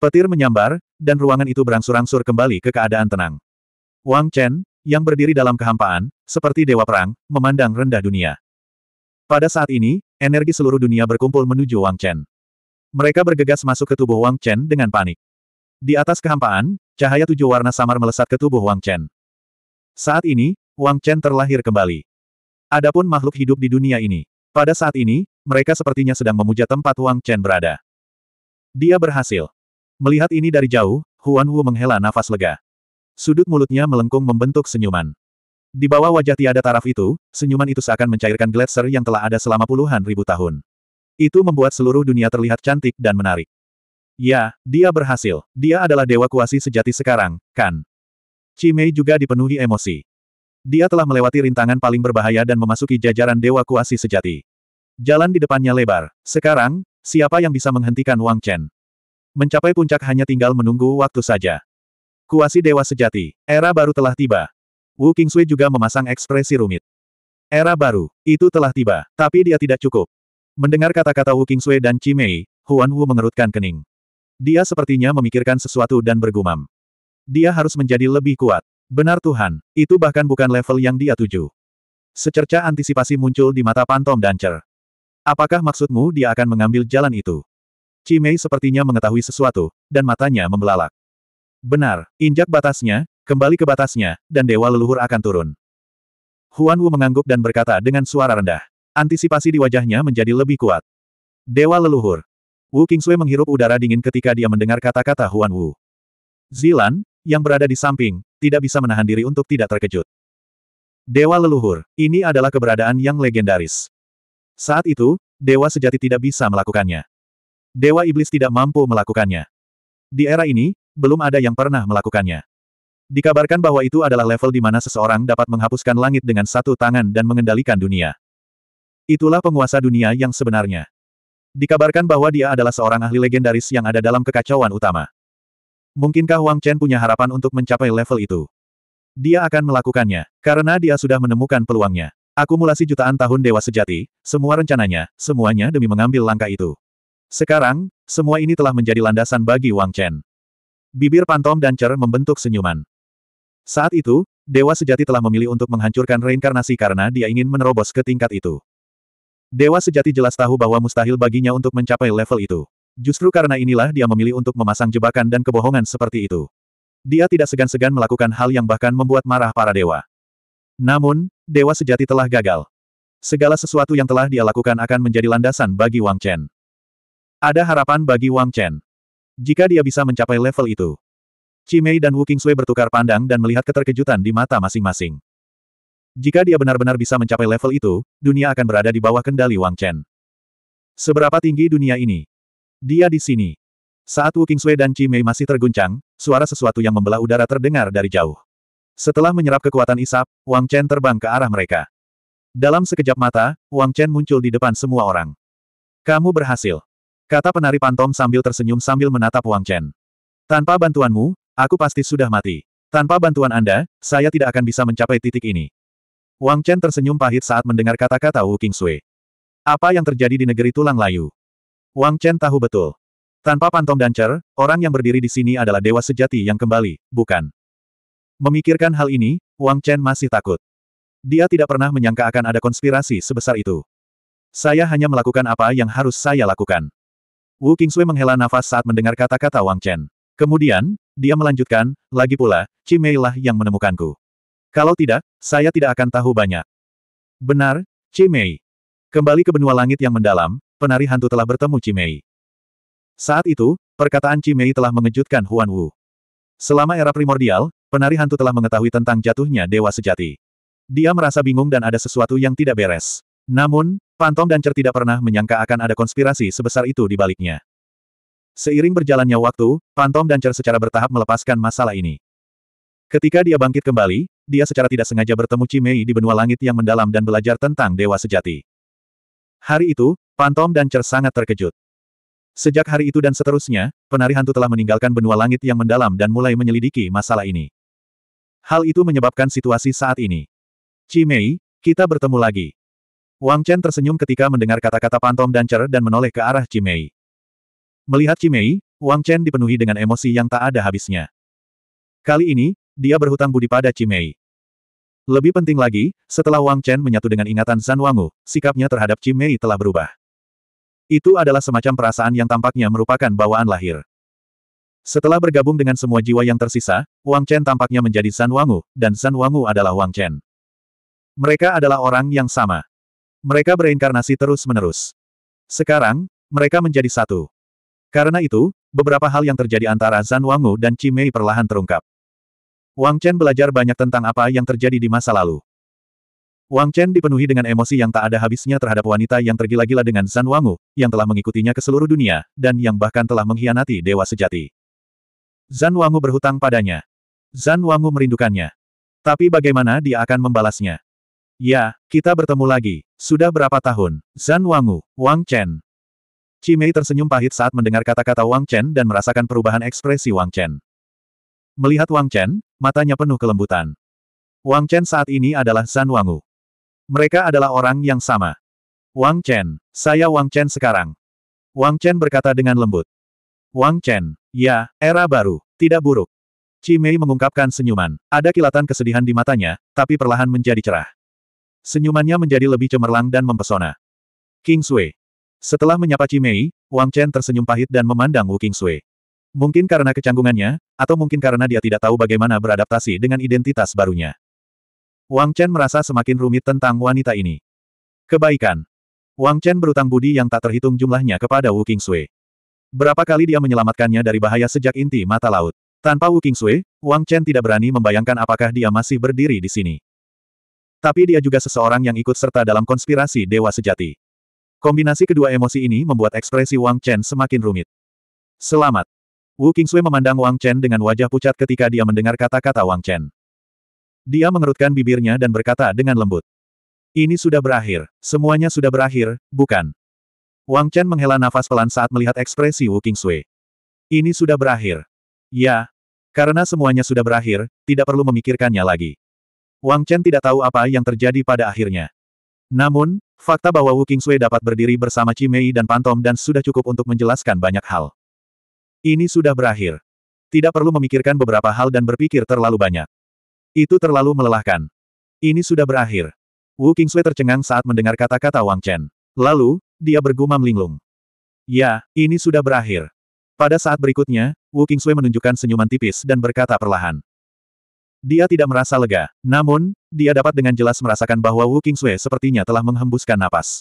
Petir menyambar, dan ruangan itu berangsur-angsur kembali ke keadaan tenang. Wang Chen, yang berdiri dalam kehampaan, seperti dewa perang, memandang rendah dunia. Pada saat ini, energi seluruh dunia berkumpul menuju Wang Chen. Mereka bergegas masuk ke tubuh Wang Chen dengan panik. Di atas kehampaan, cahaya tujuh warna samar melesat ke tubuh Wang Chen. Saat ini, Wang Chen terlahir kembali. Adapun makhluk hidup di dunia ini. Pada saat ini, mereka sepertinya sedang memuja tempat Wang Chen berada. Dia berhasil. Melihat ini dari jauh, Huan Wu menghela nafas lega. Sudut mulutnya melengkung membentuk senyuman. Di bawah wajah tiada taraf itu, senyuman itu seakan mencairkan gletser yang telah ada selama puluhan ribu tahun. Itu membuat seluruh dunia terlihat cantik dan menarik. Ya, dia berhasil. Dia adalah dewa kuasi sejati sekarang, kan? Cimei juga dipenuhi emosi. Dia telah melewati rintangan paling berbahaya dan memasuki jajaran dewa kuasi sejati. Jalan di depannya lebar. Sekarang, siapa yang bisa menghentikan Wang Chen? Mencapai puncak hanya tinggal menunggu waktu saja. Kuasi Dewa Sejati, era baru telah tiba. Wu Sui juga memasang ekspresi rumit. Era baru, itu telah tiba, tapi dia tidak cukup. Mendengar kata-kata Wu Sui dan Cimei, Huan Wu mengerutkan kening. Dia sepertinya memikirkan sesuatu dan bergumam. Dia harus menjadi lebih kuat. Benar Tuhan, itu bahkan bukan level yang dia tuju. Secerca antisipasi muncul di mata Pantom Dancer. Apakah maksudmu dia akan mengambil jalan itu? Cimei sepertinya mengetahui sesuatu, dan matanya membelalak. Benar, injak batasnya, kembali ke batasnya, dan dewa leluhur akan turun. Huan Wu mengangguk dan berkata dengan suara rendah. Antisipasi di wajahnya menjadi lebih kuat. Dewa leluhur. Wu Kingsui menghirup udara dingin ketika dia mendengar kata-kata Huan Wu. Zilan, yang berada di samping, tidak bisa menahan diri untuk tidak terkejut. Dewa leluhur, ini adalah keberadaan yang legendaris. Saat itu, dewa sejati tidak bisa melakukannya. Dewa Iblis tidak mampu melakukannya. Di era ini, belum ada yang pernah melakukannya. Dikabarkan bahwa itu adalah level di mana seseorang dapat menghapuskan langit dengan satu tangan dan mengendalikan dunia. Itulah penguasa dunia yang sebenarnya. Dikabarkan bahwa dia adalah seorang ahli legendaris yang ada dalam kekacauan utama. Mungkinkah Wang Chen punya harapan untuk mencapai level itu? Dia akan melakukannya, karena dia sudah menemukan peluangnya. Akumulasi jutaan tahun dewa sejati, semua rencananya, semuanya demi mengambil langkah itu. Sekarang, semua ini telah menjadi landasan bagi Wang Chen. Bibir Pantom dan Cer membentuk senyuman. Saat itu, Dewa Sejati telah memilih untuk menghancurkan reinkarnasi karena dia ingin menerobos ke tingkat itu. Dewa Sejati jelas tahu bahwa mustahil baginya untuk mencapai level itu. Justru karena inilah dia memilih untuk memasang jebakan dan kebohongan seperti itu. Dia tidak segan-segan melakukan hal yang bahkan membuat marah para dewa. Namun, dewa sejati telah gagal. Segala sesuatu yang telah dia lakukan akan menjadi landasan bagi Wang Chen. Ada harapan bagi Wang Chen. Jika dia bisa mencapai level itu. Cimei dan Wu Kingsui bertukar pandang dan melihat keterkejutan di mata masing-masing. Jika dia benar-benar bisa mencapai level itu, dunia akan berada di bawah kendali Wang Chen. Seberapa tinggi dunia ini? Dia di sini. Saat Wu Kingsui dan Cimei masih terguncang, suara sesuatu yang membelah udara terdengar dari jauh. Setelah menyerap kekuatan isap, Wang Chen terbang ke arah mereka. Dalam sekejap mata, Wang Chen muncul di depan semua orang. Kamu berhasil. Kata penari pantom sambil tersenyum sambil menatap Wang Chen. Tanpa bantuanmu, aku pasti sudah mati. Tanpa bantuan Anda, saya tidak akan bisa mencapai titik ini. Wang Chen tersenyum pahit saat mendengar kata-kata Wu King Sui. Apa yang terjadi di negeri tulang layu? Wang Chen tahu betul. Tanpa pantom dan cer, orang yang berdiri di sini adalah dewa sejati yang kembali, bukan. Memikirkan hal ini, Wang Chen masih takut. Dia tidak pernah menyangka akan ada konspirasi sebesar itu. Saya hanya melakukan apa yang harus saya lakukan. Wu Qingsui menghela nafas saat mendengar kata-kata Wang Chen. Kemudian, dia melanjutkan, lagi pula, Cimei lah yang menemukanku. Kalau tidak, saya tidak akan tahu banyak. Benar, Cimei. Kembali ke benua langit yang mendalam, penari hantu telah bertemu Cimei. Saat itu, perkataan Cimei telah mengejutkan Huan Wu. Selama era primordial, penari hantu telah mengetahui tentang jatuhnya dewa sejati. Dia merasa bingung dan ada sesuatu yang tidak beres. Namun, Pantong dan Cer tidak pernah menyangka akan ada konspirasi sebesar itu di baliknya. Seiring berjalannya waktu, Pantom dan Cer secara bertahap melepaskan masalah ini. Ketika dia bangkit kembali, dia secara tidak sengaja bertemu Cimei di benua langit yang mendalam dan belajar tentang dewa sejati. Hari itu, Pantom dan Cer sangat terkejut. Sejak hari itu dan seterusnya, penari hantu telah meninggalkan benua langit yang mendalam dan mulai menyelidiki masalah ini. Hal itu menyebabkan situasi saat ini. Cimei, kita bertemu lagi. Wang Chen tersenyum ketika mendengar kata-kata Pantom dan Cer dan menoleh ke arah Cimei. Melihat Cimei, Wang Chen dipenuhi dengan emosi yang tak ada habisnya. Kali ini, dia berhutang budi pada Cimei. Lebih penting lagi, setelah Wang Chen menyatu dengan ingatan San Wangu, sikapnya terhadap Cimei telah berubah. Itu adalah semacam perasaan yang tampaknya merupakan bawaan lahir. Setelah bergabung dengan semua jiwa yang tersisa, Wang Chen tampaknya menjadi San Wangu, dan San Wangu adalah Wang Chen. Mereka adalah orang yang sama. Mereka bereinkarnasi terus-menerus. Sekarang, mereka menjadi satu. Karena itu, beberapa hal yang terjadi antara Zan Wangu dan Cimei perlahan terungkap. Wang Chen belajar banyak tentang apa yang terjadi di masa lalu. Wang Chen dipenuhi dengan emosi yang tak ada habisnya terhadap wanita yang tergila-gila dengan Zan Wangu, yang telah mengikutinya ke seluruh dunia, dan yang bahkan telah mengkhianati dewa sejati. Zan Wangu berhutang padanya. Zan Wangu merindukannya. Tapi bagaimana dia akan membalasnya? Ya, kita bertemu lagi. Sudah berapa tahun? Zan Wangu, Wang Chen. Cimei tersenyum pahit saat mendengar kata-kata Wang Chen dan merasakan perubahan ekspresi Wang Chen. Melihat Wang Chen, matanya penuh kelembutan. Wang Chen saat ini adalah Zan Wangu. Mereka adalah orang yang sama. Wang Chen, saya Wang Chen sekarang. Wang Chen berkata dengan lembut. Wang Chen, ya, era baru, tidak buruk. Cimei mengungkapkan senyuman. Ada kilatan kesedihan di matanya, tapi perlahan menjadi cerah. Senyumannya menjadi lebih cemerlang dan mempesona. King Sui. Setelah menyapa Cimei, Wang Chen tersenyum pahit dan memandang Wu King Sui. Mungkin karena kecanggungannya, atau mungkin karena dia tidak tahu bagaimana beradaptasi dengan identitas barunya. Wang Chen merasa semakin rumit tentang wanita ini. Kebaikan. Wang Chen berutang budi yang tak terhitung jumlahnya kepada Wu King Sui. Berapa kali dia menyelamatkannya dari bahaya sejak inti mata laut. Tanpa Wu King Sui, Wang Chen tidak berani membayangkan apakah dia masih berdiri di sini. Tapi dia juga seseorang yang ikut serta dalam konspirasi dewa sejati. Kombinasi kedua emosi ini membuat ekspresi Wang Chen semakin rumit. Selamat. Wu Qingsui memandang Wang Chen dengan wajah pucat ketika dia mendengar kata-kata Wang Chen. Dia mengerutkan bibirnya dan berkata dengan lembut. Ini sudah berakhir, semuanya sudah berakhir, bukan? Wang Chen menghela nafas pelan saat melihat ekspresi Wu Qingsui. Ini sudah berakhir. Ya, karena semuanya sudah berakhir, tidak perlu memikirkannya lagi. Wang Chen tidak tahu apa yang terjadi pada akhirnya. Namun, fakta bahwa Wu Qingsui dapat berdiri bersama Mei dan Pantom dan sudah cukup untuk menjelaskan banyak hal. Ini sudah berakhir. Tidak perlu memikirkan beberapa hal dan berpikir terlalu banyak. Itu terlalu melelahkan. Ini sudah berakhir. Wu Qingsui tercengang saat mendengar kata-kata Wang Chen. Lalu, dia bergumam linglung. Ya, ini sudah berakhir. Pada saat berikutnya, Wu Qingsui menunjukkan senyuman tipis dan berkata perlahan. Dia tidak merasa lega, namun, dia dapat dengan jelas merasakan bahwa Wu Kingsue sepertinya telah menghembuskan napas.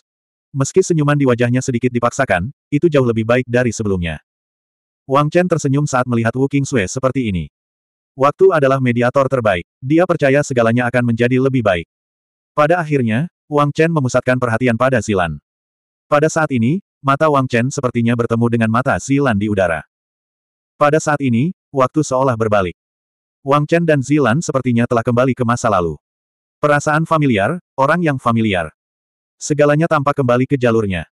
Meski senyuman di wajahnya sedikit dipaksakan, itu jauh lebih baik dari sebelumnya. Wang Chen tersenyum saat melihat Wu Kingsue seperti ini. Waktu adalah mediator terbaik. Dia percaya segalanya akan menjadi lebih baik. Pada akhirnya, Wang Chen memusatkan perhatian pada Zilan. Pada saat ini, mata Wang Chen sepertinya bertemu dengan mata Zilan di udara. Pada saat ini, waktu seolah berbalik. Wang Chen dan Zilan sepertinya telah kembali ke masa lalu. Perasaan familiar, orang yang familiar. Segalanya tampak kembali ke jalurnya.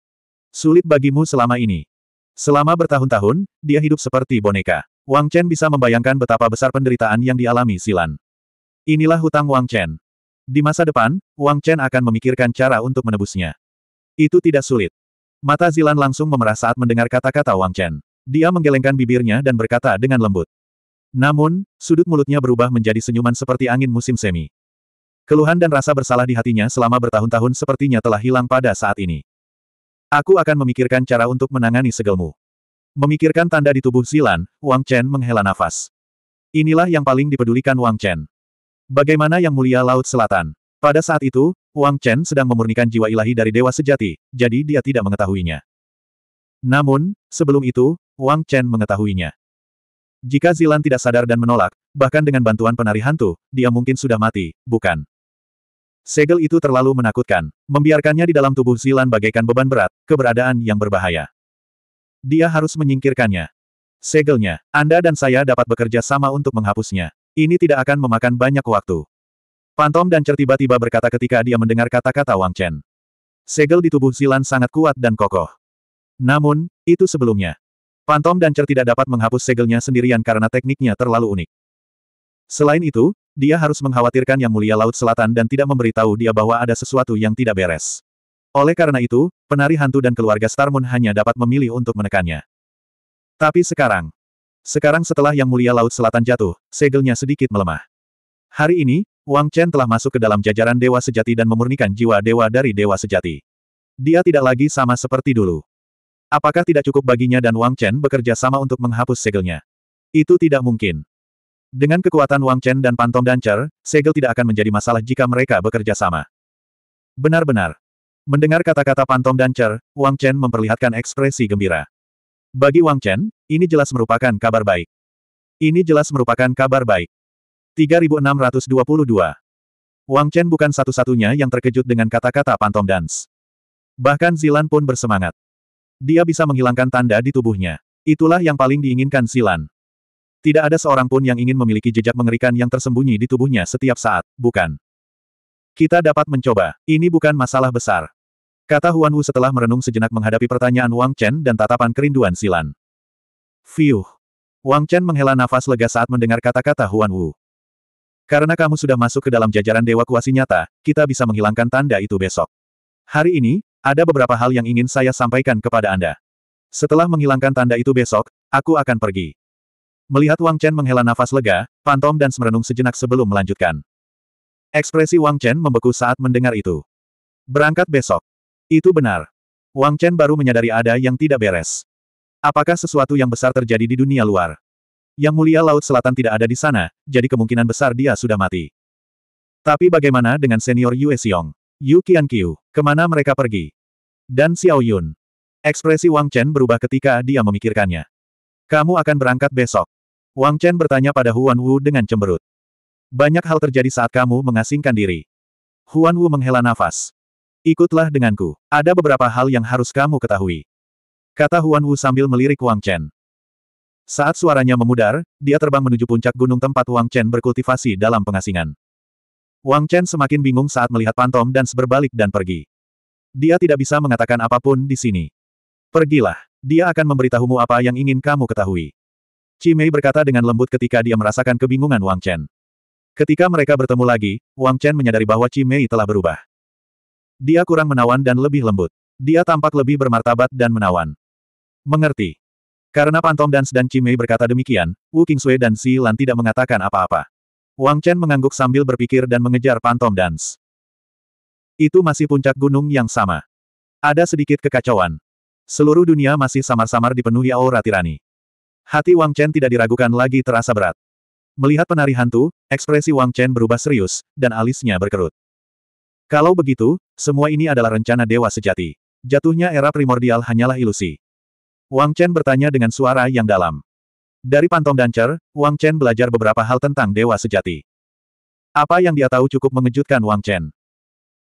Sulit bagimu selama ini. Selama bertahun-tahun, dia hidup seperti boneka. Wang Chen bisa membayangkan betapa besar penderitaan yang dialami Zilan. Inilah hutang Wang Chen. Di masa depan, Wang Chen akan memikirkan cara untuk menebusnya. Itu tidak sulit. Mata Zilan langsung memerah saat mendengar kata-kata Wang Chen. Dia menggelengkan bibirnya dan berkata dengan lembut. Namun, sudut mulutnya berubah menjadi senyuman seperti angin musim semi. Keluhan dan rasa bersalah di hatinya selama bertahun-tahun sepertinya telah hilang pada saat ini. Aku akan memikirkan cara untuk menangani segelmu. Memikirkan tanda di tubuh Zilan, Wang Chen menghela nafas. Inilah yang paling dipedulikan Wang Chen. Bagaimana yang mulia Laut Selatan? Pada saat itu, Wang Chen sedang memurnikan jiwa ilahi dari dewa sejati, jadi dia tidak mengetahuinya. Namun, sebelum itu, Wang Chen mengetahuinya. Jika Zilan tidak sadar dan menolak, bahkan dengan bantuan penari hantu, dia mungkin sudah mati, bukan? Segel itu terlalu menakutkan, membiarkannya di dalam tubuh Zilan bagaikan beban berat, keberadaan yang berbahaya. Dia harus menyingkirkannya. Segelnya, Anda dan saya dapat bekerja sama untuk menghapusnya. Ini tidak akan memakan banyak waktu. Pantom dan Cer tiba-tiba berkata ketika dia mendengar kata-kata Wang Chen. Segel di tubuh Zilan sangat kuat dan kokoh. Namun, itu sebelumnya. Pantom dan Cer tidak dapat menghapus segelnya sendirian karena tekniknya terlalu unik. Selain itu, dia harus mengkhawatirkan Yang Mulia Laut Selatan dan tidak memberitahu dia bahwa ada sesuatu yang tidak beres. Oleh karena itu, penari hantu dan keluarga Starmon hanya dapat memilih untuk menekannya. Tapi sekarang, sekarang setelah Yang Mulia Laut Selatan jatuh, segelnya sedikit melemah. Hari ini, Wang Chen telah masuk ke dalam jajaran Dewa Sejati dan memurnikan jiwa Dewa dari Dewa Sejati. Dia tidak lagi sama seperti dulu. Apakah tidak cukup baginya dan Wang Chen bekerja sama untuk menghapus segelnya? Itu tidak mungkin. Dengan kekuatan Wang Chen dan Pantom Dancer, segel tidak akan menjadi masalah jika mereka bekerja sama. Benar-benar. Mendengar kata-kata Pantom Dancer, Wang Chen memperlihatkan ekspresi gembira. Bagi Wang Chen, ini jelas merupakan kabar baik. Ini jelas merupakan kabar baik. 3622 Wang Chen bukan satu-satunya yang terkejut dengan kata-kata Pantom Dance. Bahkan Zilan pun bersemangat. Dia bisa menghilangkan tanda di tubuhnya. Itulah yang paling diinginkan Silan. Tidak ada seorang pun yang ingin memiliki jejak mengerikan yang tersembunyi di tubuhnya setiap saat, bukan? Kita dapat mencoba. Ini bukan masalah besar. Kata Huan Wu setelah merenung sejenak menghadapi pertanyaan Wang Chen dan tatapan kerinduan Silan. Fiuh. Wang Chen menghela nafas lega saat mendengar kata-kata Huan Wu. Karena kamu sudah masuk ke dalam jajaran dewa kuasi nyata, kita bisa menghilangkan tanda itu besok. Hari ini, ada beberapa hal yang ingin saya sampaikan kepada Anda. Setelah menghilangkan tanda itu besok, aku akan pergi. Melihat Wang Chen menghela nafas lega, Pantom dan merenung sejenak sebelum melanjutkan. Ekspresi Wang Chen membeku saat mendengar itu. Berangkat besok. Itu benar. Wang Chen baru menyadari ada yang tidak beres. Apakah sesuatu yang besar terjadi di dunia luar? Yang mulia Laut Selatan tidak ada di sana, jadi kemungkinan besar dia sudah mati. Tapi bagaimana dengan senior Yue Xiong? Yu Qianqiu? kemana mereka pergi? Dan Xiao Yun. Ekspresi Wang Chen berubah ketika dia memikirkannya. Kamu akan berangkat besok. Wang Chen bertanya pada Huan Wu dengan cemberut. Banyak hal terjadi saat kamu mengasingkan diri. Huan Wu menghela nafas. Ikutlah denganku. Ada beberapa hal yang harus kamu ketahui. Kata Huan Wu sambil melirik Wang Chen. Saat suaranya memudar, dia terbang menuju puncak gunung tempat Wang Chen berkultivasi dalam pengasingan. Wang Chen semakin bingung saat melihat Pantom dan berbalik dan pergi. Dia tidak bisa mengatakan apapun di sini. Pergilah. Dia akan memberitahumu apa yang ingin kamu ketahui. Cimei berkata dengan lembut ketika dia merasakan kebingungan Wang Chen. Ketika mereka bertemu lagi, Wang Chen menyadari bahwa Cimei telah berubah. Dia kurang menawan dan lebih lembut. Dia tampak lebih bermartabat dan menawan. Mengerti. Karena Pantom Dance dan Cimei berkata demikian, Wu Sui dan Si Lan tidak mengatakan apa-apa. Wang Chen mengangguk sambil berpikir dan mengejar Pantom Dance. Itu masih puncak gunung yang sama. Ada sedikit kekacauan. Seluruh dunia masih samar-samar dipenuhi aura tirani. Hati Wang Chen tidak diragukan lagi terasa berat. Melihat penari hantu, ekspresi Wang Chen berubah serius, dan alisnya berkerut. Kalau begitu, semua ini adalah rencana dewa sejati. Jatuhnya era primordial hanyalah ilusi. Wang Chen bertanya dengan suara yang dalam. Dari pantom Dancer, Wang Chen belajar beberapa hal tentang dewa sejati. Apa yang dia tahu cukup mengejutkan Wang Chen.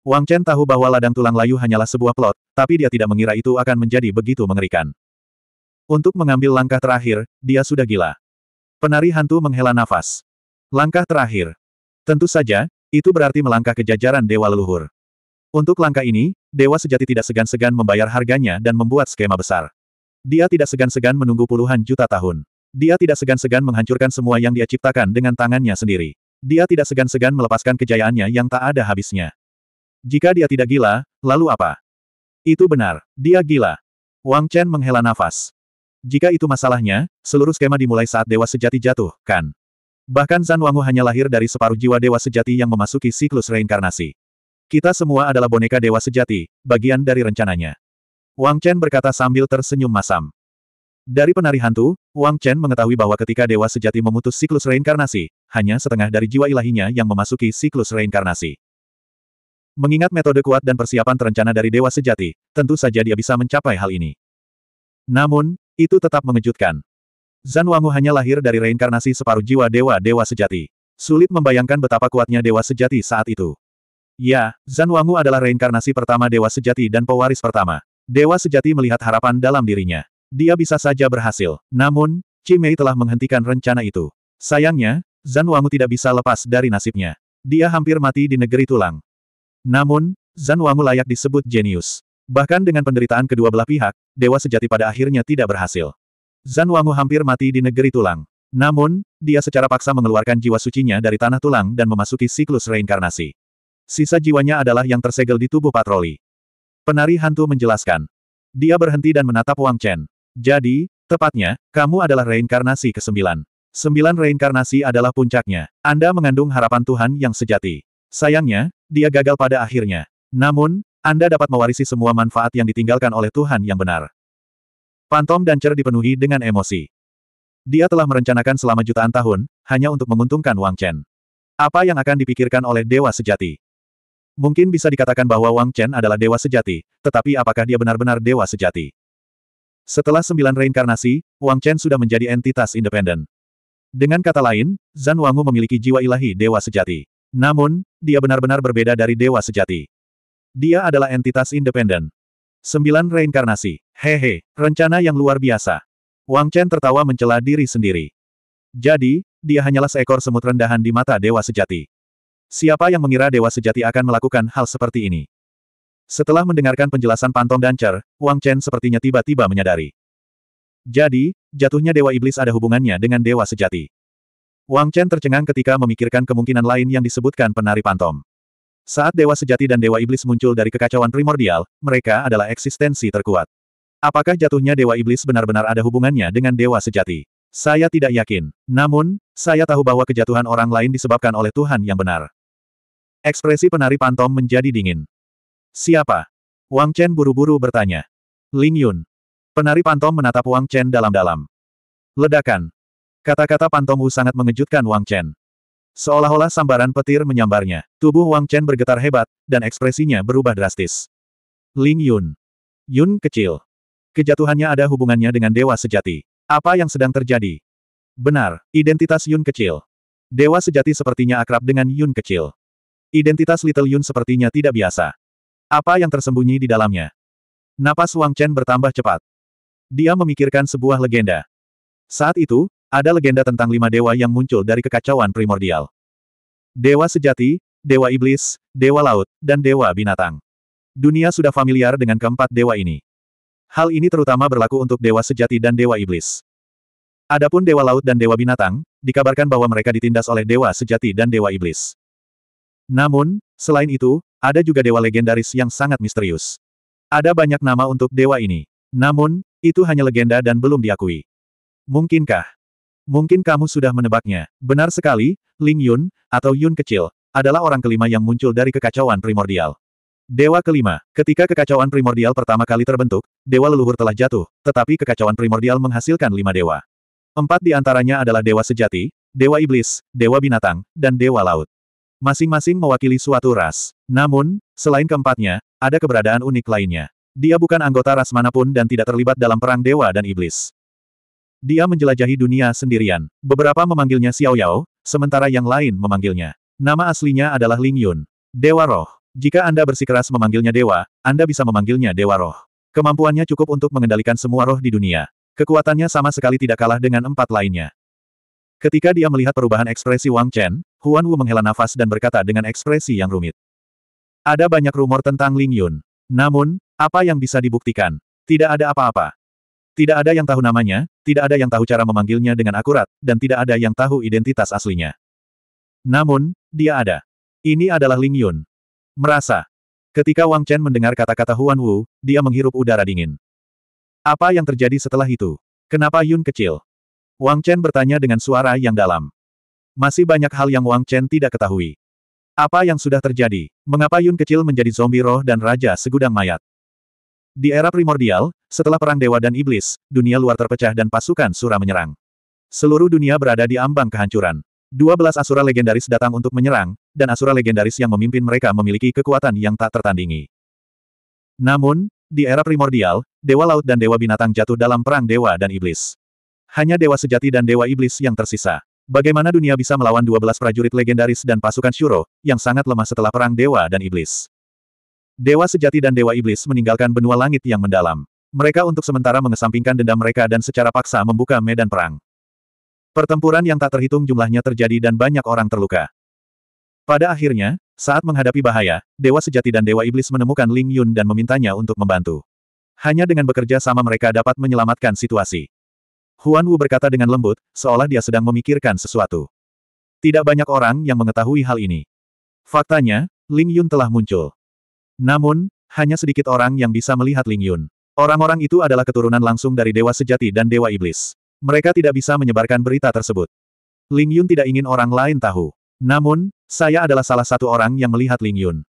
Wang Chen tahu bahwa ladang tulang layu hanyalah sebuah plot, tapi dia tidak mengira itu akan menjadi begitu mengerikan. Untuk mengambil langkah terakhir, dia sudah gila. Penari hantu menghela nafas. Langkah terakhir. Tentu saja, itu berarti melangkah ke jajaran Dewa Leluhur. Untuk langkah ini, Dewa Sejati tidak segan-segan membayar harganya dan membuat skema besar. Dia tidak segan-segan menunggu puluhan juta tahun. Dia tidak segan-segan menghancurkan semua yang dia ciptakan dengan tangannya sendiri. Dia tidak segan-segan melepaskan kejayaannya yang tak ada habisnya. Jika dia tidak gila, lalu apa? Itu benar, dia gila. Wang Chen menghela nafas. Jika itu masalahnya, seluruh skema dimulai saat Dewa Sejati jatuh, kan? Bahkan Zan Wangu hanya lahir dari separuh jiwa Dewa Sejati yang memasuki siklus reinkarnasi. Kita semua adalah boneka Dewa Sejati, bagian dari rencananya. Wang Chen berkata sambil tersenyum masam. Dari penari hantu, Wang Chen mengetahui bahwa ketika Dewa Sejati memutus siklus reinkarnasi, hanya setengah dari jiwa ilahinya yang memasuki siklus reinkarnasi. Mengingat metode kuat dan persiapan terencana dari Dewa Sejati, tentu saja dia bisa mencapai hal ini. Namun, itu tetap mengejutkan. Zan Wangu hanya lahir dari reinkarnasi separuh jiwa Dewa-Dewa Sejati. Sulit membayangkan betapa kuatnya Dewa Sejati saat itu. Ya, Zan Wangu adalah reinkarnasi pertama Dewa Sejati dan pewaris pertama. Dewa Sejati melihat harapan dalam dirinya. Dia bisa saja berhasil. Namun, Cimei telah menghentikan rencana itu. Sayangnya, Zan Wangu tidak bisa lepas dari nasibnya. Dia hampir mati di negeri tulang. Namun, Zan Wangu layak disebut jenius. Bahkan dengan penderitaan kedua belah pihak, dewa sejati pada akhirnya tidak berhasil. Zan Wangu hampir mati di negeri tulang. Namun, dia secara paksa mengeluarkan jiwa sucinya dari tanah tulang dan memasuki siklus reinkarnasi. Sisa jiwanya adalah yang tersegel di tubuh patroli. Penari hantu menjelaskan. Dia berhenti dan menatap Wang Chen. Jadi, tepatnya, kamu adalah reinkarnasi ke-9. Sembilan reinkarnasi adalah puncaknya. Anda mengandung harapan Tuhan yang sejati. Sayangnya, dia gagal pada akhirnya. Namun, Anda dapat mewarisi semua manfaat yang ditinggalkan oleh Tuhan yang benar. Pantom dan Cer dipenuhi dengan emosi. Dia telah merencanakan selama jutaan tahun, hanya untuk menguntungkan Wang Chen. Apa yang akan dipikirkan oleh Dewa Sejati? Mungkin bisa dikatakan bahwa Wang Chen adalah Dewa Sejati, tetapi apakah dia benar-benar Dewa Sejati? Setelah sembilan reinkarnasi, Wang Chen sudah menjadi entitas independen. Dengan kata lain, Zan Wangu memiliki jiwa ilahi Dewa Sejati. Namun, dia benar-benar berbeda dari dewa sejati. Dia adalah entitas independen. Sembilan reinkarnasi. Hehe, rencana yang luar biasa. Wang Chen tertawa mencela diri sendiri. Jadi, dia hanyalah seekor semut rendahan di mata dewa sejati. Siapa yang mengira dewa sejati akan melakukan hal seperti ini? Setelah mendengarkan penjelasan Pantong dan Wang Chen sepertinya tiba-tiba menyadari. Jadi, jatuhnya Dewa Iblis ada hubungannya dengan Dewa Sejati. Wang Chen tercengang ketika memikirkan kemungkinan lain yang disebutkan penari pantom. Saat Dewa Sejati dan Dewa Iblis muncul dari kekacauan primordial, mereka adalah eksistensi terkuat. Apakah jatuhnya Dewa Iblis benar-benar ada hubungannya dengan Dewa Sejati? Saya tidak yakin. Namun, saya tahu bahwa kejatuhan orang lain disebabkan oleh Tuhan yang benar. Ekspresi penari pantom menjadi dingin. Siapa? Wang Chen buru-buru bertanya. Ling Yun. Penari pantom menatap Wang Chen dalam-dalam. Ledakan. Kata-kata Pan Wu sangat mengejutkan Wang Chen. Seolah-olah sambaran petir menyambarnya. Tubuh Wang Chen bergetar hebat, dan ekspresinya berubah drastis. Ling Yun. Yun kecil. Kejatuhannya ada hubungannya dengan dewa sejati. Apa yang sedang terjadi? Benar, identitas Yun kecil. Dewa sejati sepertinya akrab dengan Yun kecil. Identitas Little Yun sepertinya tidak biasa. Apa yang tersembunyi di dalamnya? Napas Wang Chen bertambah cepat. Dia memikirkan sebuah legenda. Saat itu, ada legenda tentang lima dewa yang muncul dari kekacauan primordial. Dewa sejati, dewa iblis, dewa laut, dan dewa binatang. Dunia sudah familiar dengan keempat dewa ini. Hal ini terutama berlaku untuk dewa sejati dan dewa iblis. Adapun dewa laut dan dewa binatang, dikabarkan bahwa mereka ditindas oleh dewa sejati dan dewa iblis. Namun, selain itu, ada juga dewa legendaris yang sangat misterius. Ada banyak nama untuk dewa ini. Namun, itu hanya legenda dan belum diakui. Mungkinkah Mungkin kamu sudah menebaknya. Benar sekali, Ling Yun, atau Yun kecil, adalah orang kelima yang muncul dari kekacauan primordial. Dewa kelima, ketika kekacauan primordial pertama kali terbentuk, dewa leluhur telah jatuh, tetapi kekacauan primordial menghasilkan lima dewa. Empat di antaranya adalah dewa sejati, dewa iblis, dewa binatang, dan dewa laut. Masing-masing mewakili suatu ras. Namun, selain keempatnya, ada keberadaan unik lainnya. Dia bukan anggota ras manapun dan tidak terlibat dalam perang dewa dan iblis. Dia menjelajahi dunia sendirian. Beberapa memanggilnya Xiao Yao, sementara yang lain memanggilnya. Nama aslinya adalah Ling Yun. Dewa Roh. Jika Anda bersikeras memanggilnya Dewa, Anda bisa memanggilnya Dewa Roh. Kemampuannya cukup untuk mengendalikan semua roh di dunia. Kekuatannya sama sekali tidak kalah dengan empat lainnya. Ketika dia melihat perubahan ekspresi Wang Chen, Huan Wu menghela nafas dan berkata dengan ekspresi yang rumit. Ada banyak rumor tentang Ling Yun. Namun, apa yang bisa dibuktikan? Tidak ada apa-apa. Tidak ada yang tahu namanya, tidak ada yang tahu cara memanggilnya dengan akurat, dan tidak ada yang tahu identitas aslinya. Namun, dia ada. Ini adalah Ling Yun. Merasa. Ketika Wang Chen mendengar kata-kata Huan Wu, dia menghirup udara dingin. Apa yang terjadi setelah itu? Kenapa Yun kecil? Wang Chen bertanya dengan suara yang dalam. Masih banyak hal yang Wang Chen tidak ketahui. Apa yang sudah terjadi? Mengapa Yun kecil menjadi zombie roh dan raja segudang mayat? Di era primordial, setelah perang dewa dan iblis, dunia luar terpecah dan pasukan Sura menyerang. Seluruh dunia berada di ambang kehancuran. 12 Asura legendaris datang untuk menyerang, dan Asura legendaris yang memimpin mereka memiliki kekuatan yang tak tertandingi. Namun, di era primordial, Dewa Laut dan Dewa Binatang jatuh dalam perang Dewa dan Iblis. Hanya Dewa Sejati dan Dewa Iblis yang tersisa. Bagaimana dunia bisa melawan 12 prajurit legendaris dan pasukan Shuro, yang sangat lemah setelah perang Dewa dan Iblis? Dewa sejati dan Dewa Iblis meninggalkan benua langit yang mendalam. Mereka untuk sementara mengesampingkan dendam mereka dan secara paksa membuka medan perang. Pertempuran yang tak terhitung jumlahnya terjadi dan banyak orang terluka. Pada akhirnya, saat menghadapi bahaya, Dewa Sejati dan Dewa Iblis menemukan Ling Yun dan memintanya untuk membantu. Hanya dengan bekerja sama mereka dapat menyelamatkan situasi. Huan Wu berkata dengan lembut, seolah dia sedang memikirkan sesuatu. Tidak banyak orang yang mengetahui hal ini. Faktanya, Ling Yun telah muncul. Namun, hanya sedikit orang yang bisa melihat Ling Yun. Orang-orang itu adalah keturunan langsung dari Dewa Sejati dan Dewa Iblis. Mereka tidak bisa menyebarkan berita tersebut. Ling Yun tidak ingin orang lain tahu. Namun, saya adalah salah satu orang yang melihat Ling Yun.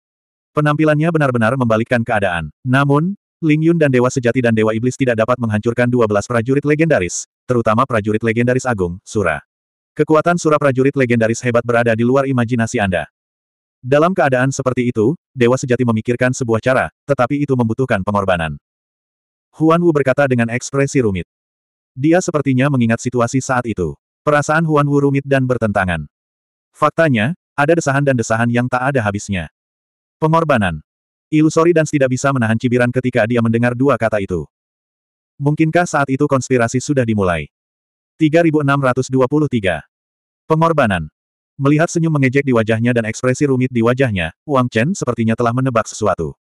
Penampilannya benar-benar membalikkan keadaan. Namun, Ling Yun dan Dewa Sejati dan Dewa Iblis tidak dapat menghancurkan 12 prajurit legendaris, terutama prajurit legendaris Agung, Sura. Kekuatan Sura prajurit legendaris hebat berada di luar imajinasi Anda. Dalam keadaan seperti itu, Dewa Sejati memikirkan sebuah cara, tetapi itu membutuhkan pengorbanan. Huan Wu berkata dengan ekspresi rumit. Dia sepertinya mengingat situasi saat itu. Perasaan Huan Wu rumit dan bertentangan. Faktanya, ada desahan dan desahan yang tak ada habisnya. Pengorbanan. Ilusori dan tidak bisa menahan cibiran ketika dia mendengar dua kata itu. Mungkinkah saat itu konspirasi sudah dimulai? 3623. Pengorbanan. Melihat senyum mengejek di wajahnya dan ekspresi rumit di wajahnya, Wang Chen sepertinya telah menebak sesuatu.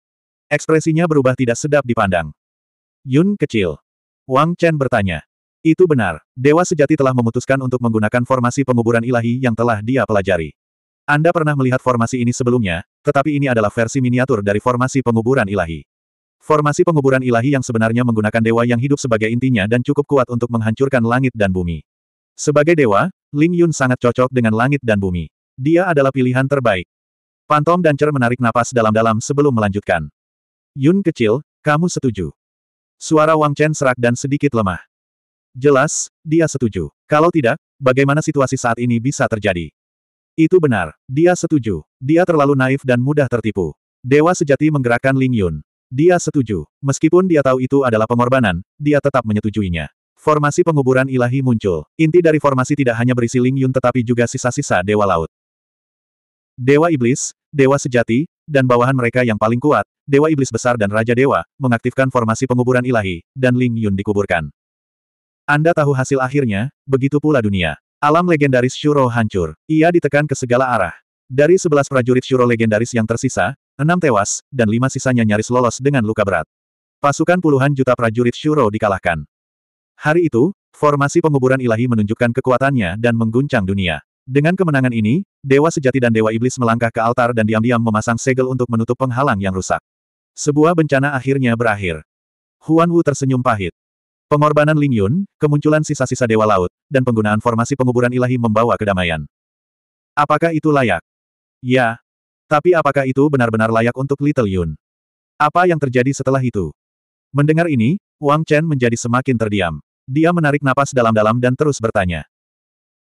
Ekspresinya berubah tidak sedap dipandang. Yun kecil. Wang Chen bertanya. Itu benar, Dewa Sejati telah memutuskan untuk menggunakan formasi penguburan ilahi yang telah dia pelajari. Anda pernah melihat formasi ini sebelumnya, tetapi ini adalah versi miniatur dari formasi penguburan ilahi. Formasi penguburan ilahi yang sebenarnya menggunakan dewa yang hidup sebagai intinya dan cukup kuat untuk menghancurkan langit dan bumi. Sebagai dewa, Ling Yun sangat cocok dengan langit dan bumi. Dia adalah pilihan terbaik. Pantom dan Cer menarik napas dalam-dalam sebelum melanjutkan. Yun kecil, kamu setuju. Suara Wang Chen serak dan sedikit lemah. Jelas, dia setuju. Kalau tidak, bagaimana situasi saat ini bisa terjadi? Itu benar, dia setuju. Dia terlalu naif dan mudah tertipu. Dewa sejati menggerakkan Ling Yun. Dia setuju. Meskipun dia tahu itu adalah pengorbanan, dia tetap menyetujuinya. Formasi penguburan ilahi muncul. Inti dari formasi tidak hanya berisi Ling Yun tetapi juga sisa-sisa Dewa Laut. Dewa Iblis, Dewa Sejati, dan bawahan mereka yang paling kuat, Dewa Iblis Besar dan Raja Dewa, mengaktifkan formasi penguburan ilahi, dan Ling Yun dikuburkan. Anda tahu hasil akhirnya, begitu pula dunia. Alam legendaris Shuro hancur. Ia ditekan ke segala arah. Dari sebelas prajurit Shuro legendaris yang tersisa, enam tewas, dan lima sisanya nyaris lolos dengan luka berat. Pasukan puluhan juta prajurit Shuro dikalahkan. Hari itu, formasi penguburan ilahi menunjukkan kekuatannya dan mengguncang dunia. Dengan kemenangan ini, Dewa Sejati dan Dewa Iblis melangkah ke altar dan diam-diam memasang segel untuk menutup penghalang yang rusak. Sebuah bencana akhirnya berakhir. Huan Wu tersenyum pahit. Pengorbanan Ling Yun, kemunculan sisa-sisa Dewa Laut, dan penggunaan formasi penguburan ilahi membawa kedamaian. Apakah itu layak? Ya. Tapi apakah itu benar-benar layak untuk Little Yun? Apa yang terjadi setelah itu? Mendengar ini, Wang Chen menjadi semakin terdiam. Dia menarik napas dalam-dalam dan terus bertanya.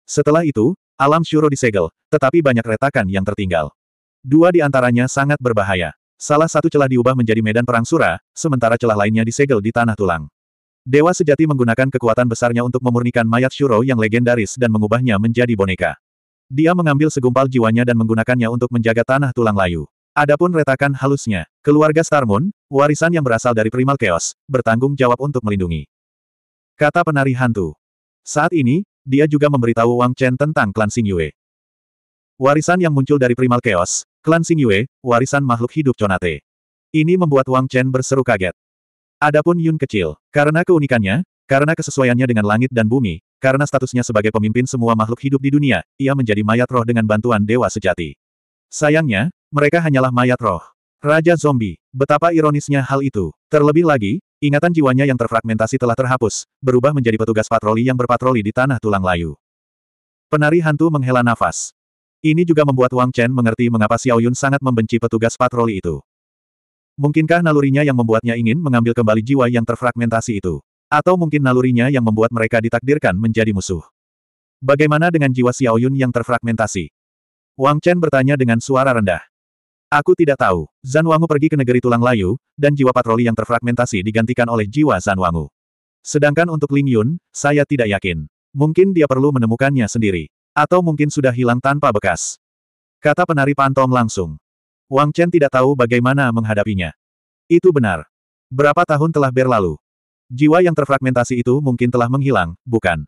Setelah itu, alam syuro disegel, tetapi banyak retakan yang tertinggal. Dua di antaranya sangat berbahaya. Salah satu celah diubah menjadi medan perang sura, sementara celah lainnya disegel di tanah tulang. Dewa sejati menggunakan kekuatan besarnya untuk memurnikan mayat syuro yang legendaris dan mengubahnya menjadi boneka. Dia mengambil segumpal jiwanya dan menggunakannya untuk menjaga tanah tulang layu. Adapun retakan halusnya, keluarga Starmoon, warisan yang berasal dari Primal Chaos, bertanggung jawab untuk melindungi. Kata penari hantu. Saat ini, dia juga memberitahu Wang Chen tentang klan Sing Yue, Warisan yang muncul dari primal chaos, klan Sing Yue, warisan makhluk hidup Conate. Ini membuat Wang Chen berseru kaget. Adapun Yun kecil, karena keunikannya, karena kesesuaiannya dengan langit dan bumi, karena statusnya sebagai pemimpin semua makhluk hidup di dunia, ia menjadi mayat roh dengan bantuan dewa sejati. Sayangnya, mereka hanyalah mayat roh. Raja Zombie, betapa ironisnya hal itu. Terlebih lagi, ingatan jiwanya yang terfragmentasi telah terhapus, berubah menjadi petugas patroli yang berpatroli di tanah tulang layu. Penari hantu menghela nafas. Ini juga membuat Wang Chen mengerti mengapa Xiao Yun sangat membenci petugas patroli itu. Mungkinkah nalurinya yang membuatnya ingin mengambil kembali jiwa yang terfragmentasi itu? Atau mungkin nalurinya yang membuat mereka ditakdirkan menjadi musuh? Bagaimana dengan jiwa Xiao Yun yang terfragmentasi? Wang Chen bertanya dengan suara rendah. Aku tidak tahu. Zan Wangu pergi ke negeri tulang layu, dan jiwa patroli yang terfragmentasi digantikan oleh jiwa Zan Wangu. Sedangkan untuk Ling Yun, saya tidak yakin. Mungkin dia perlu menemukannya sendiri. Atau mungkin sudah hilang tanpa bekas. Kata penari pantom langsung. Wang Chen tidak tahu bagaimana menghadapinya. Itu benar. Berapa tahun telah berlalu? Jiwa yang terfragmentasi itu mungkin telah menghilang, bukan?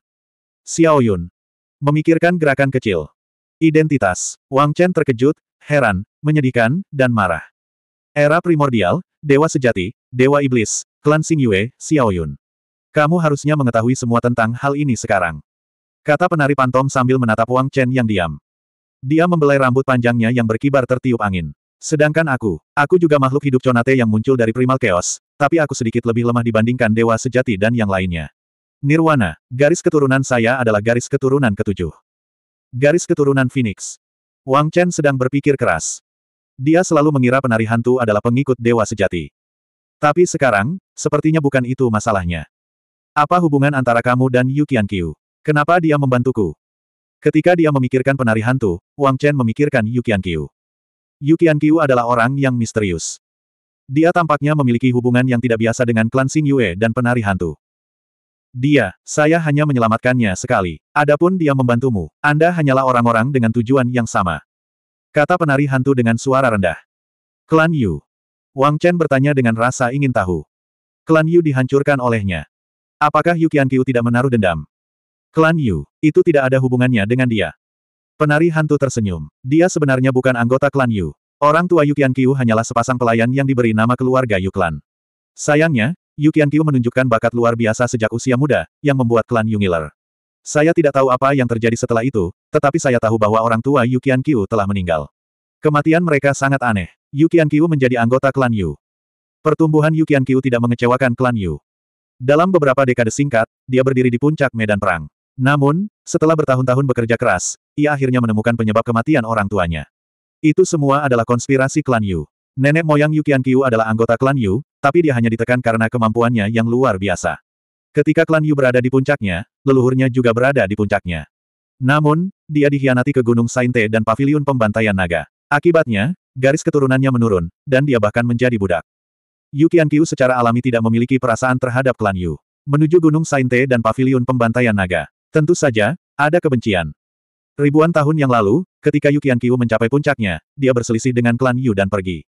Xiao Yun. Memikirkan gerakan kecil. Identitas. Wang Chen terkejut, heran, menyedihkan, dan marah. Era primordial, dewa sejati, dewa iblis, klan Xing Yue, Xiao Yun. Kamu harusnya mengetahui semua tentang hal ini sekarang. Kata penari pantom sambil menatap Wang Chen yang diam. Dia membelai rambut panjangnya yang berkibar tertiup angin. Sedangkan aku, aku juga makhluk hidup conate yang muncul dari primal chaos, tapi aku sedikit lebih lemah dibandingkan dewa sejati dan yang lainnya. Nirwana, garis keturunan saya adalah garis keturunan ketujuh. Garis keturunan Phoenix. Wang Chen sedang berpikir keras. Dia selalu mengira penari hantu adalah pengikut dewa sejati. Tapi sekarang, sepertinya bukan itu masalahnya. Apa hubungan antara kamu dan Yu Qiankyu? Kenapa dia membantuku? Ketika dia memikirkan penari hantu, Wang Chen memikirkan Yu Qiankyu. Yu Qiankyu adalah orang yang misterius. Dia tampaknya memiliki hubungan yang tidak biasa dengan klan Xing Yue dan penari hantu. Dia, saya hanya menyelamatkannya sekali. Adapun dia membantumu, Anda hanyalah orang-orang dengan tujuan yang sama. Kata penari hantu dengan suara rendah. Klan Yu. Wang Chen bertanya dengan rasa ingin tahu. Klan Yu dihancurkan olehnya. Apakah Yu Qiu tidak menaruh dendam? Klan Yu, itu tidak ada hubungannya dengan dia. Penari hantu tersenyum. Dia sebenarnya bukan anggota Klan Yu. Orang tua Yu Qiu hanyalah sepasang pelayan yang diberi nama keluarga Yu Klan. Sayangnya, Yu Qianqiu menunjukkan bakat luar biasa sejak usia muda, yang membuat klan Yungiler. Saya tidak tahu apa yang terjadi setelah itu, tetapi saya tahu bahwa orang tua Yu Qianqiu telah meninggal. Kematian mereka sangat aneh. Yu Qianqiu menjadi anggota klan Yu. Pertumbuhan Yu Qianqiu tidak mengecewakan klan Yu. Dalam beberapa dekade singkat, dia berdiri di puncak medan perang. Namun, setelah bertahun-tahun bekerja keras, ia akhirnya menemukan penyebab kematian orang tuanya. Itu semua adalah konspirasi klan Yu. Nenek moyang Yukian Qianqiu adalah anggota klan Yu, tapi dia hanya ditekan karena kemampuannya yang luar biasa. Ketika klan Yu berada di puncaknya, leluhurnya juga berada di puncaknya. Namun, dia dikhianati ke Gunung Sainte dan Paviliun Pembantaian Naga. Akibatnya, garis keturunannya menurun, dan dia bahkan menjadi budak. Yu Qiankyu secara alami tidak memiliki perasaan terhadap klan Yu. Menuju Gunung Sainte dan Paviliun Pembantaian Naga. Tentu saja, ada kebencian. Ribuan tahun yang lalu, ketika Yu Qiankyu mencapai puncaknya, dia berselisih dengan klan Yu dan pergi.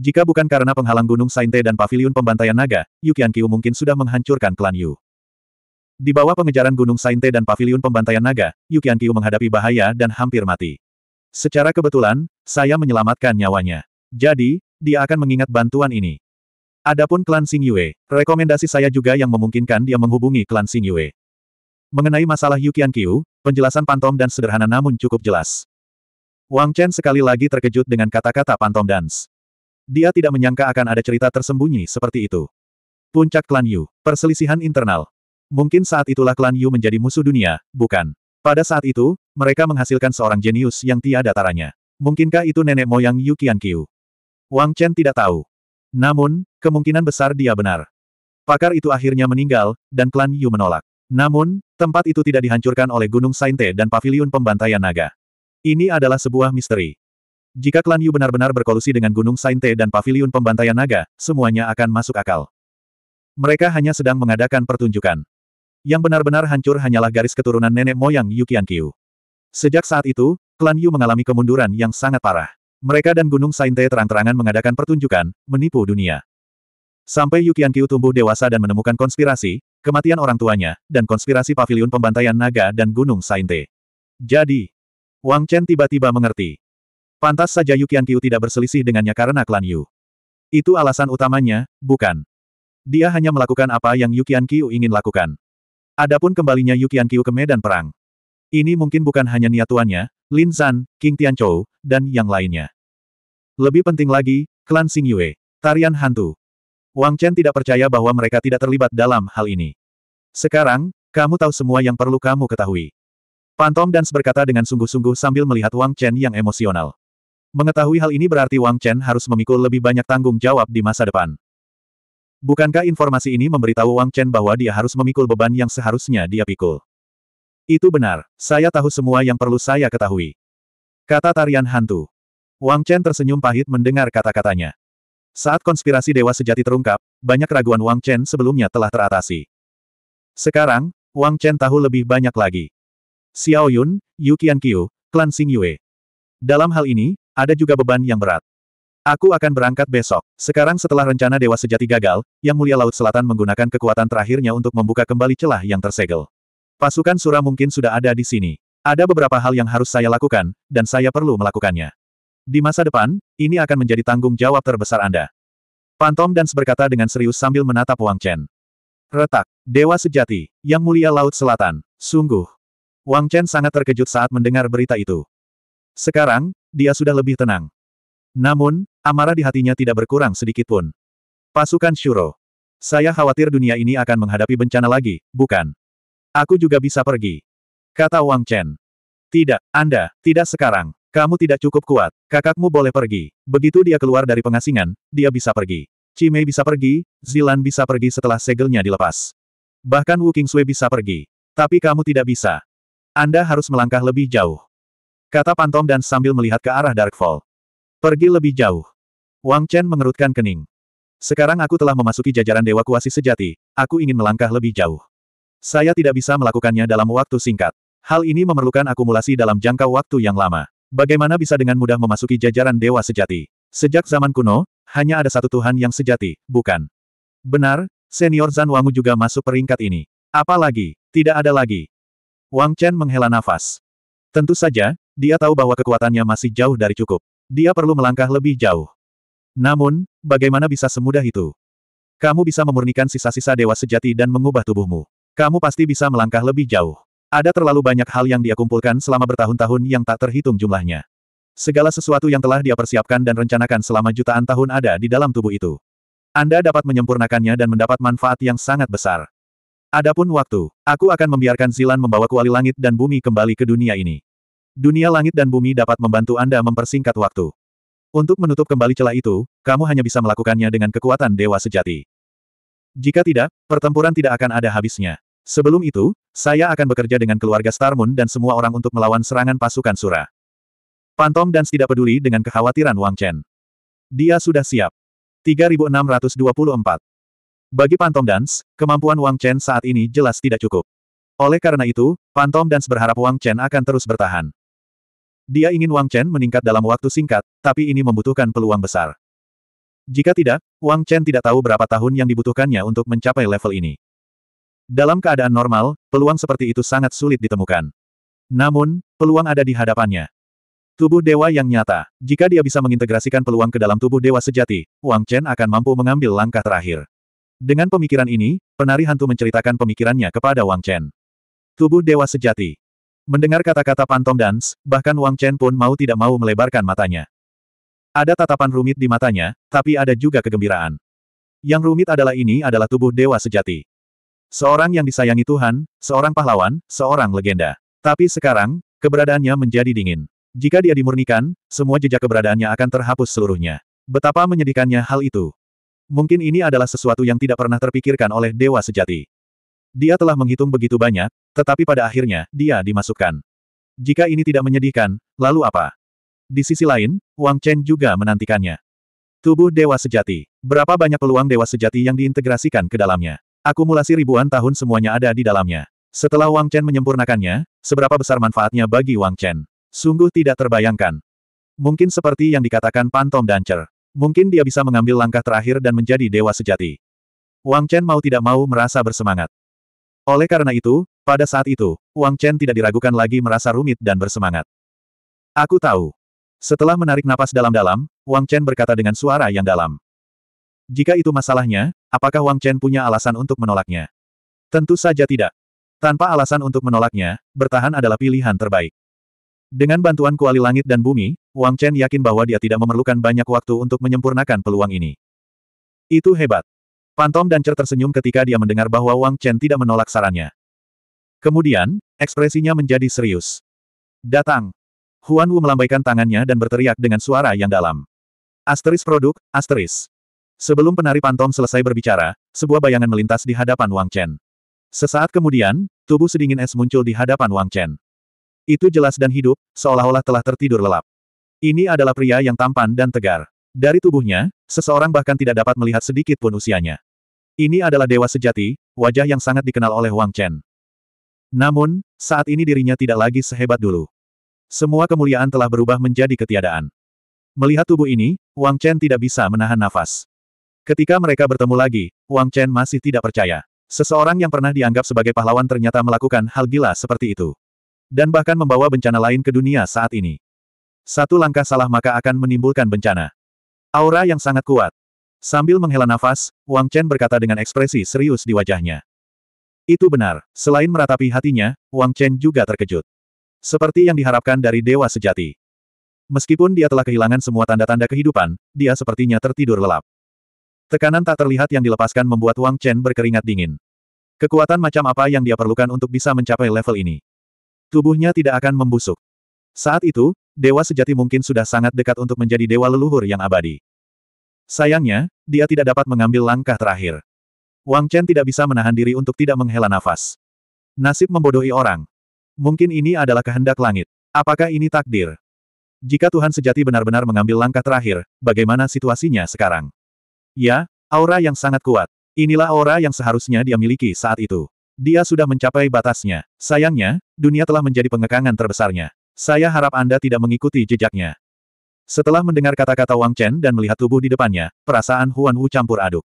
Jika bukan karena penghalang gunung Sainte dan paviliun pembantaian naga, Yukian Kiu mungkin sudah menghancurkan klan Yu. Di bawah pengejaran gunung Sainte dan paviliun pembantaian naga, Yukian Kiu menghadapi bahaya dan hampir mati. Secara kebetulan, saya menyelamatkan nyawanya. Jadi, dia akan mengingat bantuan ini. Adapun klan Xing Yue, rekomendasi saya juga yang memungkinkan dia menghubungi klan Xing Yue. Mengenai masalah Yukian Kiu, penjelasan Pantom dan sederhana namun cukup jelas. Wang Chen sekali lagi terkejut dengan kata-kata Pantom Dance. Dia tidak menyangka akan ada cerita tersembunyi seperti itu. Puncak Klan Yu. Perselisihan internal. Mungkin saat itulah Klan Yu menjadi musuh dunia, bukan. Pada saat itu, mereka menghasilkan seorang jenius yang tiada taranya. Mungkinkah itu nenek moyang Yu Qianqiu? Wang Chen tidak tahu. Namun, kemungkinan besar dia benar. Pakar itu akhirnya meninggal, dan klan Yu menolak. Namun, tempat itu tidak dihancurkan oleh Gunung Sainte dan Paviliun Pembantaian Naga. Ini adalah sebuah misteri. Jika klan Yu benar-benar berkolusi dengan Gunung Sainte dan Paviliun Pembantaian Naga, semuanya akan masuk akal. Mereka hanya sedang mengadakan pertunjukan. Yang benar-benar hancur hanyalah garis keturunan nenek moyang Yu Qiankyu. Sejak saat itu, klan Yu mengalami kemunduran yang sangat parah. Mereka dan Gunung Sainte terang-terangan mengadakan pertunjukan, menipu dunia. Sampai Yu Qiankyu tumbuh dewasa dan menemukan konspirasi, kematian orang tuanya, dan konspirasi paviliun pembantaian naga dan Gunung Sainte. Jadi, Wang Chen tiba-tiba mengerti. Pantas saja Yukian Qiu tidak berselisih dengannya karena klan Yu. Itu alasan utamanya, bukan. Dia hanya melakukan apa yang Yukian Qiu ingin lakukan. Adapun kembalinya Yukian Qiu ke medan perang. Ini mungkin bukan hanya niat tuannya, Lin Zan, King Tianchou, dan yang lainnya. Lebih penting lagi, klan Xing Yue, tarian hantu. Wang Chen tidak percaya bahwa mereka tidak terlibat dalam hal ini. Sekarang, kamu tahu semua yang perlu kamu ketahui. Pantom dan berkata dengan sungguh-sungguh sambil melihat Wang Chen yang emosional. Mengetahui hal ini berarti Wang Chen harus memikul lebih banyak tanggung jawab di masa depan. Bukankah informasi ini memberitahu Wang Chen bahwa dia harus memikul beban yang seharusnya dia pikul? Itu benar, saya tahu semua yang perlu saya ketahui. Kata tarian hantu. Wang Chen tersenyum pahit mendengar kata-katanya. Saat konspirasi dewa sejati terungkap, banyak keraguan Wang Chen sebelumnya telah teratasi. Sekarang, Wang Chen tahu lebih banyak lagi. Xiao Yun, Yu Qian klan Xing Yue. Dalam hal ini, ada juga beban yang berat. Aku akan berangkat besok. Sekarang setelah rencana Dewa Sejati gagal, Yang Mulia Laut Selatan menggunakan kekuatan terakhirnya untuk membuka kembali celah yang tersegel. Pasukan Sura mungkin sudah ada di sini. Ada beberapa hal yang harus saya lakukan, dan saya perlu melakukannya. Di masa depan, ini akan menjadi tanggung jawab terbesar Anda. Pantom dan berkata dengan serius sambil menatap Wang Chen. Retak, Dewa Sejati, Yang Mulia Laut Selatan, sungguh. Wang Chen sangat terkejut saat mendengar berita itu. Sekarang, dia sudah lebih tenang. Namun, amarah di hatinya tidak berkurang sedikit pun. Pasukan Shuro. Saya khawatir dunia ini akan menghadapi bencana lagi, bukan? Aku juga bisa pergi. Kata Wang Chen. Tidak, Anda, tidak sekarang. Kamu tidak cukup kuat, kakakmu boleh pergi. Begitu dia keluar dari pengasingan, dia bisa pergi. Cimei bisa pergi, Zilan bisa pergi setelah segelnya dilepas. Bahkan Wu Kingsui bisa pergi. Tapi kamu tidak bisa. Anda harus melangkah lebih jauh. Kata Pantom dan sambil melihat ke arah Darkfall. Pergi lebih jauh. Wang Chen mengerutkan kening. Sekarang aku telah memasuki jajaran Dewa Kuasi Sejati, aku ingin melangkah lebih jauh. Saya tidak bisa melakukannya dalam waktu singkat. Hal ini memerlukan akumulasi dalam jangka waktu yang lama. Bagaimana bisa dengan mudah memasuki jajaran Dewa Sejati? Sejak zaman kuno, hanya ada satu Tuhan yang sejati, bukan? Benar, senior Zan Wangu juga masuk peringkat ini. Apalagi, tidak ada lagi. Wang Chen menghela nafas. Tentu saja, dia tahu bahwa kekuatannya masih jauh dari cukup. Dia perlu melangkah lebih jauh. Namun, bagaimana bisa semudah itu? Kamu bisa memurnikan sisa-sisa dewa sejati dan mengubah tubuhmu. Kamu pasti bisa melangkah lebih jauh. Ada terlalu banyak hal yang dia kumpulkan selama bertahun-tahun yang tak terhitung jumlahnya. Segala sesuatu yang telah dia persiapkan dan rencanakan selama jutaan tahun ada di dalam tubuh itu. Anda dapat menyempurnakannya dan mendapat manfaat yang sangat besar. Adapun waktu, aku akan membiarkan Zilan membawa kuali langit dan bumi kembali ke dunia ini. Dunia langit dan bumi dapat membantu Anda mempersingkat waktu. Untuk menutup kembali celah itu, kamu hanya bisa melakukannya dengan kekuatan dewa sejati. Jika tidak, pertempuran tidak akan ada habisnya. Sebelum itu, saya akan bekerja dengan keluarga Starmon dan semua orang untuk melawan serangan pasukan Sura. Pantom dan tidak peduli dengan kekhawatiran Wang Chen. Dia sudah siap. 3624. Bagi Pantom Dance, kemampuan Wang Chen saat ini jelas tidak cukup. Oleh karena itu, Pantom Dance berharap Wang Chen akan terus bertahan. Dia ingin Wang Chen meningkat dalam waktu singkat, tapi ini membutuhkan peluang besar. Jika tidak, Wang Chen tidak tahu berapa tahun yang dibutuhkannya untuk mencapai level ini. Dalam keadaan normal, peluang seperti itu sangat sulit ditemukan. Namun, peluang ada di hadapannya. Tubuh dewa yang nyata, jika dia bisa mengintegrasikan peluang ke dalam tubuh dewa sejati, Wang Chen akan mampu mengambil langkah terakhir. Dengan pemikiran ini, penari hantu menceritakan pemikirannya kepada Wang Chen. Tubuh dewa sejati, Mendengar kata-kata Pantom Dance, bahkan Wang Chen pun mau tidak mau melebarkan matanya. Ada tatapan rumit di matanya, tapi ada juga kegembiraan. Yang rumit adalah ini adalah tubuh dewa sejati. Seorang yang disayangi Tuhan, seorang pahlawan, seorang legenda. Tapi sekarang, keberadaannya menjadi dingin. Jika dia dimurnikan, semua jejak keberadaannya akan terhapus seluruhnya. Betapa menyedihkannya hal itu. Mungkin ini adalah sesuatu yang tidak pernah terpikirkan oleh dewa sejati. Dia telah menghitung begitu banyak, tetapi pada akhirnya, dia dimasukkan. Jika ini tidak menyedihkan, lalu apa? Di sisi lain, Wang Chen juga menantikannya. Tubuh Dewa Sejati. Berapa banyak peluang Dewa Sejati yang diintegrasikan ke dalamnya? Akumulasi ribuan tahun semuanya ada di dalamnya. Setelah Wang Chen menyempurnakannya, seberapa besar manfaatnya bagi Wang Chen? Sungguh tidak terbayangkan. Mungkin seperti yang dikatakan Pantom Dancer. Mungkin dia bisa mengambil langkah terakhir dan menjadi Dewa Sejati. Wang Chen mau tidak mau merasa bersemangat. Oleh karena itu, pada saat itu, Wang Chen tidak diragukan lagi merasa rumit dan bersemangat. Aku tahu. Setelah menarik napas dalam-dalam, Wang Chen berkata dengan suara yang dalam. Jika itu masalahnya, apakah Wang Chen punya alasan untuk menolaknya? Tentu saja tidak. Tanpa alasan untuk menolaknya, bertahan adalah pilihan terbaik. Dengan bantuan kuali langit dan bumi, Wang Chen yakin bahwa dia tidak memerlukan banyak waktu untuk menyempurnakan peluang ini. Itu hebat. Pantom dan Cer tersenyum ketika dia mendengar bahwa Wang Chen tidak menolak sarannya. Kemudian, ekspresinya menjadi serius. Datang. Huan Wu melambaikan tangannya dan berteriak dengan suara yang dalam. Asteris produk, asteris. Sebelum penari pantom selesai berbicara, sebuah bayangan melintas di hadapan Wang Chen. Sesaat kemudian, tubuh sedingin es muncul di hadapan Wang Chen. Itu jelas dan hidup, seolah-olah telah tertidur lelap. Ini adalah pria yang tampan dan tegar. Dari tubuhnya, seseorang bahkan tidak dapat melihat sedikit pun usianya. Ini adalah dewa sejati, wajah yang sangat dikenal oleh Wang Chen. Namun, saat ini dirinya tidak lagi sehebat dulu. Semua kemuliaan telah berubah menjadi ketiadaan. Melihat tubuh ini, Wang Chen tidak bisa menahan nafas. Ketika mereka bertemu lagi, Wang Chen masih tidak percaya. Seseorang yang pernah dianggap sebagai pahlawan ternyata melakukan hal gila seperti itu. Dan bahkan membawa bencana lain ke dunia saat ini. Satu langkah salah maka akan menimbulkan bencana. Aura yang sangat kuat, Sambil menghela nafas, Wang Chen berkata dengan ekspresi serius di wajahnya. Itu benar, selain meratapi hatinya, Wang Chen juga terkejut. Seperti yang diharapkan dari dewa sejati. Meskipun dia telah kehilangan semua tanda-tanda kehidupan, dia sepertinya tertidur lelap. Tekanan tak terlihat yang dilepaskan membuat Wang Chen berkeringat dingin. Kekuatan macam apa yang dia perlukan untuk bisa mencapai level ini? Tubuhnya tidak akan membusuk. Saat itu, dewa sejati mungkin sudah sangat dekat untuk menjadi dewa leluhur yang abadi. Sayangnya, dia tidak dapat mengambil langkah terakhir. Wang Chen tidak bisa menahan diri untuk tidak menghela nafas. Nasib membodohi orang. Mungkin ini adalah kehendak langit. Apakah ini takdir? Jika Tuhan sejati benar-benar mengambil langkah terakhir, bagaimana situasinya sekarang? Ya, aura yang sangat kuat. Inilah aura yang seharusnya dia miliki saat itu. Dia sudah mencapai batasnya. Sayangnya, dunia telah menjadi pengekangan terbesarnya. Saya harap Anda tidak mengikuti jejaknya. Setelah mendengar kata-kata Wang Chen dan melihat tubuh di depannya, perasaan Huan Wu campur aduk.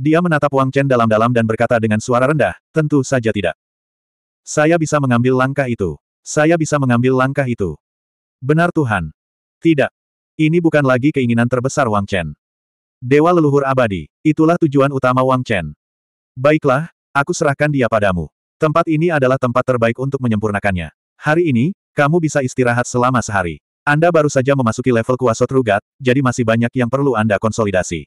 Dia menatap Wang Chen dalam-dalam dan berkata dengan suara rendah, tentu saja tidak. Saya bisa mengambil langkah itu. Saya bisa mengambil langkah itu. Benar Tuhan. Tidak. Ini bukan lagi keinginan terbesar Wang Chen. Dewa leluhur abadi, itulah tujuan utama Wang Chen. Baiklah, aku serahkan dia padamu. Tempat ini adalah tempat terbaik untuk menyempurnakannya. Hari ini, kamu bisa istirahat selama sehari. Anda baru saja memasuki level kuasa rugat, jadi masih banyak yang perlu Anda konsolidasi.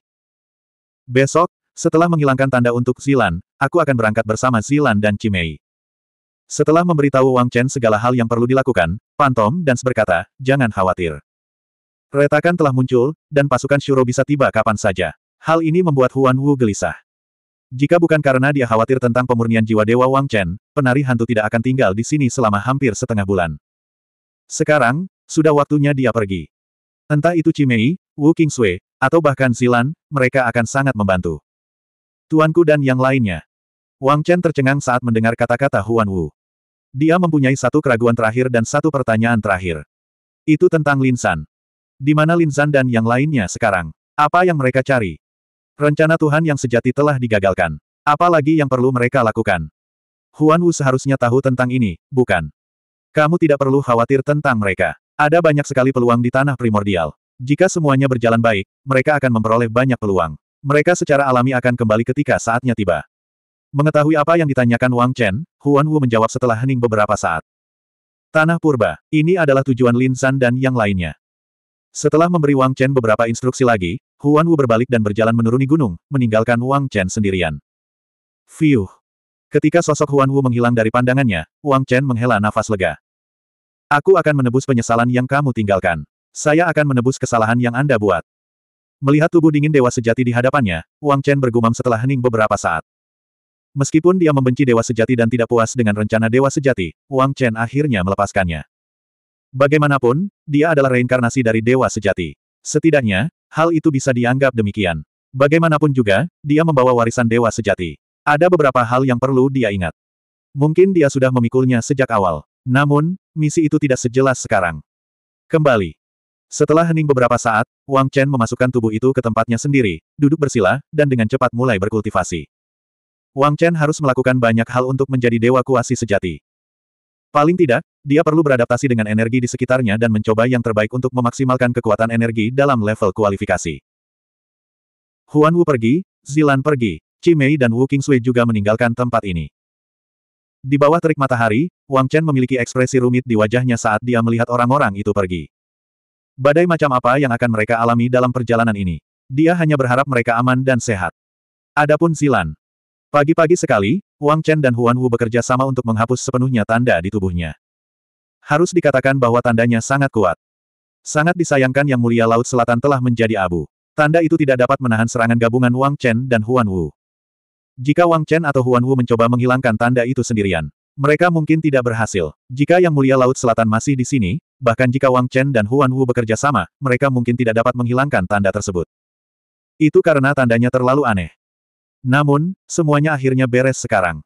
Besok, setelah menghilangkan tanda untuk Zilan, aku akan berangkat bersama Zilan dan Cimei. Setelah memberitahu Wang Chen segala hal yang perlu dilakukan, Pantom dan berkata, jangan khawatir. Retakan telah muncul, dan pasukan Shuro bisa tiba kapan saja. Hal ini membuat Huan Wu gelisah. Jika bukan karena dia khawatir tentang pemurnian jiwa dewa Wang Chen, penari hantu tidak akan tinggal di sini selama hampir setengah bulan. Sekarang, sudah waktunya dia pergi. Entah itu Cimei, Wu Qingsui, atau bahkan Zilan, mereka akan sangat membantu. Tuanku dan yang lainnya. Wang Chen tercengang saat mendengar kata-kata Huan Wu. Dia mempunyai satu keraguan terakhir dan satu pertanyaan terakhir. Itu tentang Lin San. Di mana Lin San dan yang lainnya sekarang? Apa yang mereka cari? Rencana Tuhan yang sejati telah digagalkan. Apalagi yang perlu mereka lakukan? Huan Wu seharusnya tahu tentang ini, bukan? Kamu tidak perlu khawatir tentang mereka. Ada banyak sekali peluang di tanah primordial. Jika semuanya berjalan baik, mereka akan memperoleh banyak peluang. Mereka secara alami akan kembali ketika saatnya tiba. Mengetahui apa yang ditanyakan Wang Chen, Huan Wu menjawab setelah hening beberapa saat. Tanah Purba, ini adalah tujuan Lin San dan yang lainnya. Setelah memberi Wang Chen beberapa instruksi lagi, Huan Wu berbalik dan berjalan menuruni gunung, meninggalkan Wang Chen sendirian. Fiuh! Ketika sosok Huan Wu menghilang dari pandangannya, Wang Chen menghela nafas lega. Aku akan menebus penyesalan yang kamu tinggalkan. Saya akan menebus kesalahan yang Anda buat. Melihat tubuh dingin dewa sejati di hadapannya, Wang Chen bergumam setelah hening beberapa saat. Meskipun dia membenci dewa sejati dan tidak puas dengan rencana dewa sejati, Wang Chen akhirnya melepaskannya. Bagaimanapun, dia adalah reinkarnasi dari dewa sejati. Setidaknya, hal itu bisa dianggap demikian. Bagaimanapun juga, dia membawa warisan dewa sejati. Ada beberapa hal yang perlu dia ingat. Mungkin dia sudah memikulnya sejak awal. Namun, misi itu tidak sejelas sekarang. Kembali. Setelah hening beberapa saat, Wang Chen memasukkan tubuh itu ke tempatnya sendiri, duduk bersila, dan dengan cepat mulai berkultivasi. Wang Chen harus melakukan banyak hal untuk menjadi dewa kuasi sejati. Paling tidak, dia perlu beradaptasi dengan energi di sekitarnya dan mencoba yang terbaik untuk memaksimalkan kekuatan energi dalam level kualifikasi. Huan Wu pergi, Zilan pergi, Mei dan Wu Qingsui juga meninggalkan tempat ini. Di bawah terik matahari, Wang Chen memiliki ekspresi rumit di wajahnya saat dia melihat orang-orang itu pergi. Badai macam apa yang akan mereka alami dalam perjalanan ini? Dia hanya berharap mereka aman dan sehat. Adapun Silan. Pagi-pagi sekali, Wang Chen dan Huan Wu bekerja sama untuk menghapus sepenuhnya tanda di tubuhnya. Harus dikatakan bahwa tandanya sangat kuat. Sangat disayangkan Yang Mulia Laut Selatan telah menjadi abu. Tanda itu tidak dapat menahan serangan gabungan Wang Chen dan Huan Wu. Jika Wang Chen atau Huan Wu mencoba menghilangkan tanda itu sendirian, mereka mungkin tidak berhasil. Jika Yang Mulia Laut Selatan masih di sini, bahkan jika Wang Chen dan Huan Wu bekerja sama, mereka mungkin tidak dapat menghilangkan tanda tersebut. Itu karena tandanya terlalu aneh. Namun, semuanya akhirnya beres sekarang.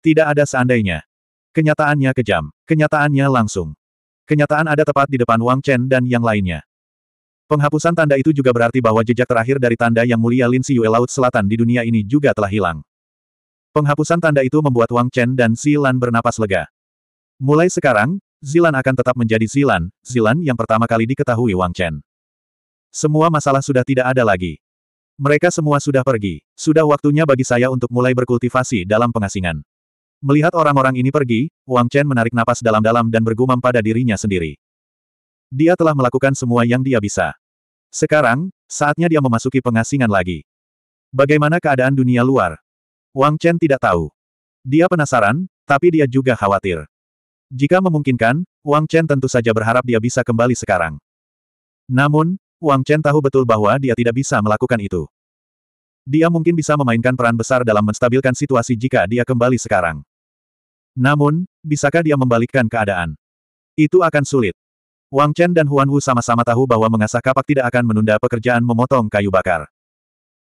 Tidak ada seandainya. Kenyataannya kejam. Kenyataannya langsung. Kenyataan ada tepat di depan Wang Chen dan yang lainnya. Penghapusan tanda itu juga berarti bahwa jejak terakhir dari tanda yang mulia Lin Siyue Laut Selatan di dunia ini juga telah hilang. Penghapusan tanda itu membuat Wang Chen dan Zilan bernapas lega. Mulai sekarang, Zilan akan tetap menjadi Zilan, Zilan yang pertama kali diketahui Wang Chen. Semua masalah sudah tidak ada lagi. Mereka semua sudah pergi. Sudah waktunya bagi saya untuk mulai berkultivasi dalam pengasingan. Melihat orang-orang ini pergi, Wang Chen menarik napas dalam-dalam dan bergumam pada dirinya sendiri. Dia telah melakukan semua yang dia bisa. Sekarang, saatnya dia memasuki pengasingan lagi. Bagaimana keadaan dunia luar? Wang Chen tidak tahu. Dia penasaran, tapi dia juga khawatir. Jika memungkinkan, Wang Chen tentu saja berharap dia bisa kembali sekarang. Namun, Wang Chen tahu betul bahwa dia tidak bisa melakukan itu. Dia mungkin bisa memainkan peran besar dalam menstabilkan situasi jika dia kembali sekarang. Namun, bisakah dia membalikkan keadaan? Itu akan sulit. Wang Chen dan Huan Wu sama-sama tahu bahwa mengasah kapak tidak akan menunda pekerjaan memotong kayu bakar.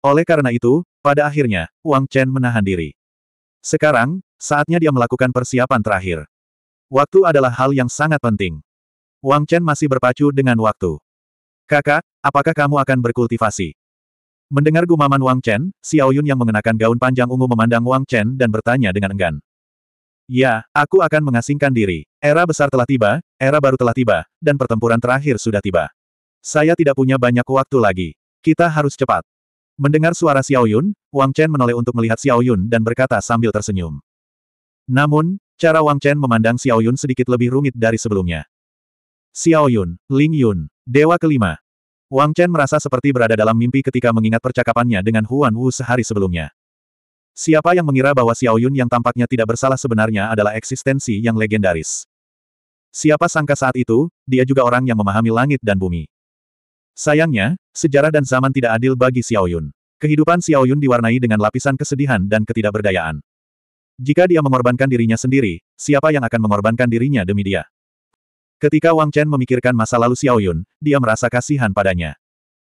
Oleh karena itu, pada akhirnya, Wang Chen menahan diri. Sekarang, saatnya dia melakukan persiapan terakhir. Waktu adalah hal yang sangat penting. Wang Chen masih berpacu dengan waktu. Kakak, apakah kamu akan berkultivasi? Mendengar gumaman Wang Chen, Xiao Yun yang mengenakan gaun panjang ungu memandang Wang Chen dan bertanya dengan enggan. Ya, aku akan mengasingkan diri. Era besar telah tiba, era baru telah tiba, dan pertempuran terakhir sudah tiba. Saya tidak punya banyak waktu lagi. Kita harus cepat. Mendengar suara Xiao Yun, Wang Chen menoleh untuk melihat Xiao Yun dan berkata sambil tersenyum. Namun, cara Wang Chen memandang Xiao Yun sedikit lebih rumit dari sebelumnya. Xiao Yun, Ling Yun, Dewa Kelima. Wang Chen merasa seperti berada dalam mimpi ketika mengingat percakapannya dengan Huan Wu sehari sebelumnya. Siapa yang mengira bahwa Xiao Yun yang tampaknya tidak bersalah sebenarnya adalah eksistensi yang legendaris? Siapa sangka saat itu, dia juga orang yang memahami langit dan bumi. Sayangnya, sejarah dan zaman tidak adil bagi Xiao Yun. Kehidupan Xiao Yun diwarnai dengan lapisan kesedihan dan ketidakberdayaan. Jika dia mengorbankan dirinya sendiri, siapa yang akan mengorbankan dirinya demi dia? Ketika Wang Chen memikirkan masa lalu Xiao Yun, dia merasa kasihan padanya.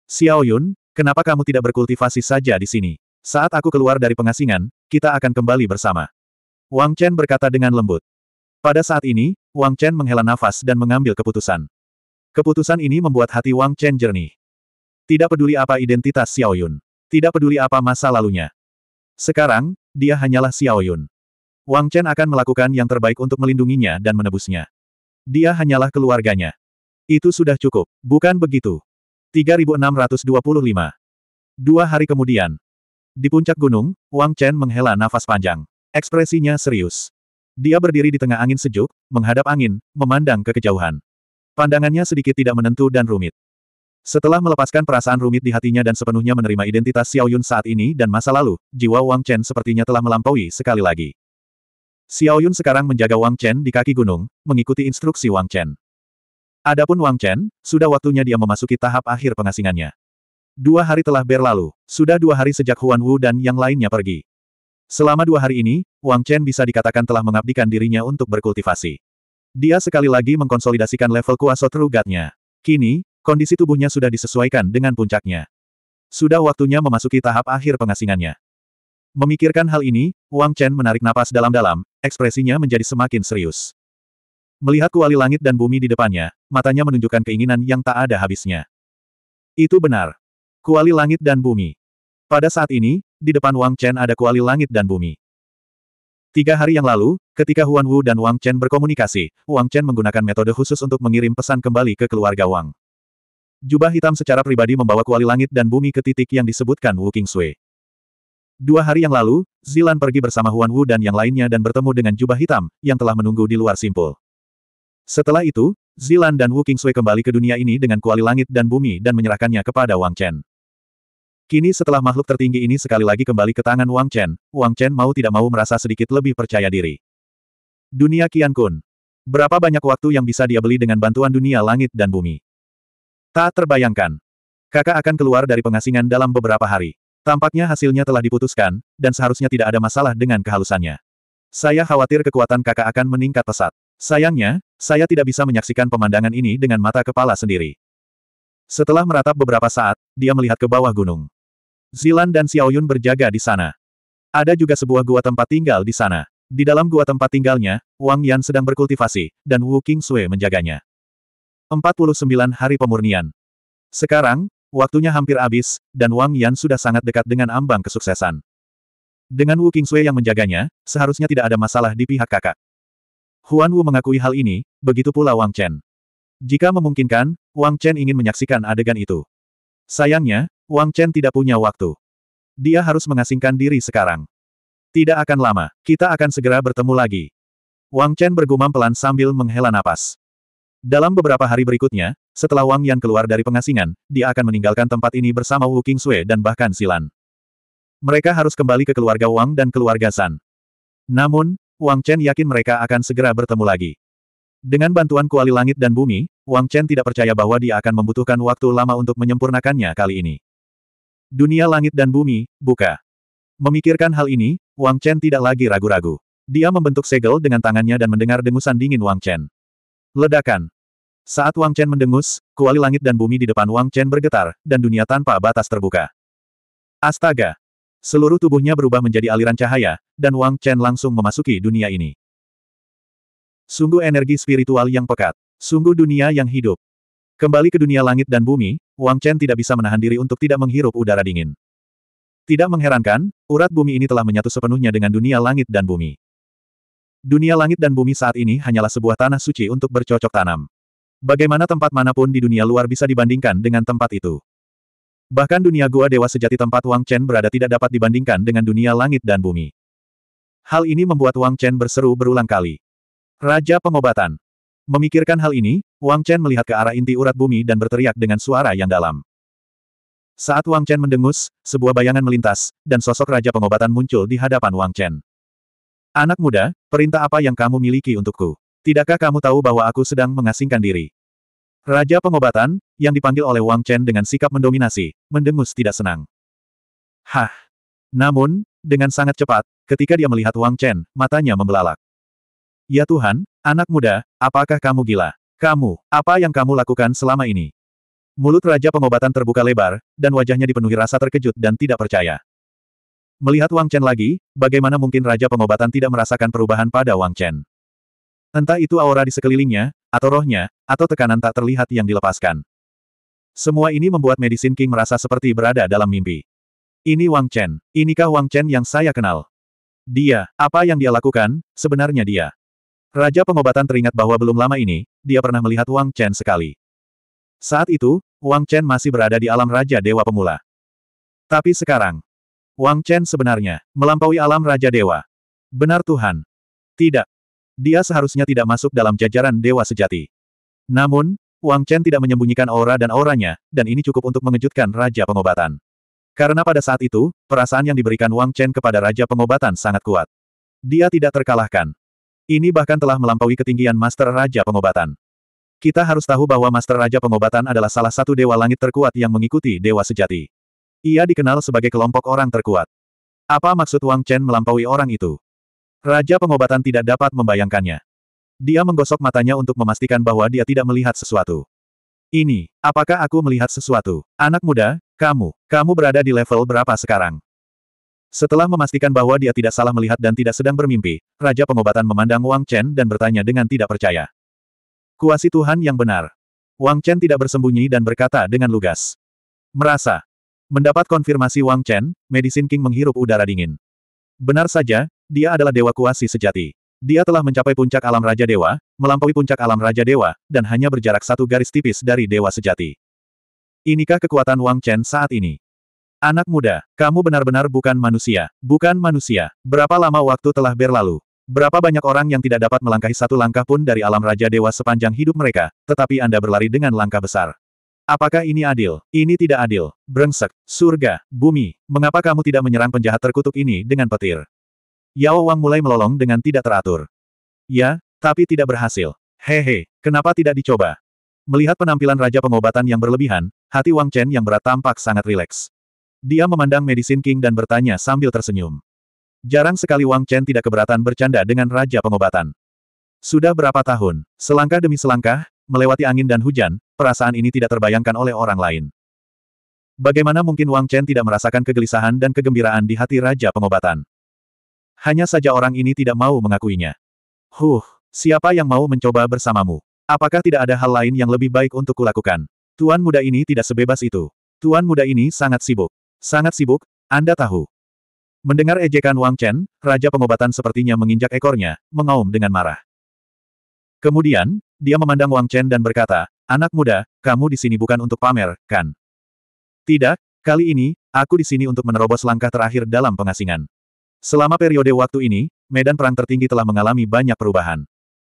Xiao Yun, kenapa kamu tidak berkultivasi saja di sini? Saat aku keluar dari pengasingan, kita akan kembali bersama. Wang Chen berkata dengan lembut. Pada saat ini, Wang Chen menghela nafas dan mengambil keputusan. Keputusan ini membuat hati Wang Chen jernih. Tidak peduli apa identitas Xiao Yun. Tidak peduli apa masa lalunya. Sekarang, dia hanyalah Xiao Yun. Wang Chen akan melakukan yang terbaik untuk melindunginya dan menebusnya. Dia hanyalah keluarganya. Itu sudah cukup, bukan begitu? 3625. Dua hari kemudian, di puncak gunung, Wang Chen menghela nafas panjang. Ekspresinya serius. Dia berdiri di tengah angin sejuk, menghadap angin, memandang ke kejauhan. Pandangannya sedikit tidak menentu dan rumit. Setelah melepaskan perasaan rumit di hatinya dan sepenuhnya menerima identitas Xiao Yun saat ini dan masa lalu, jiwa Wang Chen sepertinya telah melampaui sekali lagi. Xiao Yun sekarang menjaga Wang Chen di kaki gunung, mengikuti instruksi Wang Chen. Adapun Wang Chen, sudah waktunya dia memasuki tahap akhir pengasingannya. Dua hari telah berlalu, sudah dua hari sejak Huan Wu dan yang lainnya pergi. Selama dua hari ini, Wang Chen bisa dikatakan telah mengabdikan dirinya untuk berkultivasi. Dia sekali lagi mengkonsolidasikan level kuasa terugatnya. Kini, kondisi tubuhnya sudah disesuaikan dengan puncaknya. Sudah waktunya memasuki tahap akhir pengasingannya. Memikirkan hal ini, Wang Chen menarik napas dalam-dalam, ekspresinya menjadi semakin serius. Melihat kuali langit dan bumi di depannya, matanya menunjukkan keinginan yang tak ada habisnya. Itu benar, Kuali langit dan bumi. Pada saat ini, di depan Wang Chen ada kuali langit dan bumi. Tiga hari yang lalu, ketika Huan Wu dan Wang Chen berkomunikasi, Wang Chen menggunakan metode khusus untuk mengirim pesan kembali ke keluarga Wang. Jubah hitam secara pribadi membawa kuali langit dan bumi ke titik yang disebutkan Wu King Sui. Dua hari yang lalu, Zilan pergi bersama Huan Wu dan yang lainnya dan bertemu dengan jubah hitam, yang telah menunggu di luar simpul. Setelah itu, Zilan dan Wu Qingsui kembali ke dunia ini dengan kuali langit dan bumi dan menyerahkannya kepada Wang Chen. Kini setelah makhluk tertinggi ini sekali lagi kembali ke tangan Wang Chen, Wang Chen mau tidak mau merasa sedikit lebih percaya diri. Dunia Qian Kun. Berapa banyak waktu yang bisa dia beli dengan bantuan dunia langit dan bumi? Tak terbayangkan. Kakak akan keluar dari pengasingan dalam beberapa hari. Tampaknya hasilnya telah diputuskan, dan seharusnya tidak ada masalah dengan kehalusannya. Saya khawatir kekuatan kakak akan meningkat pesat. Sayangnya, saya tidak bisa menyaksikan pemandangan ini dengan mata kepala sendiri. Setelah meratap beberapa saat, dia melihat ke bawah gunung. Zilan dan Xiaoyun berjaga di sana. Ada juga sebuah gua tempat tinggal di sana. Di dalam gua tempat tinggalnya, Wang Yan sedang berkultivasi, dan Wu King Sui menjaganya. 49 hari pemurnian. Sekarang, waktunya hampir habis, dan Wang Yan sudah sangat dekat dengan ambang kesuksesan. Dengan Wu King Sui yang menjaganya, seharusnya tidak ada masalah di pihak kakak. Huan Wu mengakui hal ini, begitu pula Wang Chen. Jika memungkinkan, Wang Chen ingin menyaksikan adegan itu. Sayangnya, Wang Chen tidak punya waktu. Dia harus mengasingkan diri sekarang. Tidak akan lama, kita akan segera bertemu lagi. Wang Chen bergumam pelan sambil menghela napas. Dalam beberapa hari berikutnya, setelah Wang Yan keluar dari pengasingan, dia akan meninggalkan tempat ini bersama Wu King Sui dan bahkan Silan. Mereka harus kembali ke keluarga Wang dan keluarga San. Namun, Wang Chen yakin mereka akan segera bertemu lagi. Dengan bantuan kuali langit dan bumi, Wang Chen tidak percaya bahwa dia akan membutuhkan waktu lama untuk menyempurnakannya kali ini. Dunia langit dan bumi, buka. Memikirkan hal ini, Wang Chen tidak lagi ragu-ragu. Dia membentuk segel dengan tangannya dan mendengar dengusan dingin Wang Chen. Ledakan. Saat Wang Chen mendengus, kuali langit dan bumi di depan Wang Chen bergetar, dan dunia tanpa batas terbuka. Astaga! Seluruh tubuhnya berubah menjadi aliran cahaya, dan Wang Chen langsung memasuki dunia ini. Sungguh energi spiritual yang pekat. Sungguh dunia yang hidup. Kembali ke dunia langit dan bumi, Wang Chen tidak bisa menahan diri untuk tidak menghirup udara dingin. Tidak mengherankan, urat bumi ini telah menyatu sepenuhnya dengan dunia langit dan bumi. Dunia langit dan bumi saat ini hanyalah sebuah tanah suci untuk bercocok tanam. Bagaimana tempat manapun di dunia luar bisa dibandingkan dengan tempat itu. Bahkan dunia gua dewa sejati tempat Wang Chen berada tidak dapat dibandingkan dengan dunia langit dan bumi. Hal ini membuat Wang Chen berseru berulang kali. Raja pengobatan. Memikirkan hal ini, Wang Chen melihat ke arah inti urat bumi dan berteriak dengan suara yang dalam. Saat Wang Chen mendengus, sebuah bayangan melintas, dan sosok Raja Pengobatan muncul di hadapan Wang Chen. Anak muda, perintah apa yang kamu miliki untukku? Tidakkah kamu tahu bahwa aku sedang mengasingkan diri? Raja Pengobatan, yang dipanggil oleh Wang Chen dengan sikap mendominasi, mendengus tidak senang. Hah! Namun, dengan sangat cepat, ketika dia melihat Wang Chen, matanya membelalak. Ya Tuhan, anak muda, apakah kamu gila? Kamu, apa yang kamu lakukan selama ini? Mulut Raja Pengobatan terbuka lebar, dan wajahnya dipenuhi rasa terkejut dan tidak percaya. Melihat Wang Chen lagi, bagaimana mungkin Raja Pengobatan tidak merasakan perubahan pada Wang Chen? Entah itu aura di sekelilingnya, atau rohnya, atau tekanan tak terlihat yang dilepaskan. Semua ini membuat Medicine King merasa seperti berada dalam mimpi. Ini Wang Chen. Inikah Wang Chen yang saya kenal? Dia, apa yang dia lakukan, sebenarnya dia. Raja pengobatan teringat bahwa belum lama ini, dia pernah melihat Wang Chen sekali. Saat itu, Wang Chen masih berada di alam Raja Dewa Pemula. Tapi sekarang, Wang Chen sebenarnya melampaui alam Raja Dewa. Benar Tuhan? Tidak. Dia seharusnya tidak masuk dalam jajaran Dewa Sejati. Namun, Wang Chen tidak menyembunyikan aura dan auranya, dan ini cukup untuk mengejutkan Raja Pengobatan. Karena pada saat itu, perasaan yang diberikan Wang Chen kepada Raja Pengobatan sangat kuat. Dia tidak terkalahkan. Ini bahkan telah melampaui ketinggian Master Raja Pengobatan. Kita harus tahu bahwa Master Raja Pengobatan adalah salah satu dewa langit terkuat yang mengikuti dewa sejati. Ia dikenal sebagai kelompok orang terkuat. Apa maksud Wang Chen melampaui orang itu? Raja Pengobatan tidak dapat membayangkannya. Dia menggosok matanya untuk memastikan bahwa dia tidak melihat sesuatu. Ini, apakah aku melihat sesuatu? Anak muda, kamu, kamu berada di level berapa sekarang? Setelah memastikan bahwa dia tidak salah melihat dan tidak sedang bermimpi, Raja Pengobatan memandang Wang Chen dan bertanya dengan tidak percaya. Kuasi Tuhan yang benar. Wang Chen tidak bersembunyi dan berkata dengan lugas. Merasa. Mendapat konfirmasi Wang Chen, Medicine King menghirup udara dingin. Benar saja, dia adalah dewa kuasi sejati. Dia telah mencapai puncak alam Raja Dewa, melampaui puncak alam Raja Dewa, dan hanya berjarak satu garis tipis dari Dewa Sejati. Inikah kekuatan Wang Chen saat ini? Anak muda, kamu benar-benar bukan manusia, bukan manusia. Berapa lama waktu telah berlalu? Berapa banyak orang yang tidak dapat melangkahi satu langkah pun dari alam Raja Dewa sepanjang hidup mereka, tetapi Anda berlari dengan langkah besar. Apakah ini adil? Ini tidak adil. Brengsek, surga, bumi, mengapa kamu tidak menyerang penjahat terkutuk ini dengan petir? Yao Wang mulai melolong dengan tidak teratur. Ya, tapi tidak berhasil. Hehe, kenapa tidak dicoba? Melihat penampilan Raja Pengobatan yang berlebihan, hati Wang Chen yang berat tampak sangat rileks. Dia memandang Medicine King dan bertanya sambil tersenyum. Jarang sekali Wang Chen tidak keberatan bercanda dengan Raja Pengobatan. Sudah berapa tahun, selangkah demi selangkah, melewati angin dan hujan, perasaan ini tidak terbayangkan oleh orang lain. Bagaimana mungkin Wang Chen tidak merasakan kegelisahan dan kegembiraan di hati Raja Pengobatan? Hanya saja orang ini tidak mau mengakuinya. Huh, siapa yang mau mencoba bersamamu? Apakah tidak ada hal lain yang lebih baik untuk kulakukan? Tuan muda ini tidak sebebas itu. Tuan muda ini sangat sibuk. Sangat sibuk, Anda tahu. Mendengar ejekan Wang Chen, Raja Pengobatan sepertinya menginjak ekornya, mengaum dengan marah. Kemudian, dia memandang Wang Chen dan berkata, Anak muda, kamu di sini bukan untuk pamer, kan? Tidak, kali ini, aku di sini untuk menerobos langkah terakhir dalam pengasingan. Selama periode waktu ini, medan perang tertinggi telah mengalami banyak perubahan.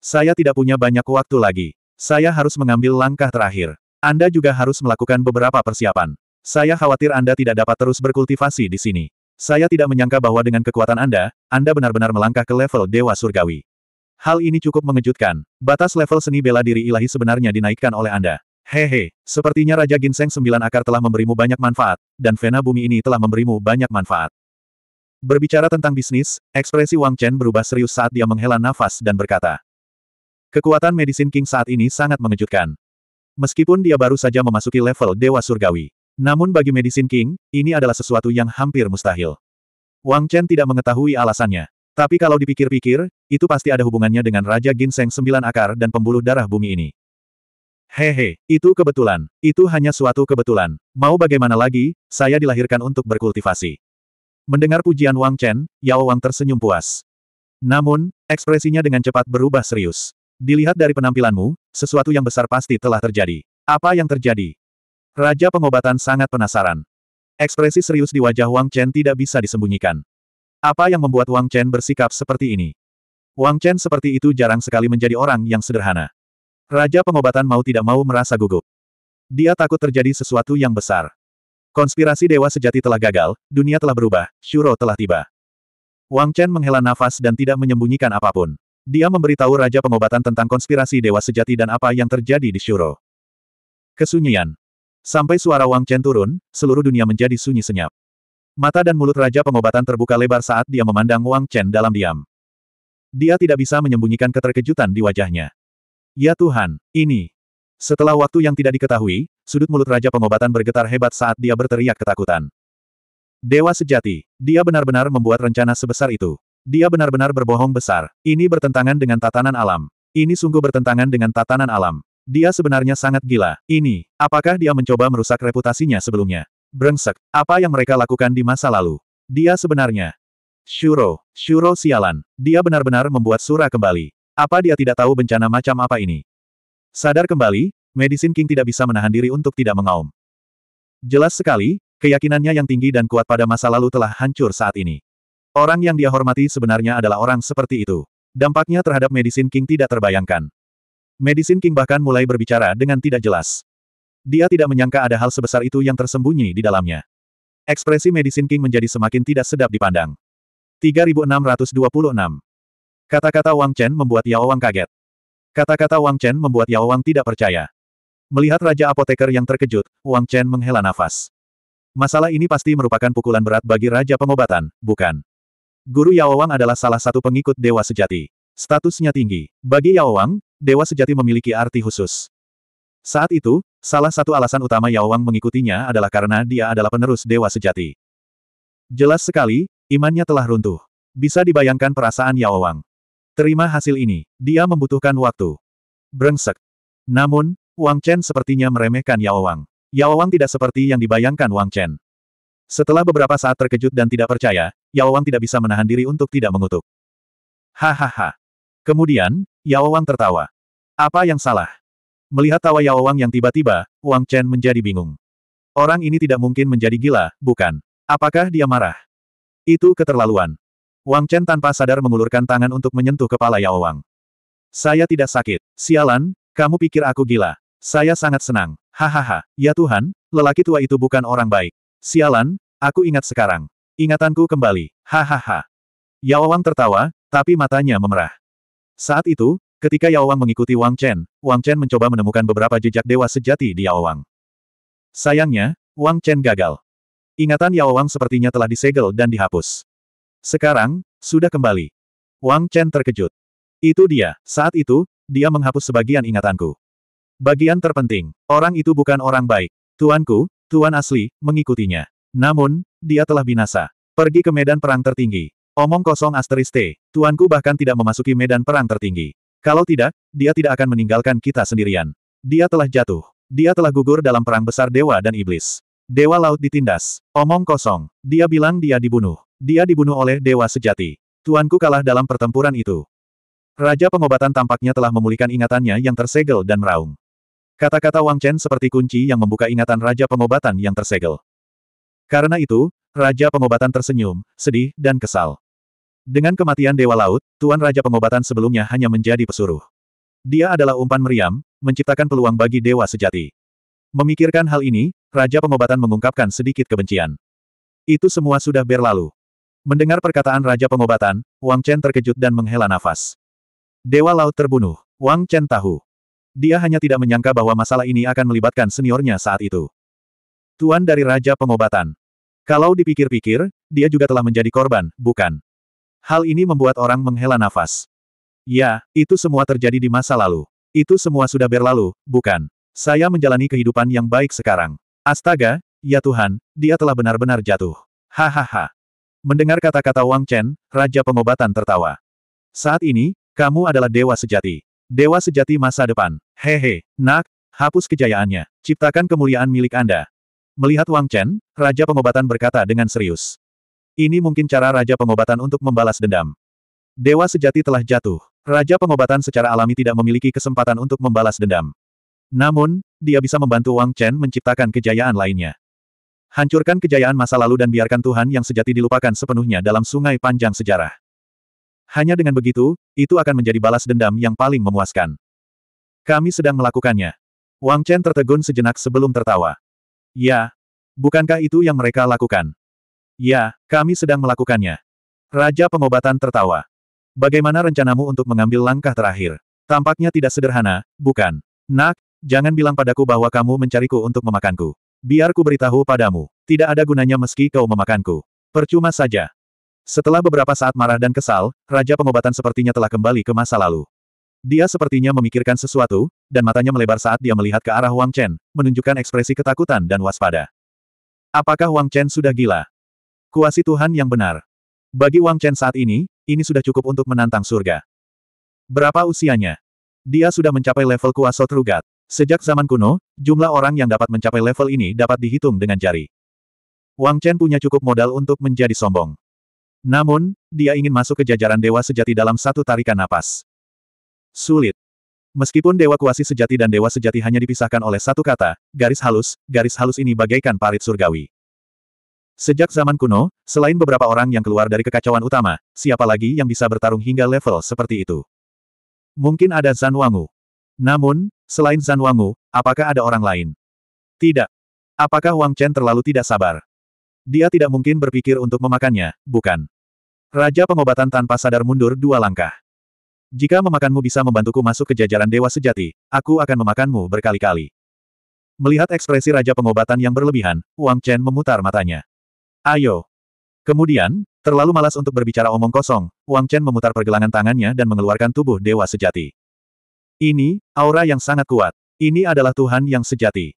Saya tidak punya banyak waktu lagi. Saya harus mengambil langkah terakhir. Anda juga harus melakukan beberapa persiapan. Saya khawatir Anda tidak dapat terus berkultivasi di sini. Saya tidak menyangka bahwa dengan kekuatan Anda, Anda benar-benar melangkah ke level Dewa Surgawi. Hal ini cukup mengejutkan. Batas level seni bela diri ilahi sebenarnya dinaikkan oleh Anda. Hehe, sepertinya Raja Ginseng Sembilan Akar telah memberimu banyak manfaat, dan Vena Bumi ini telah memberimu banyak manfaat. Berbicara tentang bisnis, ekspresi Wang Chen berubah serius saat dia menghela nafas dan berkata. Kekuatan Medicine King saat ini sangat mengejutkan. Meskipun dia baru saja memasuki level Dewa Surgawi, namun bagi Medicine King, ini adalah sesuatu yang hampir mustahil. Wang Chen tidak mengetahui alasannya. Tapi kalau dipikir-pikir, itu pasti ada hubungannya dengan Raja Ginseng Sembilan Akar dan pembuluh darah bumi ini. Hehe, itu kebetulan. Itu hanya suatu kebetulan. Mau bagaimana lagi, saya dilahirkan untuk berkultivasi. Mendengar pujian Wang Chen, Yao Wang tersenyum puas. Namun, ekspresinya dengan cepat berubah serius. Dilihat dari penampilanmu, sesuatu yang besar pasti telah terjadi. Apa yang terjadi? Raja pengobatan sangat penasaran. Ekspresi serius di wajah Wang Chen tidak bisa disembunyikan. Apa yang membuat Wang Chen bersikap seperti ini? Wang Chen seperti itu jarang sekali menjadi orang yang sederhana. Raja pengobatan mau tidak mau merasa gugup. Dia takut terjadi sesuatu yang besar. Konspirasi dewa sejati telah gagal, dunia telah berubah, Shuro telah tiba. Wang Chen menghela nafas dan tidak menyembunyikan apapun. Dia memberitahu Raja Pengobatan tentang konspirasi Dewa Sejati dan apa yang terjadi di Shuro. Kesunyian. Sampai suara Wang Chen turun, seluruh dunia menjadi sunyi senyap. Mata dan mulut Raja Pengobatan terbuka lebar saat dia memandang Wang Chen dalam diam. Dia tidak bisa menyembunyikan keterkejutan di wajahnya. Ya Tuhan, ini. Setelah waktu yang tidak diketahui, sudut mulut Raja Pengobatan bergetar hebat saat dia berteriak ketakutan. Dewa sejati, dia benar-benar membuat rencana sebesar itu. Dia benar-benar berbohong besar. Ini bertentangan dengan tatanan alam. Ini sungguh bertentangan dengan tatanan alam. Dia sebenarnya sangat gila. Ini, apakah dia mencoba merusak reputasinya sebelumnya? Brengsek, apa yang mereka lakukan di masa lalu? Dia sebenarnya. Shuro, Shuro sialan. Dia benar-benar membuat Sura kembali. Apa dia tidak tahu bencana macam apa ini? Sadar kembali, Medicine King tidak bisa menahan diri untuk tidak mengaum. Jelas sekali, keyakinannya yang tinggi dan kuat pada masa lalu telah hancur saat ini. Orang yang dia hormati sebenarnya adalah orang seperti itu. Dampaknya terhadap Medicine King tidak terbayangkan. Medicine King bahkan mulai berbicara dengan tidak jelas. Dia tidak menyangka ada hal sebesar itu yang tersembunyi di dalamnya. Ekspresi Medicine King menjadi semakin tidak sedap dipandang. 3626 Kata-kata Wang Chen membuat Yao Wang kaget. Kata-kata Wang Chen membuat Yao Wang tidak percaya. Melihat Raja Apoteker yang terkejut, Wang Chen menghela nafas. Masalah ini pasti merupakan pukulan berat bagi Raja Pengobatan, bukan? Guru Yao Wang adalah salah satu pengikut Dewa Sejati. Statusnya tinggi. Bagi Yao Wang, dewa sejati memiliki arti khusus. Saat itu, salah satu alasan utama Yao Wang mengikutinya adalah karena dia adalah penerus dewa sejati. Jelas sekali, imannya telah runtuh. Bisa dibayangkan perasaan Yao Wang. Terima hasil ini, dia membutuhkan waktu. Brengsek. Namun, Wang Chen sepertinya meremehkan Yao Wang. Yao Wang tidak seperti yang dibayangkan Wang Chen. Setelah beberapa saat terkejut dan tidak percaya, Yao Wang tidak bisa menahan diri untuk tidak mengutuk. Hahaha. Kemudian, Yao Wang tertawa. Apa yang salah? Melihat tawa Yao Wang yang tiba-tiba, Wang Chen menjadi bingung. Orang ini tidak mungkin menjadi gila, bukan? Apakah dia marah? Itu keterlaluan. Wang Chen tanpa sadar mengulurkan tangan untuk menyentuh kepala Yao Wang. Saya tidak sakit. Sialan, kamu pikir aku gila. Saya sangat senang. Hahaha, ya Tuhan, lelaki tua itu bukan orang baik. Sialan, aku ingat sekarang. Ingatanku kembali. Hahaha. Yao Wang tertawa, tapi matanya memerah. Saat itu, ketika Yao Wang mengikuti Wang Chen, Wang Chen mencoba menemukan beberapa jejak dewa sejati di Yao Wang. Sayangnya, Wang Chen gagal. Ingatan Yao Wang sepertinya telah disegel dan dihapus. Sekarang, sudah kembali. Wang Chen terkejut. Itu dia, saat itu, dia menghapus sebagian ingatanku. Bagian terpenting, orang itu bukan orang baik. Tuanku, Tuan asli, mengikutinya. Namun, dia telah binasa. Pergi ke medan perang tertinggi. Omong kosong asteris T, tuanku bahkan tidak memasuki medan perang tertinggi. Kalau tidak, dia tidak akan meninggalkan kita sendirian. Dia telah jatuh. Dia telah gugur dalam perang besar dewa dan iblis. Dewa laut ditindas. Omong kosong. Dia bilang dia dibunuh. Dia dibunuh oleh dewa sejati. Tuanku kalah dalam pertempuran itu. Raja pengobatan tampaknya telah memulihkan ingatannya yang tersegel dan meraung. Kata-kata Wang Chen seperti kunci yang membuka ingatan Raja pengobatan yang tersegel. Karena itu, Raja pengobatan tersenyum, sedih, dan kesal. Dengan kematian Dewa Laut, Tuan Raja Pengobatan sebelumnya hanya menjadi pesuruh. Dia adalah umpan meriam, menciptakan peluang bagi Dewa Sejati. Memikirkan hal ini, Raja Pengobatan mengungkapkan sedikit kebencian. Itu semua sudah berlalu. Mendengar perkataan Raja Pengobatan, Wang Chen terkejut dan menghela nafas. Dewa Laut terbunuh, Wang Chen tahu. Dia hanya tidak menyangka bahwa masalah ini akan melibatkan seniornya saat itu. Tuan dari Raja Pengobatan. Kalau dipikir-pikir, dia juga telah menjadi korban, bukan? Hal ini membuat orang menghela nafas. Ya, itu semua terjadi di masa lalu. Itu semua sudah berlalu, bukan? Saya menjalani kehidupan yang baik sekarang. Astaga, ya Tuhan, dia telah benar-benar jatuh. Hahaha. Mendengar kata-kata Wang Chen, Raja Pengobatan tertawa. Saat ini, kamu adalah dewa sejati. Dewa sejati masa depan. Hehe, nak, hapus kejayaannya. Ciptakan kemuliaan milik Anda. Melihat Wang Chen, Raja Pengobatan berkata dengan serius. Ini mungkin cara Raja Pengobatan untuk membalas dendam. Dewa sejati telah jatuh. Raja Pengobatan secara alami tidak memiliki kesempatan untuk membalas dendam. Namun, dia bisa membantu Wang Chen menciptakan kejayaan lainnya. Hancurkan kejayaan masa lalu dan biarkan Tuhan yang sejati dilupakan sepenuhnya dalam sungai panjang sejarah. Hanya dengan begitu, itu akan menjadi balas dendam yang paling memuaskan. Kami sedang melakukannya. Wang Chen tertegun sejenak sebelum tertawa. Ya, bukankah itu yang mereka lakukan? Ya, kami sedang melakukannya. Raja pengobatan tertawa. Bagaimana rencanamu untuk mengambil langkah terakhir? Tampaknya tidak sederhana, bukan? Nak, jangan bilang padaku bahwa kamu mencariku untuk memakanku. Biar ku beritahu padamu, tidak ada gunanya meski kau memakanku. Percuma saja. Setelah beberapa saat marah dan kesal, Raja pengobatan sepertinya telah kembali ke masa lalu. Dia sepertinya memikirkan sesuatu, dan matanya melebar saat dia melihat ke arah Wang Chen, menunjukkan ekspresi ketakutan dan waspada. Apakah Wang Chen sudah gila? Kuasi Tuhan yang benar. Bagi Wang Chen saat ini, ini sudah cukup untuk menantang surga. Berapa usianya? Dia sudah mencapai level kuasa terugat. Sejak zaman kuno, jumlah orang yang dapat mencapai level ini dapat dihitung dengan jari. Wang Chen punya cukup modal untuk menjadi sombong. Namun, dia ingin masuk ke jajaran dewa sejati dalam satu tarikan napas. Sulit. Meskipun Dewa Kuasi Sejati dan Dewa Sejati hanya dipisahkan oleh satu kata, garis halus, garis halus ini bagaikan parit surgawi. Sejak zaman kuno, selain beberapa orang yang keluar dari kekacauan utama, siapa lagi yang bisa bertarung hingga level seperti itu? Mungkin ada Zan Wangu. Namun, selain Zan Wangu, apakah ada orang lain? Tidak. Apakah Wang Chen terlalu tidak sabar? Dia tidak mungkin berpikir untuk memakannya, bukan? Raja pengobatan tanpa sadar mundur dua langkah. Jika memakanmu bisa membantuku masuk ke jajaran dewa sejati, aku akan memakanmu berkali-kali. Melihat ekspresi Raja Pengobatan yang berlebihan, Wang Chen memutar matanya. Ayo. Kemudian, terlalu malas untuk berbicara omong kosong, Wang Chen memutar pergelangan tangannya dan mengeluarkan tubuh dewa sejati. Ini, aura yang sangat kuat. Ini adalah Tuhan yang sejati.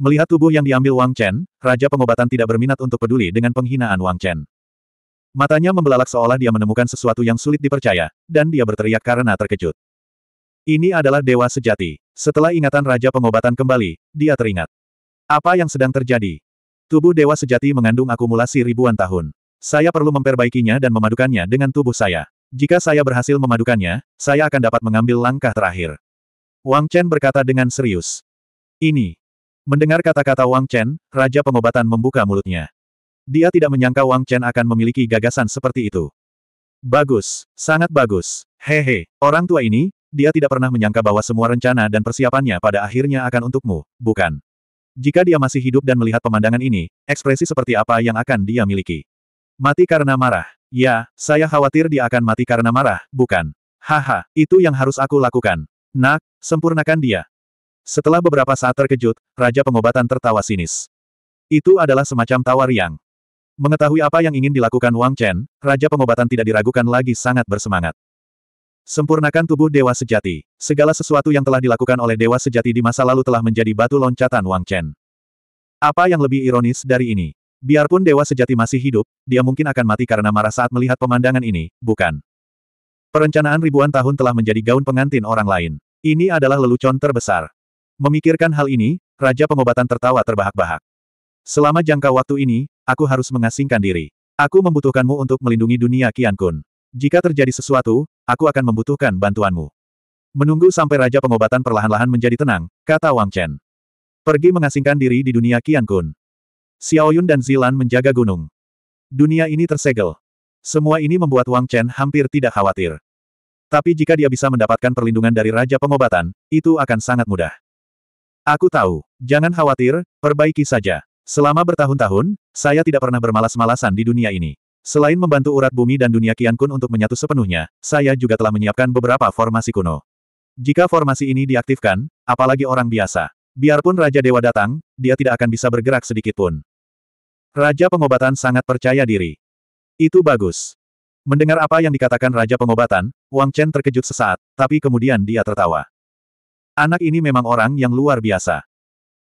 Melihat tubuh yang diambil Wang Chen, Raja Pengobatan tidak berminat untuk peduli dengan penghinaan Wang Chen. Matanya membelalak seolah dia menemukan sesuatu yang sulit dipercaya, dan dia berteriak karena terkejut. Ini adalah dewa sejati. Setelah ingatan Raja Pengobatan kembali, dia teringat. Apa yang sedang terjadi? Tubuh dewa sejati mengandung akumulasi ribuan tahun. Saya perlu memperbaikinya dan memadukannya dengan tubuh saya. Jika saya berhasil memadukannya, saya akan dapat mengambil langkah terakhir. Wang Chen berkata dengan serius. Ini. Mendengar kata-kata Wang Chen, Raja Pengobatan membuka mulutnya. Dia tidak menyangka Wang Chen akan memiliki gagasan seperti itu. Bagus, sangat bagus. Hehe, orang tua ini, dia tidak pernah menyangka bahwa semua rencana dan persiapannya pada akhirnya akan untukmu, bukan? Jika dia masih hidup dan melihat pemandangan ini, ekspresi seperti apa yang akan dia miliki? Mati karena marah. Ya, saya khawatir dia akan mati karena marah, bukan? Haha, itu yang harus aku lakukan. Nak, sempurnakan dia. Setelah beberapa saat terkejut, Raja Pengobatan tertawa sinis. Itu adalah semacam tawar yang. Mengetahui apa yang ingin dilakukan Wang Chen, Raja Pengobatan tidak diragukan lagi sangat bersemangat. Sempurnakan tubuh Dewa Sejati. Segala sesuatu yang telah dilakukan oleh Dewa Sejati di masa lalu telah menjadi batu loncatan Wang Chen. Apa yang lebih ironis dari ini? Biarpun Dewa Sejati masih hidup, dia mungkin akan mati karena marah saat melihat pemandangan ini, bukan? Perencanaan ribuan tahun telah menjadi gaun pengantin orang lain. Ini adalah lelucon terbesar. Memikirkan hal ini, Raja Pengobatan tertawa terbahak-bahak. Selama jangka waktu ini, aku harus mengasingkan diri. Aku membutuhkanmu untuk melindungi dunia Kian Kun. Jika terjadi sesuatu, aku akan membutuhkan bantuanmu. Menunggu sampai Raja Pengobatan perlahan-lahan menjadi tenang, kata Wang Chen. Pergi mengasingkan diri di dunia Qian Kun. Xiaoyun dan Zilan menjaga gunung. Dunia ini tersegel. Semua ini membuat Wang Chen hampir tidak khawatir. Tapi jika dia bisa mendapatkan perlindungan dari Raja Pengobatan, itu akan sangat mudah. Aku tahu. Jangan khawatir, perbaiki saja. Selama bertahun-tahun, saya tidak pernah bermalas-malasan di dunia ini. Selain membantu urat bumi dan dunia Kian Kun untuk menyatu sepenuhnya, saya juga telah menyiapkan beberapa formasi kuno. Jika formasi ini diaktifkan, apalagi orang biasa. Biarpun Raja Dewa datang, dia tidak akan bisa bergerak sedikit pun. Raja pengobatan sangat percaya diri. Itu bagus. Mendengar apa yang dikatakan Raja pengobatan, Wang Chen terkejut sesaat, tapi kemudian dia tertawa. Anak ini memang orang yang luar biasa.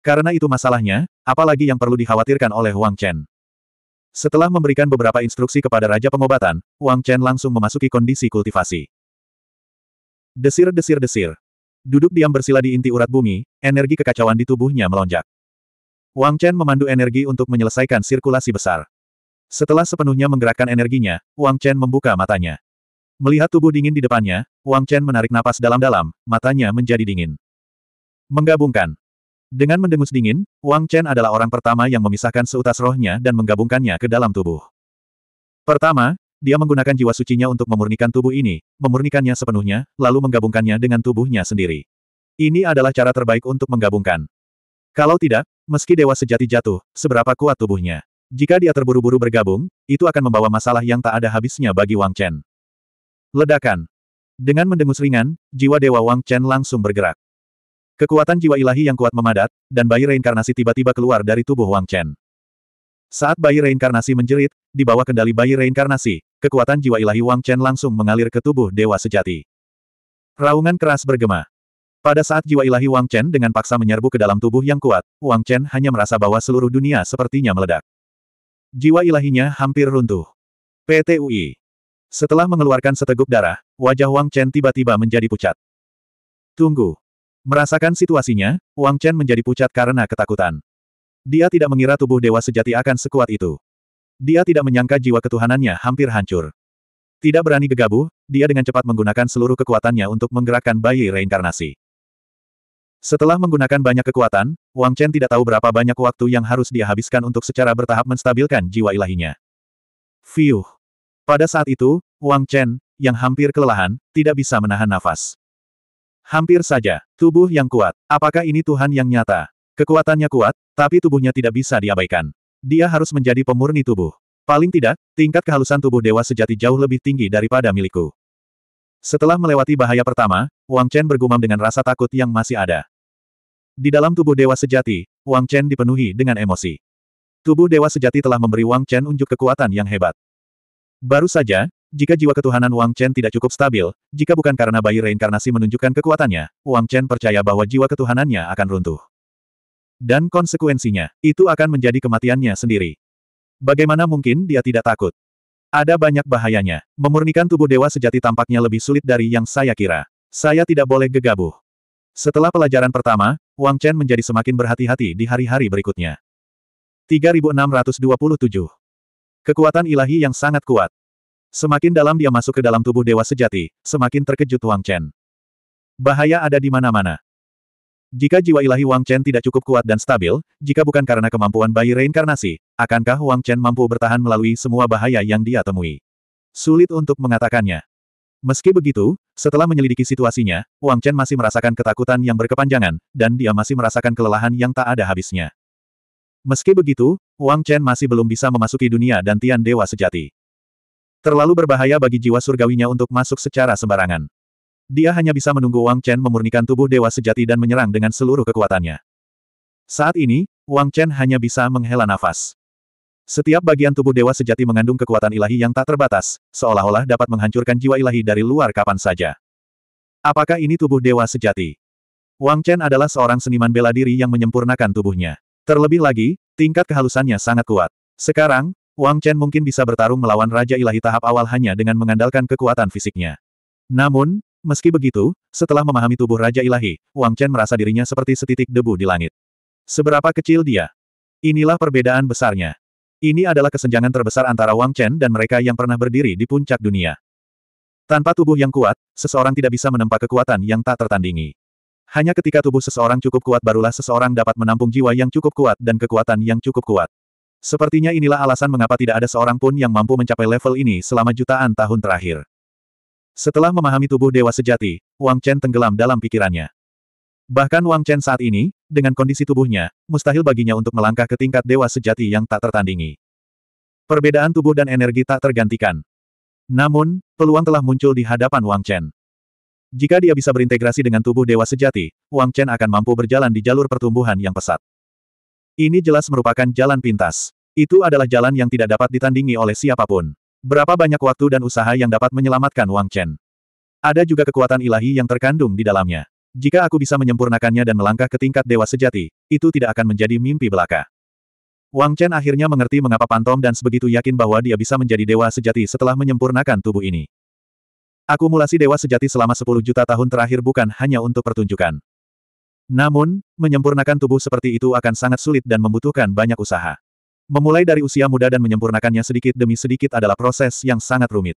Karena itu masalahnya, apalagi yang perlu dikhawatirkan oleh Wang Chen. Setelah memberikan beberapa instruksi kepada Raja Pengobatan, Wang Chen langsung memasuki kondisi kultivasi. Desir-desir-desir. Duduk diam bersila di inti urat bumi, energi kekacauan di tubuhnya melonjak. Wang Chen memandu energi untuk menyelesaikan sirkulasi besar. Setelah sepenuhnya menggerakkan energinya, Wang Chen membuka matanya. Melihat tubuh dingin di depannya, Wang Chen menarik napas dalam-dalam, matanya menjadi dingin. Menggabungkan, dengan mendengus dingin, Wang Chen adalah orang pertama yang memisahkan seutas rohnya dan menggabungkannya ke dalam tubuh. Pertama, dia menggunakan jiwa sucinya untuk memurnikan tubuh ini, memurnikannya sepenuhnya, lalu menggabungkannya dengan tubuhnya sendiri. Ini adalah cara terbaik untuk menggabungkan. Kalau tidak, meski dewa sejati jatuh, seberapa kuat tubuhnya. Jika dia terburu-buru bergabung, itu akan membawa masalah yang tak ada habisnya bagi Wang Chen. Ledakan. Dengan mendengus ringan, jiwa dewa Wang Chen langsung bergerak. Kekuatan jiwa ilahi yang kuat memadat, dan bayi reinkarnasi tiba-tiba keluar dari tubuh Wang Chen. Saat bayi reinkarnasi menjerit, di bawah kendali bayi reinkarnasi, kekuatan jiwa ilahi Wang Chen langsung mengalir ke tubuh dewa sejati. Raungan keras bergema. Pada saat jiwa ilahi Wang Chen dengan paksa menyerbu ke dalam tubuh yang kuat, Wang Chen hanya merasa bahwa seluruh dunia sepertinya meledak. Jiwa ilahinya hampir runtuh. PTUI. Setelah mengeluarkan seteguk darah, wajah Wang Chen tiba-tiba menjadi pucat. Tunggu. Merasakan situasinya, Wang Chen menjadi pucat karena ketakutan. Dia tidak mengira tubuh dewa sejati akan sekuat itu. Dia tidak menyangka jiwa ketuhanannya hampir hancur. Tidak berani gegabah, dia dengan cepat menggunakan seluruh kekuatannya untuk menggerakkan bayi reinkarnasi. Setelah menggunakan banyak kekuatan, Wang Chen tidak tahu berapa banyak waktu yang harus dia habiskan untuk secara bertahap menstabilkan jiwa ilahinya. Fiuh! Pada saat itu, Wang Chen, yang hampir kelelahan, tidak bisa menahan nafas. Hampir saja. Tubuh yang kuat. Apakah ini Tuhan yang nyata? Kekuatannya kuat, tapi tubuhnya tidak bisa diabaikan. Dia harus menjadi pemurni tubuh. Paling tidak, tingkat kehalusan tubuh dewa sejati jauh lebih tinggi daripada milikku. Setelah melewati bahaya pertama, Wang Chen bergumam dengan rasa takut yang masih ada. Di dalam tubuh dewa sejati, Wang Chen dipenuhi dengan emosi. Tubuh dewa sejati telah memberi Wang Chen unjuk kekuatan yang hebat. Baru saja, jika jiwa ketuhanan Wang Chen tidak cukup stabil, jika bukan karena bayi reinkarnasi menunjukkan kekuatannya, Wang Chen percaya bahwa jiwa ketuhanannya akan runtuh. Dan konsekuensinya, itu akan menjadi kematiannya sendiri. Bagaimana mungkin dia tidak takut? Ada banyak bahayanya. Memurnikan tubuh dewa sejati tampaknya lebih sulit dari yang saya kira. Saya tidak boleh gegabah. Setelah pelajaran pertama, Wang Chen menjadi semakin berhati-hati di hari-hari berikutnya. 3627 Kekuatan ilahi yang sangat kuat. Semakin dalam dia masuk ke dalam tubuh dewa sejati, semakin terkejut Wang Chen. Bahaya ada di mana-mana. Jika jiwa ilahi Wang Chen tidak cukup kuat dan stabil, jika bukan karena kemampuan bayi reinkarnasi, akankah Wang Chen mampu bertahan melalui semua bahaya yang dia temui? Sulit untuk mengatakannya. Meski begitu, setelah menyelidiki situasinya, Wang Chen masih merasakan ketakutan yang berkepanjangan, dan dia masih merasakan kelelahan yang tak ada habisnya. Meski begitu, Wang Chen masih belum bisa memasuki dunia dan Tian Dewa sejati. Terlalu berbahaya bagi jiwa surgawinya untuk masuk secara sembarangan. Dia hanya bisa menunggu Wang Chen memurnikan tubuh dewa sejati dan menyerang dengan seluruh kekuatannya. Saat ini, Wang Chen hanya bisa menghela nafas. Setiap bagian tubuh dewa sejati mengandung kekuatan ilahi yang tak terbatas, seolah-olah dapat menghancurkan jiwa ilahi dari luar kapan saja. Apakah ini tubuh dewa sejati? Wang Chen adalah seorang seniman bela diri yang menyempurnakan tubuhnya. Terlebih lagi, tingkat kehalusannya sangat kuat. Sekarang, Wang Chen mungkin bisa bertarung melawan Raja Ilahi tahap awal hanya dengan mengandalkan kekuatan fisiknya. Namun, meski begitu, setelah memahami tubuh Raja Ilahi, Wang Chen merasa dirinya seperti setitik debu di langit. Seberapa kecil dia? Inilah perbedaan besarnya. Ini adalah kesenjangan terbesar antara Wang Chen dan mereka yang pernah berdiri di puncak dunia. Tanpa tubuh yang kuat, seseorang tidak bisa menempa kekuatan yang tak tertandingi. Hanya ketika tubuh seseorang cukup kuat barulah seseorang dapat menampung jiwa yang cukup kuat dan kekuatan yang cukup kuat. Sepertinya inilah alasan mengapa tidak ada seorang pun yang mampu mencapai level ini selama jutaan tahun terakhir. Setelah memahami tubuh dewa sejati, Wang Chen tenggelam dalam pikirannya. Bahkan Wang Chen saat ini, dengan kondisi tubuhnya, mustahil baginya untuk melangkah ke tingkat dewa sejati yang tak tertandingi. Perbedaan tubuh dan energi tak tergantikan. Namun, peluang telah muncul di hadapan Wang Chen. Jika dia bisa berintegrasi dengan tubuh dewa sejati, Wang Chen akan mampu berjalan di jalur pertumbuhan yang pesat. Ini jelas merupakan jalan pintas. Itu adalah jalan yang tidak dapat ditandingi oleh siapapun. Berapa banyak waktu dan usaha yang dapat menyelamatkan Wang Chen. Ada juga kekuatan ilahi yang terkandung di dalamnya. Jika aku bisa menyempurnakannya dan melangkah ke tingkat dewa sejati, itu tidak akan menjadi mimpi belaka. Wang Chen akhirnya mengerti mengapa Pantom dan sebegitu yakin bahwa dia bisa menjadi dewa sejati setelah menyempurnakan tubuh ini. Akumulasi dewa sejati selama 10 juta tahun terakhir bukan hanya untuk pertunjukan. Namun, menyempurnakan tubuh seperti itu akan sangat sulit dan membutuhkan banyak usaha. Memulai dari usia muda dan menyempurnakannya sedikit demi sedikit adalah proses yang sangat rumit.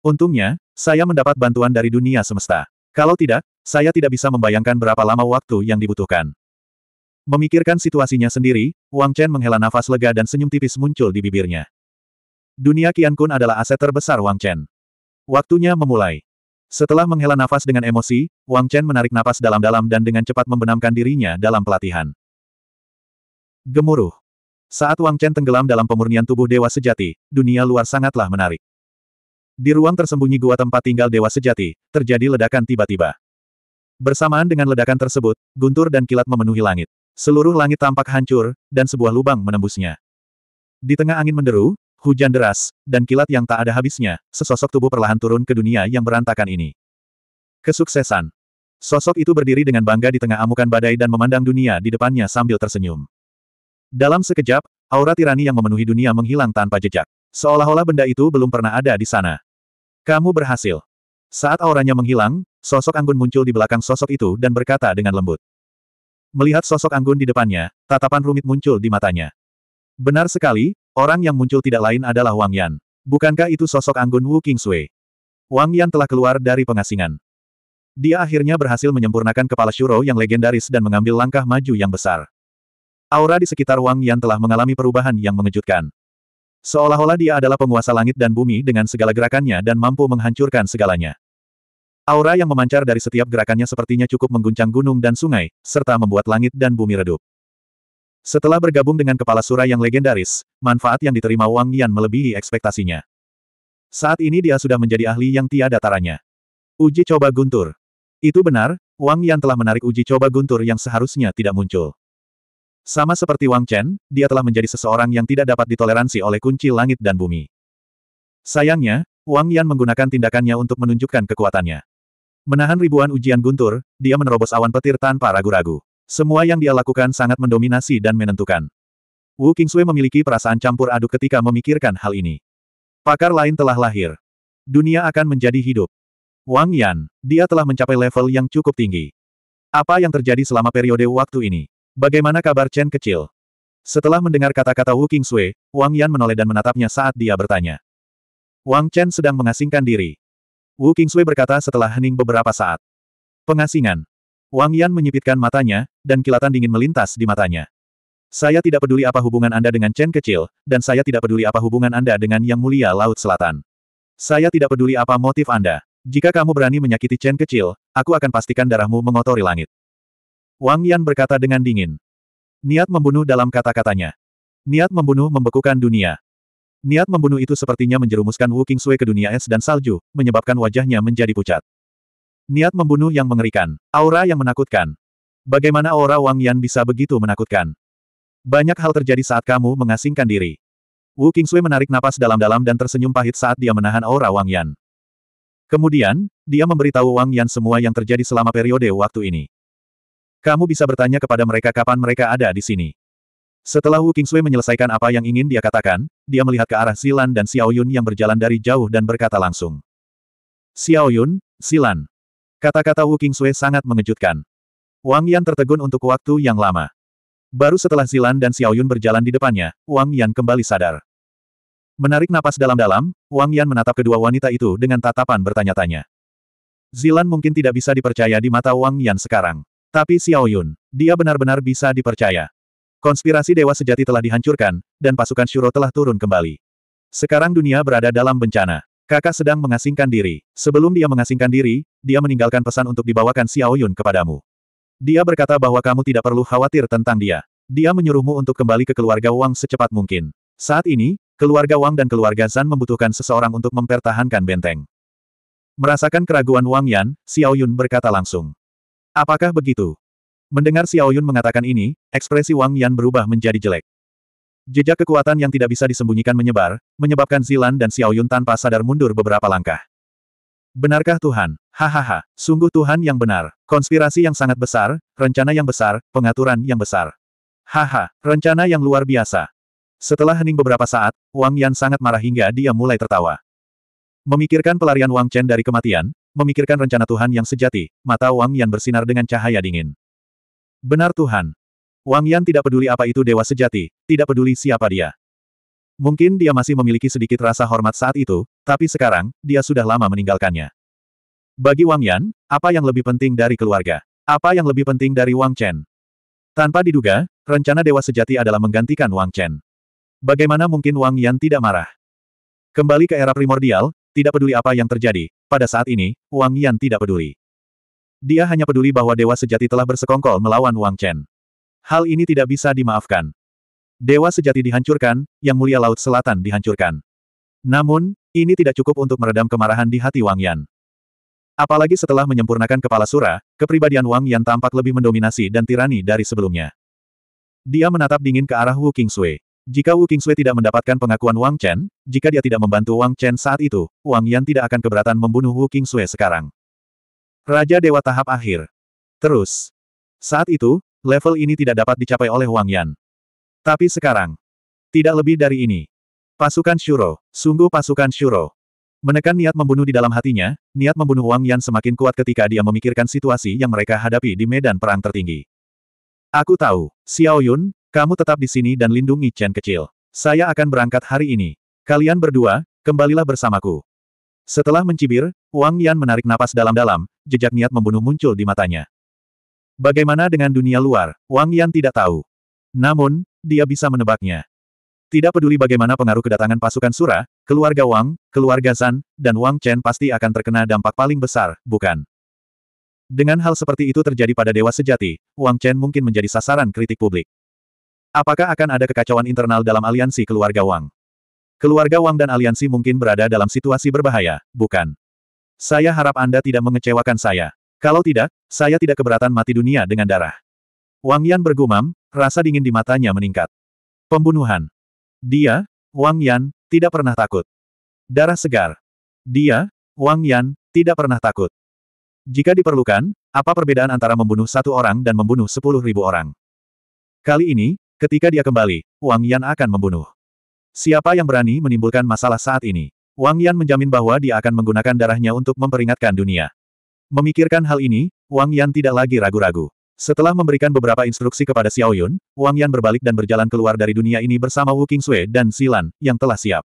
Untungnya, saya mendapat bantuan dari dunia semesta. Kalau tidak, saya tidak bisa membayangkan berapa lama waktu yang dibutuhkan. Memikirkan situasinya sendiri, Wang Chen menghela nafas lega dan senyum tipis muncul di bibirnya. Dunia Qian Kun adalah aset terbesar Wang Chen. Waktunya memulai. Setelah menghela nafas dengan emosi, Wang Chen menarik napas dalam-dalam dan dengan cepat membenamkan dirinya dalam pelatihan. Gemuruh. Saat Wang Chen tenggelam dalam pemurnian tubuh dewa sejati, dunia luar sangatlah menarik. Di ruang tersembunyi gua tempat tinggal dewa sejati, terjadi ledakan tiba-tiba. Bersamaan dengan ledakan tersebut, guntur dan kilat memenuhi langit. Seluruh langit tampak hancur, dan sebuah lubang menembusnya. Di tengah angin menderu, hujan deras, dan kilat yang tak ada habisnya, sesosok tubuh perlahan turun ke dunia yang berantakan ini. Kesuksesan. Sosok itu berdiri dengan bangga di tengah amukan badai dan memandang dunia di depannya sambil tersenyum. Dalam sekejap, aura tirani yang memenuhi dunia menghilang tanpa jejak. Seolah-olah benda itu belum pernah ada di sana. Kamu berhasil. Saat auranya menghilang, sosok Anggun muncul di belakang sosok itu dan berkata dengan lembut. Melihat sosok Anggun di depannya, tatapan rumit muncul di matanya. Benar sekali, orang yang muncul tidak lain adalah Wang Yan. Bukankah itu sosok Anggun Wu Kingsui? Wang Yan telah keluar dari pengasingan. Dia akhirnya berhasil menyempurnakan kepala Shuro yang legendaris dan mengambil langkah maju yang besar. Aura di sekitar Wang Yan telah mengalami perubahan yang mengejutkan. Seolah-olah dia adalah penguasa langit dan bumi dengan segala gerakannya dan mampu menghancurkan segalanya. Aura yang memancar dari setiap gerakannya sepertinya cukup mengguncang gunung dan sungai, serta membuat langit dan bumi redup. Setelah bergabung dengan kepala sura yang legendaris, manfaat yang diterima Wang Yan melebihi ekspektasinya. Saat ini dia sudah menjadi ahli yang tiada taranya. Uji coba guntur. Itu benar, Wang Yan telah menarik uji coba guntur yang seharusnya tidak muncul. Sama seperti Wang Chen, dia telah menjadi seseorang yang tidak dapat ditoleransi oleh kunci langit dan bumi. Sayangnya, Wang Yan menggunakan tindakannya untuk menunjukkan kekuatannya. Menahan ribuan ujian guntur, dia menerobos awan petir tanpa ragu-ragu. Semua yang dia lakukan sangat mendominasi dan menentukan. Wu Qingsui memiliki perasaan campur aduk ketika memikirkan hal ini. Pakar lain telah lahir. Dunia akan menjadi hidup. Wang Yan, dia telah mencapai level yang cukup tinggi. Apa yang terjadi selama periode waktu ini? Bagaimana kabar Chen kecil? Setelah mendengar kata-kata Wu King Sui, Wang Yan menoleh dan menatapnya saat dia bertanya. Wang Chen sedang mengasingkan diri. Wu King Sui berkata setelah hening beberapa saat. Pengasingan. Wang Yan menyipitkan matanya, dan kilatan dingin melintas di matanya. Saya tidak peduli apa hubungan Anda dengan Chen kecil, dan saya tidak peduli apa hubungan Anda dengan Yang Mulia Laut Selatan. Saya tidak peduli apa motif Anda. Jika kamu berani menyakiti Chen kecil, aku akan pastikan darahmu mengotori langit. Wang Yan berkata dengan dingin. Niat membunuh dalam kata-katanya. Niat membunuh membekukan dunia. Niat membunuh itu sepertinya menjerumuskan Wu Sui ke dunia es dan salju, menyebabkan wajahnya menjadi pucat. Niat membunuh yang mengerikan, aura yang menakutkan. Bagaimana aura Wang Yan bisa begitu menakutkan? Banyak hal terjadi saat kamu mengasingkan diri. Wu Sui menarik napas dalam-dalam dan tersenyum pahit saat dia menahan aura Wang Yan. Kemudian, dia memberitahu Wang Yan semua yang terjadi selama periode waktu ini. Kamu bisa bertanya kepada mereka kapan mereka ada di sini. Setelah Wu Kingsui menyelesaikan apa yang ingin dia katakan, dia melihat ke arah Silan dan Xiao Yun yang berjalan dari jauh dan berkata langsung. Xiao Yun, Silan. Kata-kata Wu Kingsui sangat mengejutkan. Wang Yan tertegun untuk waktu yang lama. Baru setelah Silan dan Xiao Yun berjalan di depannya, Wang Yan kembali sadar. Menarik napas dalam-dalam, Wang Yan menatap kedua wanita itu dengan tatapan bertanya-tanya. Zilan mungkin tidak bisa dipercaya di mata Wang Yan sekarang. Tapi Xiao Yun, dia benar-benar bisa dipercaya. Konspirasi dewa sejati telah dihancurkan, dan pasukan Shuro telah turun kembali. Sekarang dunia berada dalam bencana. Kakak sedang mengasingkan diri. Sebelum dia mengasingkan diri, dia meninggalkan pesan untuk dibawakan Xiao Yun kepadamu. Dia berkata bahwa kamu tidak perlu khawatir tentang dia. Dia menyuruhmu untuk kembali ke keluarga Wang secepat mungkin. Saat ini, keluarga Wang dan keluarga Zan membutuhkan seseorang untuk mempertahankan benteng. Merasakan keraguan Wang Yan, Xiao Yun berkata langsung. Apakah begitu? Mendengar Xiao Yun mengatakan ini, ekspresi Wang Yan berubah menjadi jelek. Jejak kekuatan yang tidak bisa disembunyikan menyebar, menyebabkan Zilan dan Xiao Yun tanpa sadar mundur beberapa langkah. Benarkah Tuhan? Hahaha, sungguh Tuhan yang benar. Konspirasi yang sangat besar, rencana yang besar, pengaturan yang besar. Haha, rencana yang luar biasa. Setelah hening beberapa saat, Wang Yan sangat marah hingga dia mulai tertawa. Memikirkan pelarian Wang Chen dari kematian, memikirkan rencana Tuhan yang sejati, mata Wang Yan bersinar dengan cahaya dingin. Benar Tuhan. Wang Yan tidak peduli apa itu dewa sejati, tidak peduli siapa dia. Mungkin dia masih memiliki sedikit rasa hormat saat itu, tapi sekarang, dia sudah lama meninggalkannya. Bagi Wang Yan, apa yang lebih penting dari keluarga? Apa yang lebih penting dari Wang Chen? Tanpa diduga, rencana dewa sejati adalah menggantikan Wang Chen. Bagaimana mungkin Wang Yan tidak marah? Kembali ke era primordial, tidak peduli apa yang terjadi, pada saat ini, Wang Yan tidak peduli. Dia hanya peduli bahwa dewa sejati telah bersekongkol melawan Wang Chen. Hal ini tidak bisa dimaafkan. Dewa sejati dihancurkan, yang mulia Laut Selatan dihancurkan. Namun, ini tidak cukup untuk meredam kemarahan di hati Wang Yan. Apalagi setelah menyempurnakan kepala sura, kepribadian Wang Yan tampak lebih mendominasi dan tirani dari sebelumnya. Dia menatap dingin ke arah Wu Qingsui. Jika Wu Sui tidak mendapatkan pengakuan Wang Chen, jika dia tidak membantu Wang Chen saat itu, Wang Yan tidak akan keberatan membunuh Wu Sui sekarang. Raja Dewa Tahap Akhir. Terus. Saat itu, level ini tidak dapat dicapai oleh Wang Yan. Tapi sekarang. Tidak lebih dari ini. Pasukan Shuro, sungguh pasukan Shuro. Menekan niat membunuh di dalam hatinya, niat membunuh Wang Yan semakin kuat ketika dia memikirkan situasi yang mereka hadapi di medan perang tertinggi. Aku tahu, Xiao Yun, kamu tetap di sini dan lindungi Chen kecil. Saya akan berangkat hari ini. Kalian berdua, kembalilah bersamaku. Setelah mencibir, Wang Yan menarik napas dalam-dalam, jejak niat membunuh muncul di matanya. Bagaimana dengan dunia luar, Wang Yan tidak tahu. Namun, dia bisa menebaknya. Tidak peduli bagaimana pengaruh kedatangan pasukan Sura, keluarga Wang, keluarga Zan, dan Wang Chen pasti akan terkena dampak paling besar, bukan? Dengan hal seperti itu terjadi pada dewa sejati, Wang Chen mungkin menjadi sasaran kritik publik. Apakah akan ada kekacauan internal dalam aliansi keluarga Wang? Keluarga Wang dan aliansi mungkin berada dalam situasi berbahaya, bukan? Saya harap Anda tidak mengecewakan saya. Kalau tidak, saya tidak keberatan mati dunia dengan darah. Wang Yan bergumam, rasa dingin di matanya meningkat. Pembunuhan. Dia, Wang Yan, tidak pernah takut. Darah segar. Dia, Wang Yan, tidak pernah takut. Jika diperlukan, apa perbedaan antara membunuh satu orang dan membunuh sepuluh ribu orang? Kali ini, Ketika dia kembali, Wang Yan akan membunuh. Siapa yang berani menimbulkan masalah saat ini? Wang Yan menjamin bahwa dia akan menggunakan darahnya untuk memperingatkan dunia. Memikirkan hal ini, Wang Yan tidak lagi ragu-ragu. Setelah memberikan beberapa instruksi kepada Xiao Yun, Wang Yan berbalik dan berjalan keluar dari dunia ini bersama Wu Qingsui dan Silan, yang telah siap.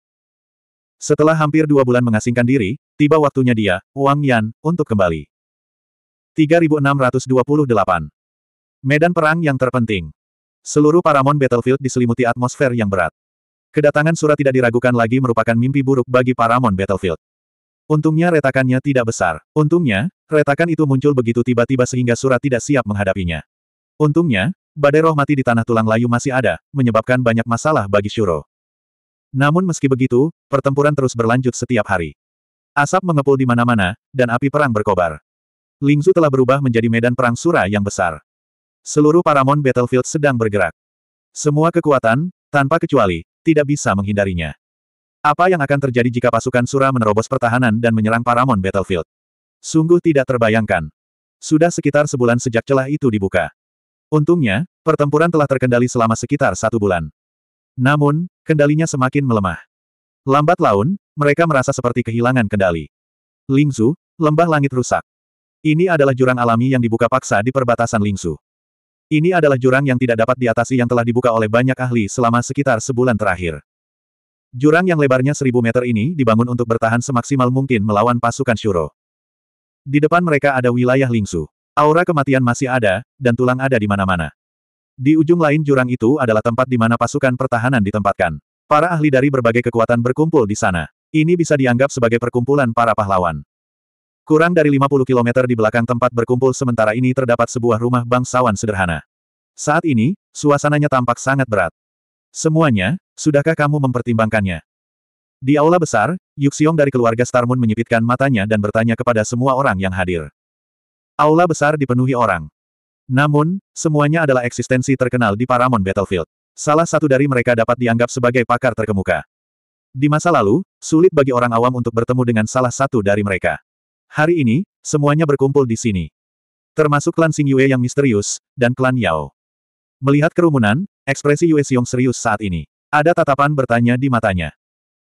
Setelah hampir dua bulan mengasingkan diri, tiba waktunya dia, Wang Yan, untuk kembali. 3628 Medan Perang yang terpenting Seluruh Paramon Battlefield diselimuti atmosfer yang berat. Kedatangan surat tidak diragukan lagi merupakan mimpi buruk bagi Paramon Battlefield. Untungnya retakannya tidak besar. Untungnya, retakan itu muncul begitu tiba-tiba sehingga surat tidak siap menghadapinya. Untungnya, badai roh mati di tanah tulang layu masih ada, menyebabkan banyak masalah bagi Shuro. Namun meski begitu, pertempuran terus berlanjut setiap hari. Asap mengepul di mana-mana, dan api perang berkobar. Lingzu telah berubah menjadi medan perang Sura yang besar. Seluruh Paramon Battlefield sedang bergerak. Semua kekuatan, tanpa kecuali, tidak bisa menghindarinya. Apa yang akan terjadi jika pasukan Sura menerobos pertahanan dan menyerang Paramon Battlefield? Sungguh tidak terbayangkan. Sudah sekitar sebulan sejak celah itu dibuka. Untungnya, pertempuran telah terkendali selama sekitar satu bulan. Namun, kendalinya semakin melemah. Lambat laun, mereka merasa seperti kehilangan kendali. Lingzu, lembah langit rusak. Ini adalah jurang alami yang dibuka paksa di perbatasan Lingzu. Ini adalah jurang yang tidak dapat diatasi yang telah dibuka oleh banyak ahli selama sekitar sebulan terakhir. Jurang yang lebarnya seribu meter ini dibangun untuk bertahan semaksimal mungkin melawan pasukan Shuro. Di depan mereka ada wilayah Lingsu. Aura kematian masih ada, dan tulang ada di mana-mana. Di ujung lain jurang itu adalah tempat di mana pasukan pertahanan ditempatkan. Para ahli dari berbagai kekuatan berkumpul di sana. Ini bisa dianggap sebagai perkumpulan para pahlawan. Kurang dari 50 km di belakang tempat berkumpul sementara ini terdapat sebuah rumah bangsawan sederhana. Saat ini, suasananya tampak sangat berat. Semuanya, sudahkah kamu mempertimbangkannya? Di aula besar, Yuxiong dari keluarga Star menyipitkan matanya dan bertanya kepada semua orang yang hadir. Aula besar dipenuhi orang. Namun, semuanya adalah eksistensi terkenal di Paramount Battlefield. Salah satu dari mereka dapat dianggap sebagai pakar terkemuka. Di masa lalu, sulit bagi orang awam untuk bertemu dengan salah satu dari mereka. Hari ini, semuanya berkumpul di sini. Termasuk klan Xing Yue yang misterius, dan klan Yao. Melihat kerumunan, ekspresi Yue Xiong serius saat ini. Ada tatapan bertanya di matanya.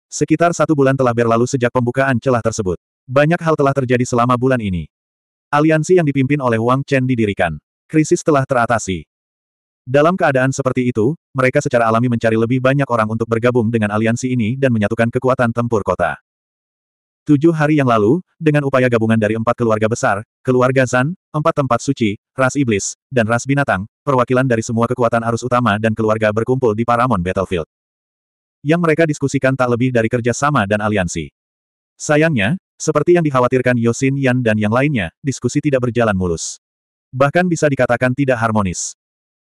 Sekitar satu bulan telah berlalu sejak pembukaan celah tersebut. Banyak hal telah terjadi selama bulan ini. Aliansi yang dipimpin oleh Wang Chen didirikan. Krisis telah teratasi. Dalam keadaan seperti itu, mereka secara alami mencari lebih banyak orang untuk bergabung dengan aliansi ini dan menyatukan kekuatan tempur kota. Tujuh hari yang lalu, dengan upaya gabungan dari empat keluarga besar, keluarga Zan, empat tempat suci, ras iblis, dan ras binatang, perwakilan dari semua kekuatan arus utama dan keluarga berkumpul di Paramon Battlefield. Yang mereka diskusikan tak lebih dari kerjasama dan aliansi. Sayangnya, seperti yang dikhawatirkan Yosin Yan dan yang lainnya, diskusi tidak berjalan mulus. Bahkan bisa dikatakan tidak harmonis.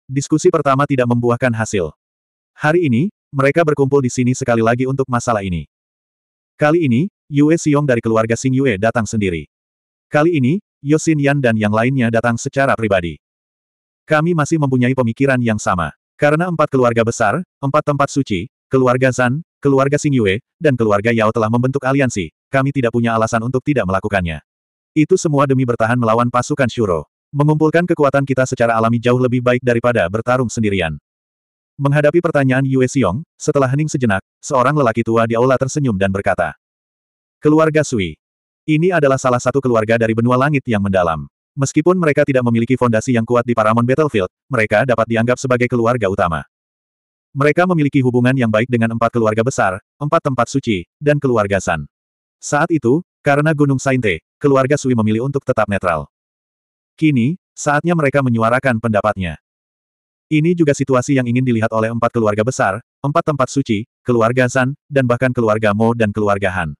Diskusi pertama tidak membuahkan hasil. Hari ini, mereka berkumpul di sini sekali lagi untuk masalah ini. Kali ini, Yue Xiong dari keluarga Xing Yue datang sendiri. Kali ini, Yosin Yan dan yang lainnya datang secara pribadi. Kami masih mempunyai pemikiran yang sama. Karena empat keluarga besar, empat tempat suci, keluarga Zan, keluarga Xing Yue, dan keluarga Yao telah membentuk aliansi, kami tidak punya alasan untuk tidak melakukannya. Itu semua demi bertahan melawan pasukan Shuro. Mengumpulkan kekuatan kita secara alami jauh lebih baik daripada bertarung sendirian. Menghadapi pertanyaan Yue Xiong, setelah hening sejenak, seorang lelaki tua di aula tersenyum dan berkata, Keluarga Sui. Ini adalah salah satu keluarga dari benua langit yang mendalam. Meskipun mereka tidak memiliki fondasi yang kuat di Paramount Battlefield, mereka dapat dianggap sebagai keluarga utama. Mereka memiliki hubungan yang baik dengan empat keluarga besar, empat tempat suci, dan keluarga San. Saat itu, karena Gunung Sainte, keluarga Sui memilih untuk tetap netral. Kini, saatnya mereka menyuarakan pendapatnya. Ini juga situasi yang ingin dilihat oleh empat keluarga besar, empat tempat suci, keluarga San, dan bahkan keluarga Mo dan keluarga Han.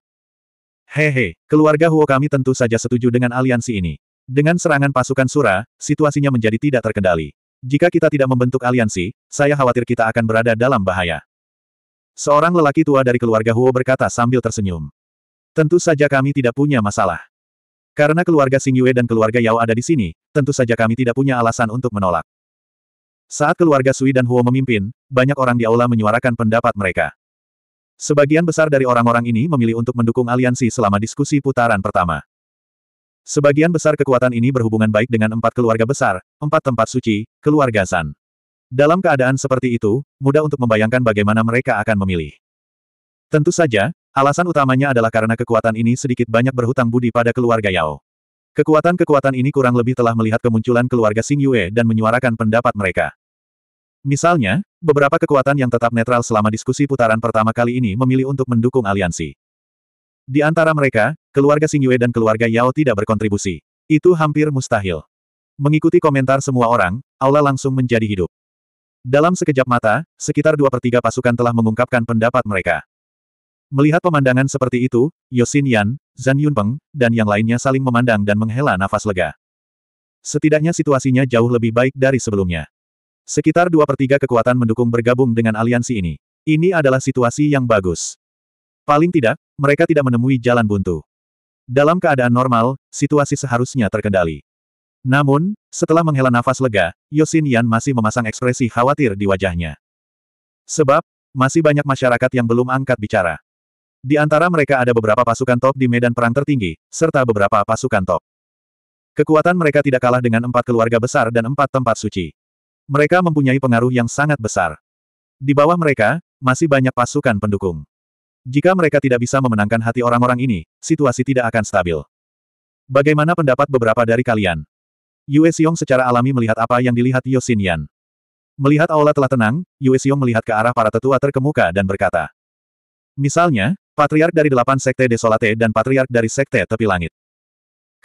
Hehe, keluarga Huo kami tentu saja setuju dengan aliansi ini. Dengan serangan pasukan Sura, situasinya menjadi tidak terkendali. Jika kita tidak membentuk aliansi, saya khawatir kita akan berada dalam bahaya. Seorang lelaki tua dari keluarga Huo berkata sambil tersenyum. Tentu saja kami tidak punya masalah. Karena keluarga Xing Yue dan keluarga Yao ada di sini, tentu saja kami tidak punya alasan untuk menolak. Saat keluarga Sui dan Huo memimpin, banyak orang di aula menyuarakan pendapat mereka. Sebagian besar dari orang-orang ini memilih untuk mendukung aliansi selama diskusi putaran pertama. Sebagian besar kekuatan ini berhubungan baik dengan empat keluarga besar, empat tempat suci, keluarga San. Dalam keadaan seperti itu, mudah untuk membayangkan bagaimana mereka akan memilih. Tentu saja, alasan utamanya adalah karena kekuatan ini sedikit banyak berhutang budi pada keluarga Yao. Kekuatan-kekuatan ini kurang lebih telah melihat kemunculan keluarga Xing Yue dan menyuarakan pendapat mereka. Misalnya, beberapa kekuatan yang tetap netral selama diskusi putaran pertama kali ini memilih untuk mendukung aliansi. Di antara mereka, keluarga Xingyue dan keluarga Yao tidak berkontribusi. Itu hampir mustahil. Mengikuti komentar semua orang, aula langsung menjadi hidup. Dalam sekejap mata, sekitar dua per tiga pasukan telah mengungkapkan pendapat mereka. Melihat pemandangan seperti itu, Yosin Yan, Zhan Yunpeng, dan yang lainnya saling memandang dan menghela nafas lega. Setidaknya situasinya jauh lebih baik dari sebelumnya. Sekitar dua per tiga kekuatan mendukung bergabung dengan aliansi ini. Ini adalah situasi yang bagus. Paling tidak, mereka tidak menemui jalan buntu. Dalam keadaan normal, situasi seharusnya terkendali. Namun, setelah menghela nafas lega, Yosin Yan masih memasang ekspresi khawatir di wajahnya. Sebab, masih banyak masyarakat yang belum angkat bicara. Di antara mereka ada beberapa pasukan top di medan perang tertinggi, serta beberapa pasukan top. Kekuatan mereka tidak kalah dengan empat keluarga besar dan empat tempat suci. Mereka mempunyai pengaruh yang sangat besar. Di bawah mereka, masih banyak pasukan pendukung. Jika mereka tidak bisa memenangkan hati orang-orang ini, situasi tidak akan stabil. Bagaimana pendapat beberapa dari kalian? Yue Xiong secara alami melihat apa yang dilihat Yosin Yan. Melihat aula telah tenang, Yue Xiong melihat ke arah para tetua terkemuka dan berkata. Misalnya, Patriark dari delapan Sekte Desolate dan Patriark dari Sekte Tepi Langit.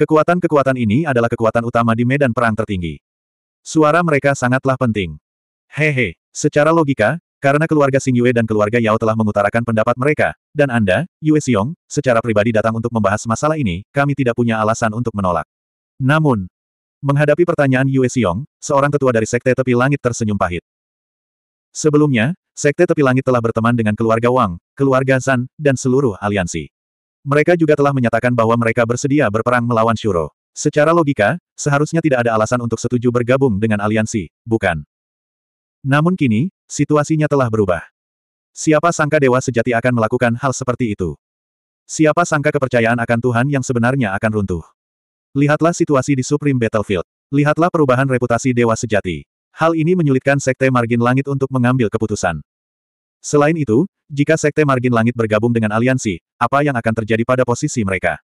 Kekuatan-kekuatan ini adalah kekuatan utama di medan perang tertinggi. Suara mereka sangatlah penting. Hehe, secara logika, karena keluarga Xing Yue dan keluarga Yao telah mengutarakan pendapat mereka, dan Anda, Yue Xiong, secara pribadi datang untuk membahas masalah ini, kami tidak punya alasan untuk menolak. Namun, menghadapi pertanyaan Yue Xiong, seorang tetua dari Sekte Tepi Langit tersenyum pahit. Sebelumnya, Sekte Tepi Langit telah berteman dengan keluarga Wang, keluarga Zan, dan seluruh aliansi. Mereka juga telah menyatakan bahwa mereka bersedia berperang melawan Shuro. Secara logika, seharusnya tidak ada alasan untuk setuju bergabung dengan aliansi, bukan? Namun kini, situasinya telah berubah. Siapa sangka dewa sejati akan melakukan hal seperti itu? Siapa sangka kepercayaan akan Tuhan yang sebenarnya akan runtuh? Lihatlah situasi di Supreme Battlefield. Lihatlah perubahan reputasi dewa sejati. Hal ini menyulitkan Sekte Margin Langit untuk mengambil keputusan. Selain itu, jika Sekte Margin Langit bergabung dengan aliansi, apa yang akan terjadi pada posisi mereka?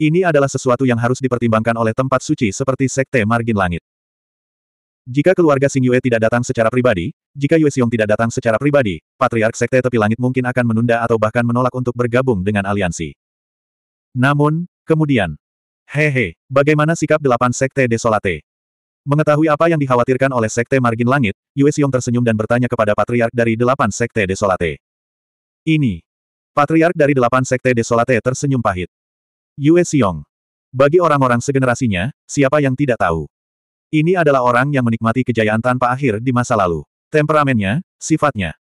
Ini adalah sesuatu yang harus dipertimbangkan oleh tempat suci seperti Sekte Margin Langit. Jika keluarga Sing Yue tidak datang secara pribadi, jika Yue Xiong tidak datang secara pribadi, Patriark Sekte Tepi Langit mungkin akan menunda atau bahkan menolak untuk bergabung dengan aliansi. Namun, kemudian, hehe, bagaimana sikap delapan Sekte Desolate? Mengetahui apa yang dikhawatirkan oleh Sekte Margin Langit, Yue Xiong tersenyum dan bertanya kepada Patriark dari delapan Sekte Desolate. Ini. Patriark dari delapan Sekte Desolate tersenyum pahit. Yue Xiong. Bagi orang-orang segenerasinya, siapa yang tidak tahu? Ini adalah orang yang menikmati kejayaan tanpa akhir di masa lalu. Temperamennya, sifatnya.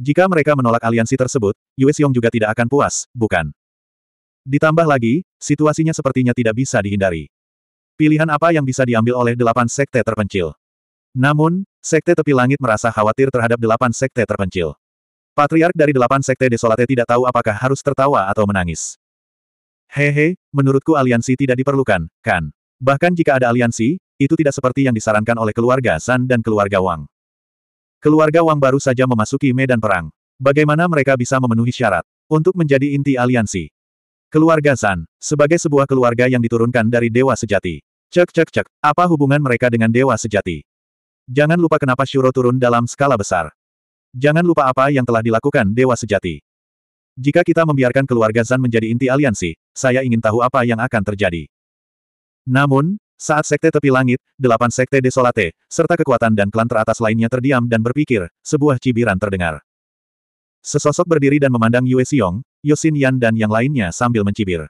Jika mereka menolak aliansi tersebut, Yue Xiong juga tidak akan puas, bukan? Ditambah lagi, situasinya sepertinya tidak bisa dihindari. Pilihan apa yang bisa diambil oleh delapan sekte terpencil? Namun, sekte tepi langit merasa khawatir terhadap delapan sekte terpencil. Patriark dari delapan sekte desolate tidak tahu apakah harus tertawa atau menangis. Hehe, menurutku aliansi tidak diperlukan, kan? Bahkan jika ada aliansi, itu tidak seperti yang disarankan oleh keluarga San dan keluarga Wang. Keluarga Wang baru saja memasuki medan perang. Bagaimana mereka bisa memenuhi syarat untuk menjadi inti aliansi? Keluarga San, sebagai sebuah keluarga yang diturunkan dari Dewa Sejati. Cek cek cek, apa hubungan mereka dengan Dewa Sejati? Jangan lupa kenapa Shuro turun dalam skala besar. Jangan lupa apa yang telah dilakukan Dewa Sejati. Jika kita membiarkan keluarga Zan menjadi inti aliansi, saya ingin tahu apa yang akan terjadi. Namun, saat Sekte Tepi Langit, delapan Sekte Desolate, serta kekuatan dan klan teratas lainnya terdiam dan berpikir, sebuah cibiran terdengar. Sesosok berdiri dan memandang Yue Xiong, Yosin Yan dan yang lainnya sambil mencibir.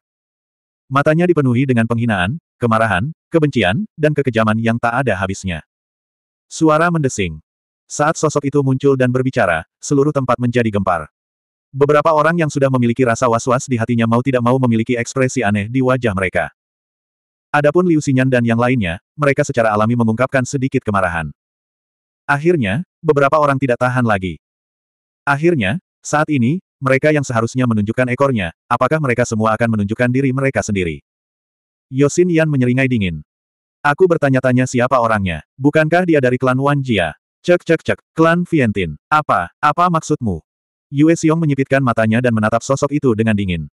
Matanya dipenuhi dengan penghinaan, kemarahan, kebencian, dan kekejaman yang tak ada habisnya. Suara mendesing. Saat sosok itu muncul dan berbicara, seluruh tempat menjadi gempar. Beberapa orang yang sudah memiliki rasa was-was di hatinya mau tidak mau memiliki ekspresi aneh di wajah mereka. Adapun Liu Xinyan dan yang lainnya, mereka secara alami mengungkapkan sedikit kemarahan. Akhirnya, beberapa orang tidak tahan lagi. Akhirnya, saat ini, mereka yang seharusnya menunjukkan ekornya, apakah mereka semua akan menunjukkan diri mereka sendiri? Yosin Yan menyeringai dingin. Aku bertanya-tanya siapa orangnya, bukankah dia dari klan Wanjia? Cek cek cek, klan Vientin. Apa, apa maksudmu? Yue Xiong menyipitkan matanya dan menatap sosok itu dengan dingin.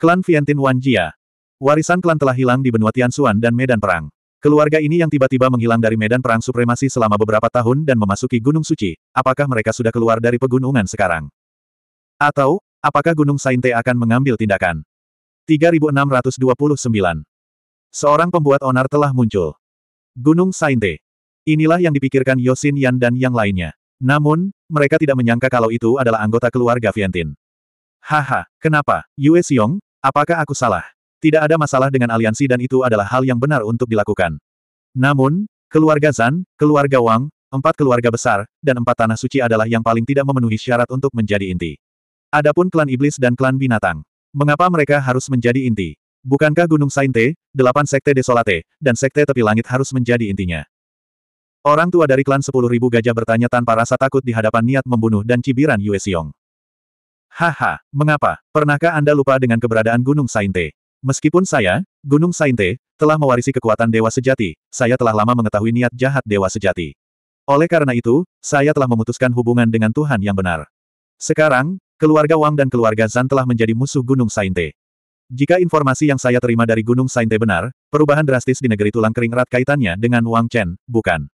Klan Vientin Wan Jia. Warisan klan telah hilang di benua Tianxuan dan medan perang. Keluarga ini yang tiba-tiba menghilang dari medan perang supremasi selama beberapa tahun dan memasuki Gunung Suci, apakah mereka sudah keluar dari pegunungan sekarang? Atau, apakah Gunung Sainte akan mengambil tindakan? 3629 Seorang pembuat onar telah muncul. Gunung Sainte. Inilah yang dipikirkan Yosin Yan dan yang lainnya. Namun, mereka tidak menyangka kalau itu adalah anggota keluarga Vientin. Haha, kenapa, Yue Xiong, apakah aku salah? Tidak ada masalah dengan aliansi dan itu adalah hal yang benar untuk dilakukan. Namun, keluarga Zan, keluarga Wang, empat keluarga besar, dan empat tanah suci adalah yang paling tidak memenuhi syarat untuk menjadi inti. Adapun klan iblis dan klan binatang. Mengapa mereka harus menjadi inti? Bukankah Gunung Sainte, delapan sekte desolate, dan sekte tepi langit harus menjadi intinya? Orang tua dari klan sepuluh ribu gajah bertanya tanpa rasa takut di hadapan niat membunuh dan cibiran Yue Xiong. Haha, mengapa? Pernahkah Anda lupa dengan keberadaan Gunung Sainte? Meskipun saya, Gunung Sainte, telah mewarisi kekuatan Dewa Sejati, saya telah lama mengetahui niat jahat Dewa Sejati. Oleh karena itu, saya telah memutuskan hubungan dengan Tuhan yang benar. Sekarang, keluarga Wang dan keluarga Zan telah menjadi musuh Gunung Sainte. Jika informasi yang saya terima dari Gunung Sainte benar, perubahan drastis di negeri tulang kering erat kaitannya dengan Wang Chen, bukan.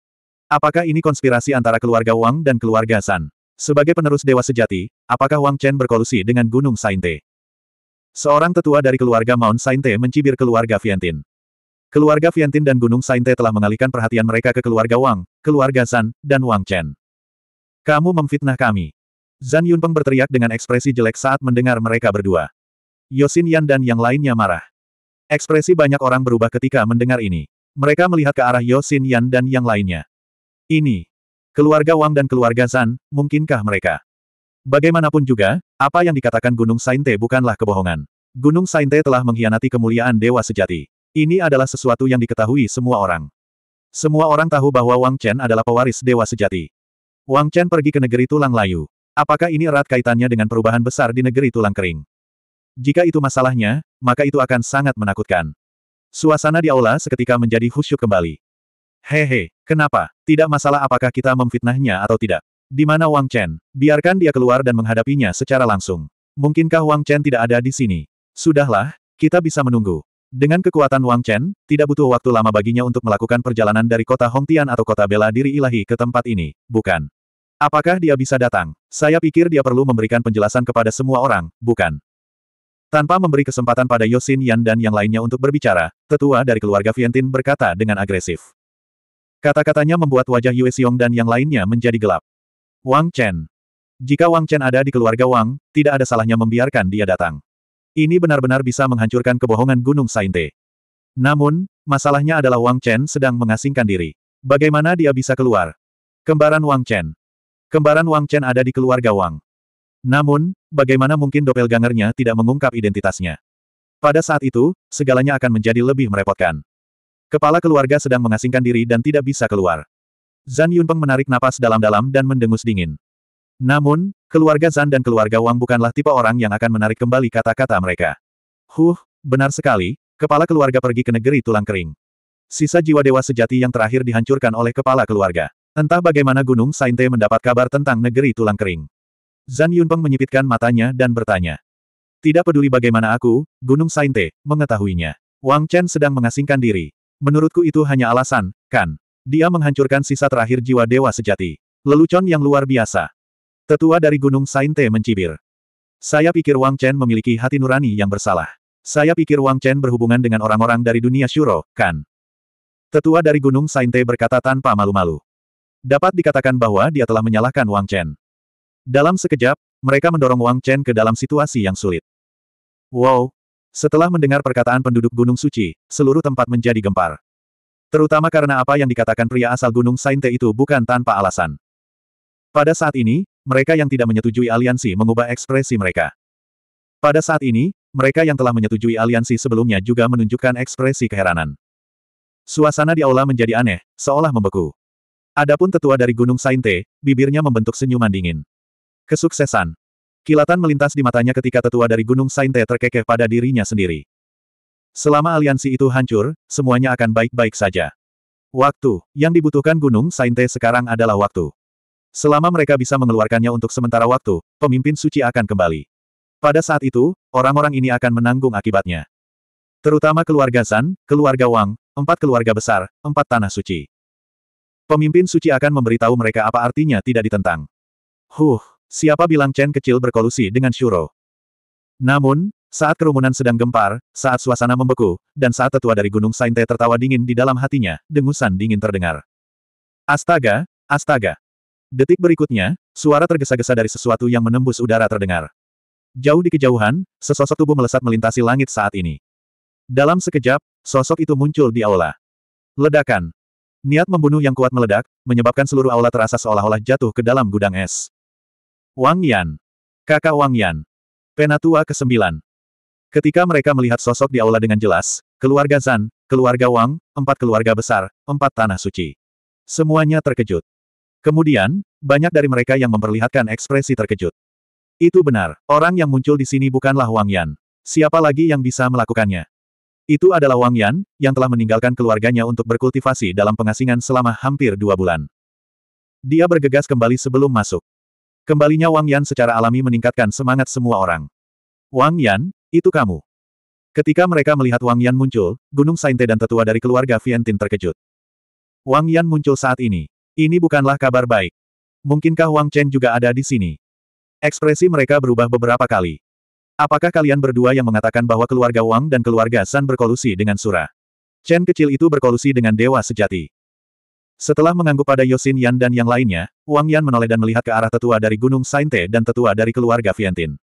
Apakah ini konspirasi antara keluarga Wang dan keluarga San? Sebagai penerus dewa sejati, apakah Wang Chen berkolusi dengan Gunung Sainte? Seorang tetua dari keluarga Mount Sainte mencibir keluarga Vientin. Keluarga Vientin dan Gunung Sainte telah mengalihkan perhatian mereka ke keluarga Wang, keluarga San, dan Wang Chen. Kamu memfitnah kami. Zan Yunpeng berteriak dengan ekspresi jelek saat mendengar mereka berdua. Yosin Yan dan yang lainnya marah. Ekspresi banyak orang berubah ketika mendengar ini. Mereka melihat ke arah Yosin Yan dan yang lainnya. Ini. Keluarga Wang dan keluarga Zan, mungkinkah mereka? Bagaimanapun juga, apa yang dikatakan Gunung Sainte bukanlah kebohongan. Gunung Sainte telah mengkhianati kemuliaan Dewa Sejati. Ini adalah sesuatu yang diketahui semua orang. Semua orang tahu bahwa Wang Chen adalah pewaris Dewa Sejati. Wang Chen pergi ke negeri tulang layu. Apakah ini erat kaitannya dengan perubahan besar di negeri tulang kering? Jika itu masalahnya, maka itu akan sangat menakutkan. Suasana di aula seketika menjadi khusyuk kembali. Hehe, kenapa? Tidak masalah apakah kita memfitnahnya atau tidak. Di mana Wang Chen? Biarkan dia keluar dan menghadapinya secara langsung. Mungkinkah Wang Chen tidak ada di sini? Sudahlah, kita bisa menunggu. Dengan kekuatan Wang Chen, tidak butuh waktu lama baginya untuk melakukan perjalanan dari kota Hongtian atau kota bela diri ilahi ke tempat ini, bukan? Apakah dia bisa datang? Saya pikir dia perlu memberikan penjelasan kepada semua orang, bukan? Tanpa memberi kesempatan pada Yosin Yan dan yang lainnya untuk berbicara, tetua dari keluarga Vientin berkata dengan agresif. Kata-katanya membuat wajah Yue Xiong dan yang lainnya menjadi gelap. Wang Chen. Jika Wang Chen ada di keluarga Wang, tidak ada salahnya membiarkan dia datang. Ini benar-benar bisa menghancurkan kebohongan Gunung Sainte. Namun, masalahnya adalah Wang Chen sedang mengasingkan diri. Bagaimana dia bisa keluar? Kembaran Wang Chen. Kembaran Wang Chen ada di keluarga Wang. Namun, bagaimana mungkin gangernya tidak mengungkap identitasnya? Pada saat itu, segalanya akan menjadi lebih merepotkan. Kepala keluarga sedang mengasingkan diri dan tidak bisa keluar. Zan Yunpeng menarik napas dalam-dalam dan mendengus dingin. Namun, keluarga Zan dan keluarga Wang bukanlah tipe orang yang akan menarik kembali kata-kata mereka. Huh, benar sekali, kepala keluarga pergi ke negeri tulang kering. Sisa jiwa dewa sejati yang terakhir dihancurkan oleh kepala keluarga. Entah bagaimana Gunung Sainte mendapat kabar tentang negeri tulang kering. Zan Yunpeng menyipitkan matanya dan bertanya. Tidak peduli bagaimana aku, Gunung Sainte, mengetahuinya. Wang Chen sedang mengasingkan diri. Menurutku itu hanya alasan, kan? Dia menghancurkan sisa terakhir jiwa dewa sejati. Lelucon yang luar biasa. Tetua dari Gunung Sainte mencibir. Saya pikir Wang Chen memiliki hati nurani yang bersalah. Saya pikir Wang Chen berhubungan dengan orang-orang dari dunia Shuro, kan? Tetua dari Gunung Sainte berkata tanpa malu-malu. Dapat dikatakan bahwa dia telah menyalahkan Wang Chen. Dalam sekejap, mereka mendorong Wang Chen ke dalam situasi yang sulit. Wow, setelah mendengar perkataan penduduk Gunung Suci, seluruh tempat menjadi gempar. Terutama karena apa yang dikatakan pria asal Gunung Sainte itu bukan tanpa alasan. Pada saat ini, mereka yang tidak menyetujui aliansi mengubah ekspresi mereka. Pada saat ini, mereka yang telah menyetujui aliansi sebelumnya juga menunjukkan ekspresi keheranan. Suasana di aula menjadi aneh, seolah membeku. Adapun tetua dari Gunung Sainte, bibirnya membentuk senyuman dingin. Kesuksesan. Kilatan melintas di matanya ketika tetua dari Gunung Sainte terkekeh pada dirinya sendiri. Selama aliansi itu hancur, semuanya akan baik-baik saja. Waktu, yang dibutuhkan Gunung Sainte sekarang adalah waktu. Selama mereka bisa mengeluarkannya untuk sementara waktu, pemimpin suci akan kembali. Pada saat itu, orang-orang ini akan menanggung akibatnya. Terutama keluarga Zan, keluarga Wang, empat keluarga besar, empat tanah suci. Pemimpin suci akan memberitahu mereka apa artinya tidak ditentang. Huh, Siapa bilang Chen kecil berkolusi dengan Shuro? Namun, saat kerumunan sedang gempar, saat suasana membeku, dan saat tetua dari Gunung Sainte tertawa dingin di dalam hatinya, dengusan dingin terdengar. Astaga, astaga. Detik berikutnya, suara tergesa-gesa dari sesuatu yang menembus udara terdengar. Jauh di kejauhan, sesosok tubuh melesat melintasi langit saat ini. Dalam sekejap, sosok itu muncul di aula. Ledakan. Niat membunuh yang kuat meledak, menyebabkan seluruh aula terasa seolah-olah jatuh ke dalam gudang es. Wang Yan. Kakak Wang Yan. Penatua ke-9. Ketika mereka melihat sosok di aula dengan jelas, keluarga Zan, keluarga Wang, empat keluarga besar, empat tanah suci. Semuanya terkejut. Kemudian, banyak dari mereka yang memperlihatkan ekspresi terkejut. Itu benar, orang yang muncul di sini bukanlah Wang Yan. Siapa lagi yang bisa melakukannya? Itu adalah Wang Yan, yang telah meninggalkan keluarganya untuk berkultivasi dalam pengasingan selama hampir dua bulan. Dia bergegas kembali sebelum masuk. Kembalinya Wang Yan secara alami meningkatkan semangat semua orang. Wang Yan, itu kamu. Ketika mereka melihat Wang Yan muncul, Gunung Sainte dan tetua dari keluarga Vientin terkejut. Wang Yan muncul saat ini. Ini bukanlah kabar baik. Mungkinkah Wang Chen juga ada di sini? Ekspresi mereka berubah beberapa kali. Apakah kalian berdua yang mengatakan bahwa keluarga Wang dan keluarga San berkolusi dengan Sura? Chen kecil itu berkolusi dengan dewa sejati. Setelah mengangguk pada Yosin Yan dan yang lainnya, Wang Yan menoleh dan melihat ke arah tetua dari Gunung Sainte dan tetua dari keluarga Vientin.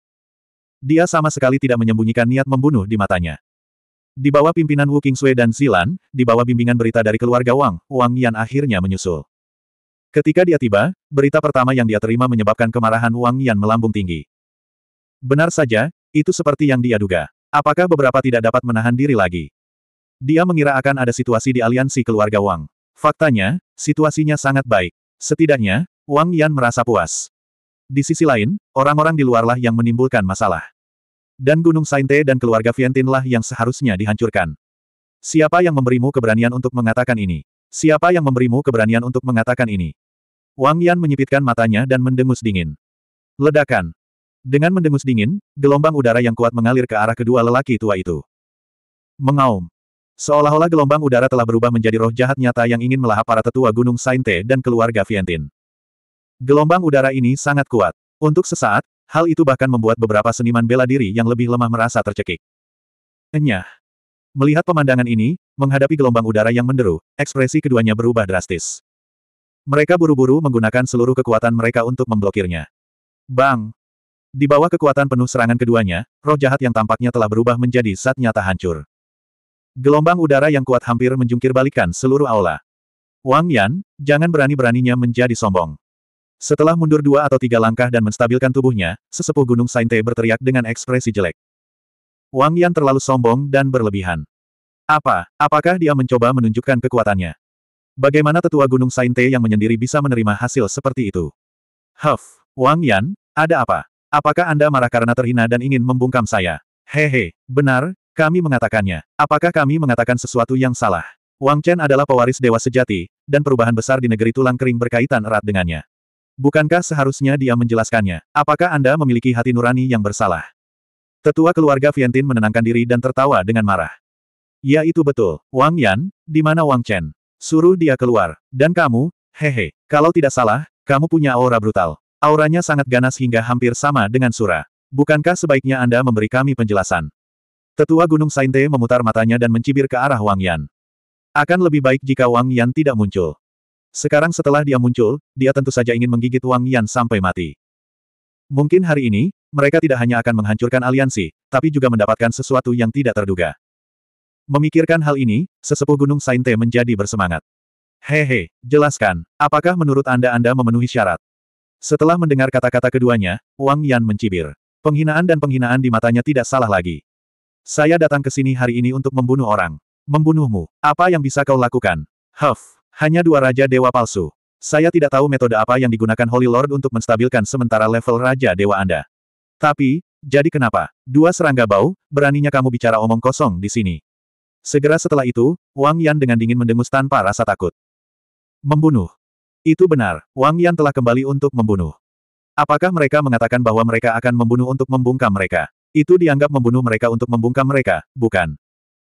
Dia sama sekali tidak menyembunyikan niat membunuh di matanya. Di bawah pimpinan Wu Qingsui dan Zilan, di bawah bimbingan berita dari keluarga Wang, Wang Yan akhirnya menyusul. Ketika dia tiba, berita pertama yang dia terima menyebabkan kemarahan Wang Yan melambung tinggi. Benar saja, itu seperti yang dia duga. Apakah beberapa tidak dapat menahan diri lagi? Dia mengira akan ada situasi di aliansi keluarga Wang. Faktanya, situasinya sangat baik. Setidaknya, Wang Yan merasa puas. Di sisi lain, orang-orang di luarlah yang menimbulkan masalah. Dan Gunung Sainte dan keluarga Vientin lah yang seharusnya dihancurkan. Siapa yang memberimu keberanian untuk mengatakan ini? Siapa yang memberimu keberanian untuk mengatakan ini? Wang Yan menyipitkan matanya dan mendengus dingin. Ledakan. Dengan mendengus dingin, gelombang udara yang kuat mengalir ke arah kedua lelaki tua itu. Mengaum. Seolah-olah gelombang udara telah berubah menjadi roh jahat nyata yang ingin melahap para tetua Gunung Sainte dan keluarga Vientin. Gelombang udara ini sangat kuat. Untuk sesaat, hal itu bahkan membuat beberapa seniman bela diri yang lebih lemah merasa tercekik. Enyah. Melihat pemandangan ini, menghadapi gelombang udara yang menderu, ekspresi keduanya berubah drastis. Mereka buru-buru menggunakan seluruh kekuatan mereka untuk memblokirnya. Bang! Di bawah kekuatan penuh serangan keduanya, roh jahat yang tampaknya telah berubah menjadi zat nyata hancur. Gelombang udara yang kuat hampir menjungkir balikan seluruh aula. Wang Yan, jangan berani-beraninya menjadi sombong. Setelah mundur dua atau tiga langkah dan menstabilkan tubuhnya, sesepuh Gunung Sainte berteriak dengan ekspresi jelek. Wang Yan terlalu sombong dan berlebihan. Apa, apakah dia mencoba menunjukkan kekuatannya? Bagaimana tetua Gunung Sainte yang menyendiri bisa menerima hasil seperti itu? Huff, Wang Yan, ada apa? Apakah Anda marah karena terhina dan ingin membungkam saya? Hehe, benar, kami mengatakannya. Apakah kami mengatakan sesuatu yang salah? Wang Chen adalah pewaris dewa sejati, dan perubahan besar di negeri tulang kering berkaitan erat dengannya. Bukankah seharusnya dia menjelaskannya? Apakah Anda memiliki hati nurani yang bersalah? Tetua keluarga Vientin menenangkan diri dan tertawa dengan marah. Ya itu betul, Wang Yan, di mana Wang Chen? Suruh dia keluar, dan kamu, hehe, kalau tidak salah, kamu punya aura brutal. Auranya sangat ganas hingga hampir sama dengan Sura. Bukankah sebaiknya Anda memberi kami penjelasan? Tetua Gunung Sainte memutar matanya dan mencibir ke arah Wang Yan. Akan lebih baik jika Wang Yan tidak muncul. Sekarang setelah dia muncul, dia tentu saja ingin menggigit Wang Yan sampai mati. Mungkin hari ini, mereka tidak hanya akan menghancurkan aliansi, tapi juga mendapatkan sesuatu yang tidak terduga. Memikirkan hal ini, sesepuh Gunung Sainte menjadi bersemangat. Hehe, jelaskan, apakah menurut Anda Anda memenuhi syarat? Setelah mendengar kata-kata keduanya, Wang Yan mencibir. Penghinaan dan penghinaan di matanya tidak salah lagi. Saya datang ke sini hari ini untuk membunuh orang. Membunuhmu, apa yang bisa kau lakukan? Huff, hanya dua Raja Dewa palsu. Saya tidak tahu metode apa yang digunakan Holy Lord untuk menstabilkan sementara level Raja Dewa Anda. Tapi, jadi kenapa? Dua serangga bau, beraninya kamu bicara omong kosong di sini. Segera setelah itu, Wang Yan dengan dingin mendengus tanpa rasa takut. Membunuh. Itu benar, Wang Yan telah kembali untuk membunuh. Apakah mereka mengatakan bahwa mereka akan membunuh untuk membungkam mereka? Itu dianggap membunuh mereka untuk membungkam mereka, bukan.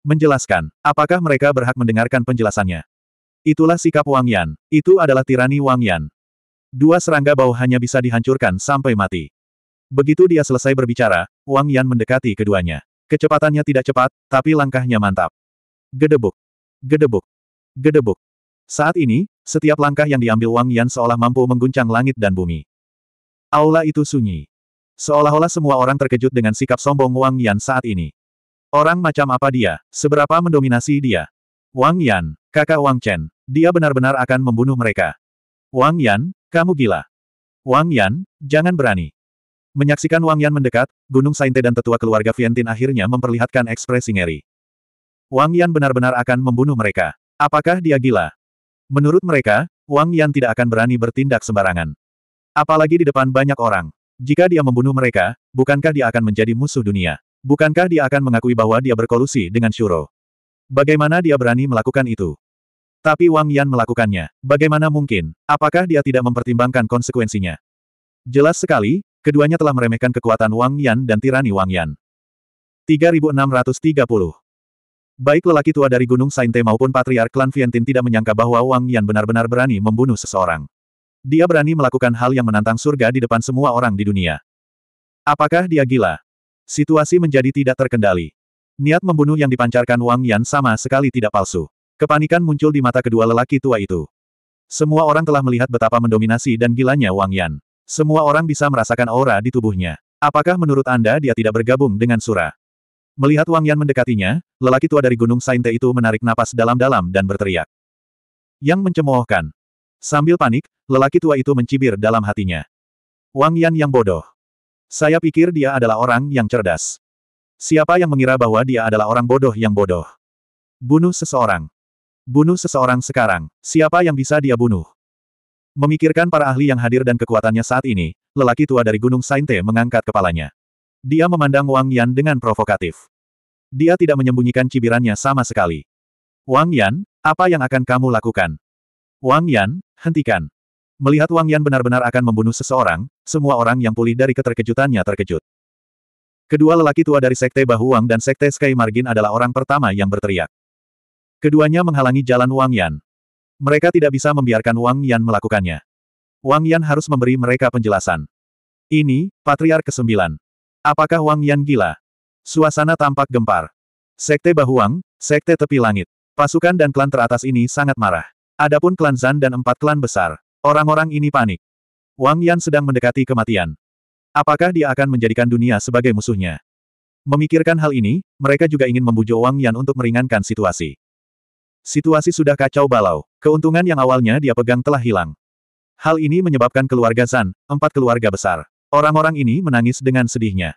Menjelaskan, apakah mereka berhak mendengarkan penjelasannya? Itulah sikap Wang Yan. Itu adalah tirani Wang Yan. Dua serangga bau hanya bisa dihancurkan sampai mati. Begitu dia selesai berbicara, Wang Yan mendekati keduanya. Kecepatannya tidak cepat, tapi langkahnya mantap. Gedebuk. Gedebuk. Gedebuk. Saat ini, setiap langkah yang diambil Wang Yan seolah mampu mengguncang langit dan bumi. Aula itu sunyi. Seolah-olah semua orang terkejut dengan sikap sombong Wang Yan saat ini. Orang macam apa dia? Seberapa mendominasi dia? Wang Yan, kakak Wang Chen, dia benar-benar akan membunuh mereka. Wang Yan, kamu gila. Wang Yan, jangan berani. Menyaksikan Wang Yan mendekat, Gunung Sainte dan tetua keluarga Vientin akhirnya memperlihatkan ekspresi ngeri. Wang Yan benar-benar akan membunuh mereka. Apakah dia gila? Menurut mereka, Wang Yan tidak akan berani bertindak sembarangan. Apalagi di depan banyak orang. Jika dia membunuh mereka, bukankah dia akan menjadi musuh dunia? Bukankah dia akan mengakui bahwa dia berkolusi dengan Shuro? Bagaimana dia berani melakukan itu? Tapi Wang Yan melakukannya. Bagaimana mungkin? Apakah dia tidak mempertimbangkan konsekuensinya? Jelas sekali, keduanya telah meremehkan kekuatan Wang Yan dan tirani Wang Yan. 3630 Baik lelaki tua dari Gunung Sainte maupun Patriark Klan Vientin tidak menyangka bahwa Wang Yan benar-benar berani membunuh seseorang. Dia berani melakukan hal yang menantang surga di depan semua orang di dunia. Apakah dia gila? Situasi menjadi tidak terkendali. Niat membunuh yang dipancarkan Wang Yan sama sekali tidak palsu. Kepanikan muncul di mata kedua lelaki tua itu. Semua orang telah melihat betapa mendominasi dan gilanya Wang Yan. Semua orang bisa merasakan aura di tubuhnya. Apakah menurut Anda dia tidak bergabung dengan Sura? Melihat Wang Yan mendekatinya, lelaki tua dari Gunung Sainte itu menarik napas dalam-dalam dan berteriak. Yang mencemoohkan, Sambil panik, lelaki tua itu mencibir dalam hatinya. Wang Yan yang bodoh. Saya pikir dia adalah orang yang cerdas. Siapa yang mengira bahwa dia adalah orang bodoh yang bodoh? Bunuh seseorang. Bunuh seseorang sekarang. Siapa yang bisa dia bunuh? Memikirkan para ahli yang hadir dan kekuatannya saat ini, lelaki tua dari Gunung Sainte mengangkat kepalanya. Dia memandang Wang Yan dengan provokatif. Dia tidak menyembunyikan cibirannya sama sekali. Wang Yan, apa yang akan kamu lakukan? Wang Yan, hentikan. Melihat Wang Yan benar-benar akan membunuh seseorang, semua orang yang pulih dari keterkejutannya terkejut. Kedua lelaki tua dari Sekte Bahuang dan Sekte Sky Margin adalah orang pertama yang berteriak. Keduanya menghalangi jalan Wang Yan. Mereka tidak bisa membiarkan Wang Yan melakukannya. Wang Yan harus memberi mereka penjelasan. Ini, Patriark ke-9. Apakah Wang Yan gila? Suasana tampak gempar. Sekte Bahuang, Sekte Tepi Langit. Pasukan dan klan teratas ini sangat marah. Adapun klan Zan dan empat klan besar, orang-orang ini panik. Wang Yan sedang mendekati kematian. Apakah dia akan menjadikan dunia sebagai musuhnya? Memikirkan hal ini, mereka juga ingin membujuk Wang Yan untuk meringankan situasi. Situasi sudah kacau balau. Keuntungan yang awalnya dia pegang telah hilang. Hal ini menyebabkan keluarga Zan, empat keluarga besar. Orang-orang ini menangis dengan sedihnya.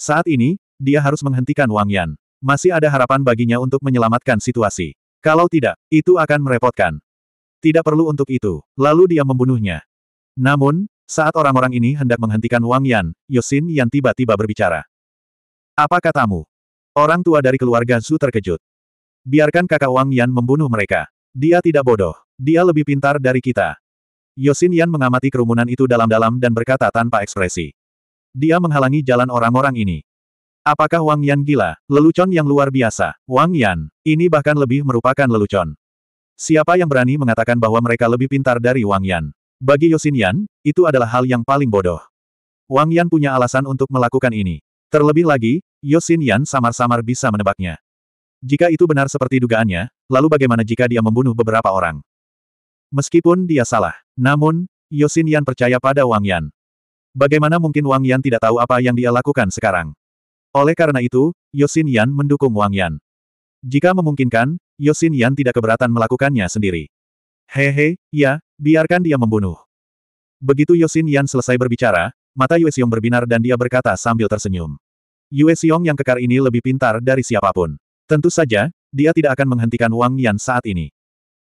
Saat ini, dia harus menghentikan Wang Yan. Masih ada harapan baginya untuk menyelamatkan situasi. Kalau tidak, itu akan merepotkan. Tidak perlu untuk itu. Lalu dia membunuhnya. Namun, saat orang-orang ini hendak menghentikan Wang Yan, Yosin Yan tiba-tiba berbicara. Apa katamu? Orang tua dari keluarga Zhu terkejut. Biarkan kakak Wang Yan membunuh mereka. Dia tidak bodoh. Dia lebih pintar dari kita. Yosin Yan mengamati kerumunan itu dalam-dalam dan berkata tanpa ekspresi. Dia menghalangi jalan orang-orang ini. Apakah Wang Yan gila? Lelucon yang luar biasa. Wang Yan, ini bahkan lebih merupakan lelucon. Siapa yang berani mengatakan bahwa mereka lebih pintar dari Wang Yan? Bagi Yosin Yan, itu adalah hal yang paling bodoh. Wang Yan punya alasan untuk melakukan ini. Terlebih lagi, Yosin Yan samar-samar bisa menebaknya. Jika itu benar seperti dugaannya, lalu bagaimana jika dia membunuh beberapa orang? Meskipun dia salah, namun, Yosin Yan percaya pada Wang Yan. Bagaimana mungkin Wang Yan tidak tahu apa yang dia lakukan sekarang? Oleh karena itu, Yosin Yan mendukung Wang Yan. Jika memungkinkan, Yosin Yan tidak keberatan melakukannya sendiri. Hehe, ya, biarkan dia membunuh. Begitu Yosin Yan selesai berbicara, mata Yue Xiong berbinar dan dia berkata sambil tersenyum. Yue Xiong yang kekar ini lebih pintar dari siapapun. Tentu saja, dia tidak akan menghentikan Wang Yan saat ini.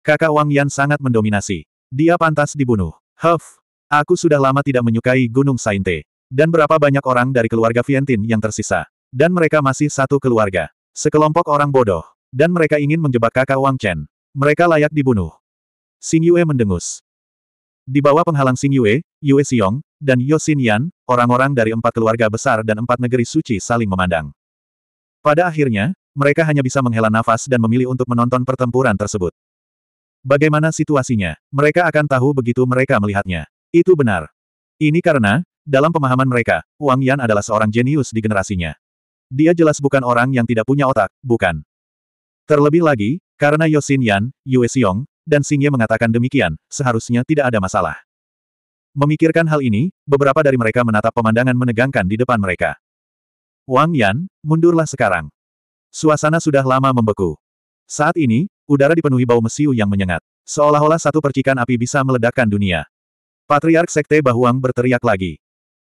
Kakak Wang Yan sangat mendominasi. Dia pantas dibunuh. Huff, aku sudah lama tidak menyukai Gunung Sainte. Dan berapa banyak orang dari keluarga Vientin yang tersisa. Dan mereka masih satu keluarga. Sekelompok orang bodoh. Dan mereka ingin menjebak kakak Wang Chen. Mereka layak dibunuh. Xing Yue mendengus. Di bawah penghalang Xing Yue, Yue Xiong, dan Xin Yan, orang-orang dari empat keluarga besar dan empat negeri suci saling memandang. Pada akhirnya, mereka hanya bisa menghela nafas dan memilih untuk menonton pertempuran tersebut. Bagaimana situasinya? Mereka akan tahu begitu mereka melihatnya. Itu benar. Ini karena, dalam pemahaman mereka, Wang Yan adalah seorang jenius di generasinya. Dia jelas bukan orang yang tidak punya otak, bukan? Terlebih lagi, karena Yosin Yan, Yue Xiong, dan Xing mengatakan demikian, seharusnya tidak ada masalah. Memikirkan hal ini, beberapa dari mereka menatap pemandangan menegangkan di depan mereka. Wang Yan, mundurlah sekarang. Suasana sudah lama membeku. Saat ini, udara dipenuhi bau mesiu yang menyengat. Seolah-olah satu percikan api bisa meledakkan dunia. Patriark Sekte Bahuang berteriak lagi.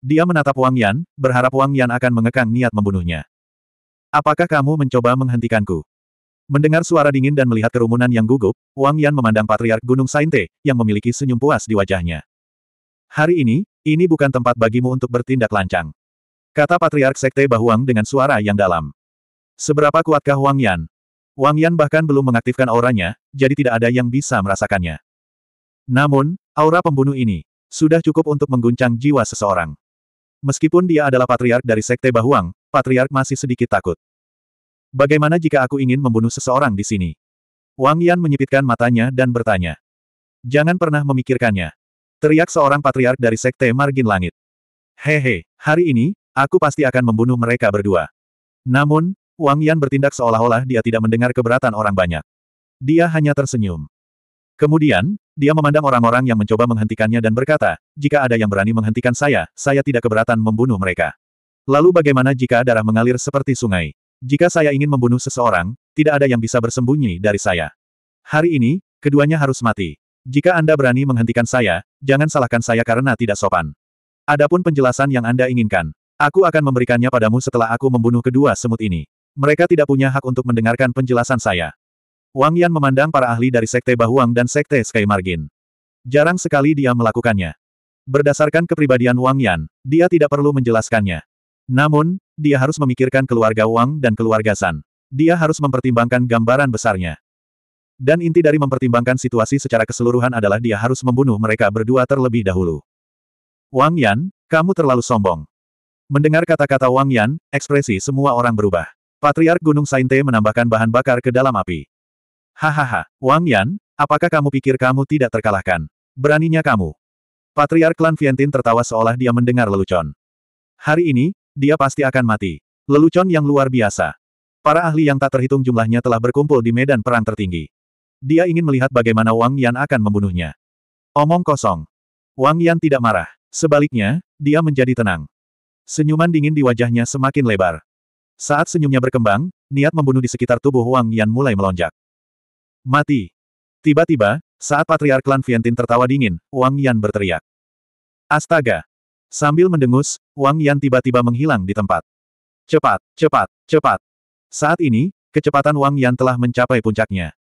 Dia menatap Wang Yan, berharap Wang Yan akan mengekang niat membunuhnya. Apakah kamu mencoba menghentikanku? Mendengar suara dingin dan melihat kerumunan yang gugup, Wang Yan memandang Patriark Gunung Sainte, yang memiliki senyum puas di wajahnya. Hari ini, ini bukan tempat bagimu untuk bertindak lancang. Kata Patriark Sekte Bahuang dengan suara yang dalam. Seberapa kuatkah Wang Yan? Wang Yan bahkan belum mengaktifkan auranya, jadi tidak ada yang bisa merasakannya. Namun, aura pembunuh ini sudah cukup untuk mengguncang jiwa seseorang. Meskipun dia adalah patriark dari Sekte Bahuang, patriark masih sedikit takut. Bagaimana jika aku ingin membunuh seseorang di sini? Wang Yan menyipitkan matanya dan bertanya. Jangan pernah memikirkannya. Teriak seorang patriark dari Sekte Margin Langit. Hehe, hari ini, aku pasti akan membunuh mereka berdua. Namun, Wang Yan bertindak seolah-olah dia tidak mendengar keberatan orang banyak. Dia hanya tersenyum. Kemudian, dia memandang orang-orang yang mencoba menghentikannya dan berkata, jika ada yang berani menghentikan saya, saya tidak keberatan membunuh mereka. Lalu bagaimana jika darah mengalir seperti sungai? Jika saya ingin membunuh seseorang, tidak ada yang bisa bersembunyi dari saya. Hari ini, keduanya harus mati. Jika Anda berani menghentikan saya, jangan salahkan saya karena tidak sopan. Adapun penjelasan yang Anda inginkan, aku akan memberikannya padamu setelah aku membunuh kedua semut ini. Mereka tidak punya hak untuk mendengarkan penjelasan saya. Wang Yan memandang para ahli dari Sekte Bahuang dan Sekte Sky Margin. Jarang sekali dia melakukannya. Berdasarkan kepribadian Wang Yan, dia tidak perlu menjelaskannya. Namun, dia harus memikirkan keluarga Wang dan keluarga San. Dia harus mempertimbangkan gambaran besarnya. Dan inti dari mempertimbangkan situasi secara keseluruhan adalah dia harus membunuh mereka berdua terlebih dahulu. Wang Yan, kamu terlalu sombong. Mendengar kata-kata Wang Yan, ekspresi semua orang berubah. Patriark Gunung Sainte menambahkan bahan bakar ke dalam api. Hahaha, Wang Yan, apakah kamu pikir kamu tidak terkalahkan? Beraninya kamu. Patriark klan Vientin tertawa seolah dia mendengar lelucon. Hari ini, dia pasti akan mati. Lelucon yang luar biasa. Para ahli yang tak terhitung jumlahnya telah berkumpul di medan perang tertinggi. Dia ingin melihat bagaimana Wang Yan akan membunuhnya. Omong kosong. Wang Yan tidak marah. Sebaliknya, dia menjadi tenang. Senyuman dingin di wajahnya semakin lebar. Saat senyumnya berkembang, niat membunuh di sekitar tubuh Wang Yan mulai melonjak. Mati. Tiba-tiba, saat Patriark Klan Vientin tertawa dingin, Wang Yan berteriak. Astaga! Sambil mendengus, Wang Yan tiba-tiba menghilang di tempat. Cepat, cepat, cepat. Saat ini, kecepatan Wang Yan telah mencapai puncaknya.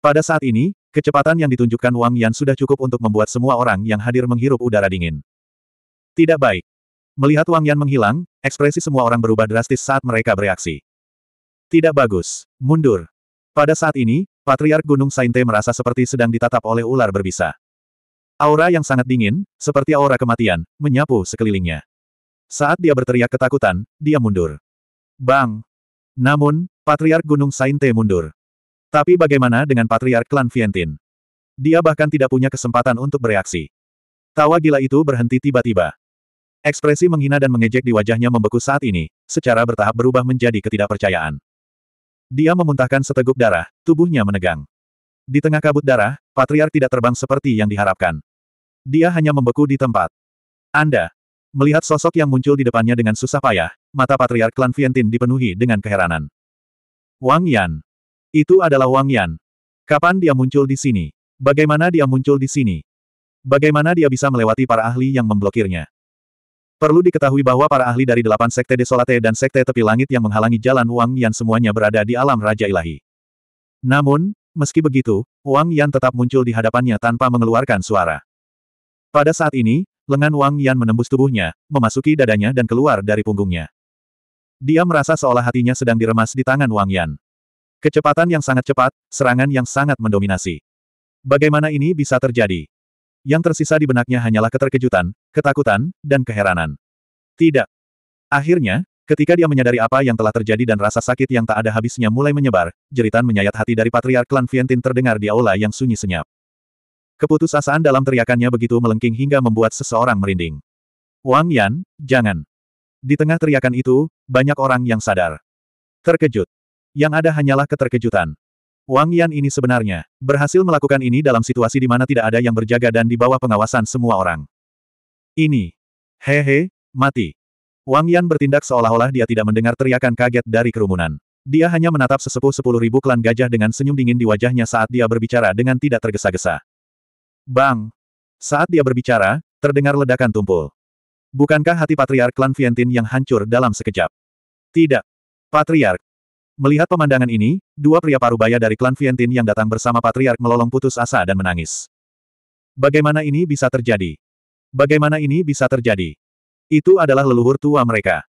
Pada saat ini, kecepatan yang ditunjukkan Wang Yan sudah cukup untuk membuat semua orang yang hadir menghirup udara dingin. Tidak baik. Melihat Wang Yan menghilang, ekspresi semua orang berubah drastis saat mereka bereaksi. Tidak bagus. Mundur. Pada saat ini, Patriark Gunung Sainte merasa seperti sedang ditatap oleh ular berbisa. Aura yang sangat dingin, seperti aura kematian, menyapu sekelilingnya. Saat dia berteriak ketakutan, dia mundur. Bang! Namun, Patriark Gunung Sainte mundur. Tapi bagaimana dengan Patriark Klan Vientin? Dia bahkan tidak punya kesempatan untuk bereaksi. Tawa gila itu berhenti tiba-tiba. Ekspresi menghina dan mengejek di wajahnya membeku saat ini, secara bertahap berubah menjadi ketidakpercayaan. Dia memuntahkan seteguk darah, tubuhnya menegang. Di tengah kabut darah, Patriar tidak terbang seperti yang diharapkan. Dia hanya membeku di tempat. Anda. Melihat sosok yang muncul di depannya dengan susah payah, mata Patriar Klan Vientin dipenuhi dengan keheranan. Wang Yan. Itu adalah Wang Yan. Kapan dia muncul di sini? Bagaimana dia muncul di sini? Bagaimana dia bisa melewati para ahli yang memblokirnya? Perlu diketahui bahwa para ahli dari delapan sekte Desolate dan sekte tepi langit yang menghalangi jalan Wang Yan semuanya berada di alam Raja Ilahi. Namun, meski begitu, Wang Yan tetap muncul di hadapannya tanpa mengeluarkan suara. Pada saat ini, lengan Wang Yan menembus tubuhnya, memasuki dadanya dan keluar dari punggungnya. Dia merasa seolah hatinya sedang diremas di tangan Wang Yan. Kecepatan yang sangat cepat, serangan yang sangat mendominasi. Bagaimana ini bisa terjadi? Yang tersisa di benaknya hanyalah keterkejutan, ketakutan, dan keheranan. Tidak. Akhirnya, ketika dia menyadari apa yang telah terjadi dan rasa sakit yang tak ada habisnya mulai menyebar, jeritan menyayat hati dari patriark klan Vientin terdengar di aula yang sunyi senyap. Keputusasaan dalam teriakannya begitu melengking hingga membuat seseorang merinding. Wang Yan, jangan. Di tengah teriakan itu, banyak orang yang sadar. Terkejut. Yang ada hanyalah keterkejutan. Wang Yan ini sebenarnya berhasil melakukan ini dalam situasi di mana tidak ada yang berjaga dan di bawah pengawasan semua orang. Ini. Hehe, mati. Wang Yan bertindak seolah-olah dia tidak mendengar teriakan kaget dari kerumunan. Dia hanya menatap sesepuh sepuluh ribu klan gajah dengan senyum dingin di wajahnya saat dia berbicara dengan tidak tergesa-gesa. Bang! Saat dia berbicara, terdengar ledakan tumpul. Bukankah hati patriark klan Vientin yang hancur dalam sekejap? Tidak. Patriark, Melihat pemandangan ini, dua pria parubaya dari klan Vientin yang datang bersama Patriark melolong putus asa dan menangis. Bagaimana ini bisa terjadi? Bagaimana ini bisa terjadi? Itu adalah leluhur tua mereka.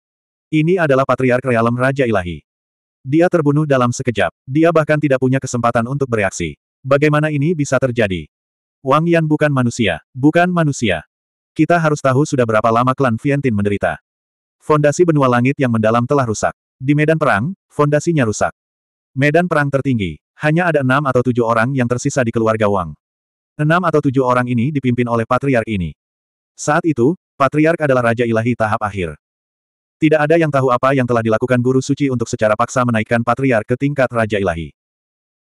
Ini adalah Patriark Realem Raja Ilahi. Dia terbunuh dalam sekejap. Dia bahkan tidak punya kesempatan untuk bereaksi. Bagaimana ini bisa terjadi? Wang Yan bukan manusia. Bukan manusia. Kita harus tahu sudah berapa lama klan Vientin menderita. Fondasi benua langit yang mendalam telah rusak. Di medan perang, fondasinya rusak. Medan perang tertinggi, hanya ada enam atau tujuh orang yang tersisa di keluarga Wang. Enam atau tujuh orang ini dipimpin oleh patriark ini. Saat itu, patriark adalah raja ilahi tahap akhir. Tidak ada yang tahu apa yang telah dilakukan guru suci untuk secara paksa menaikkan patriark ke tingkat raja ilahi.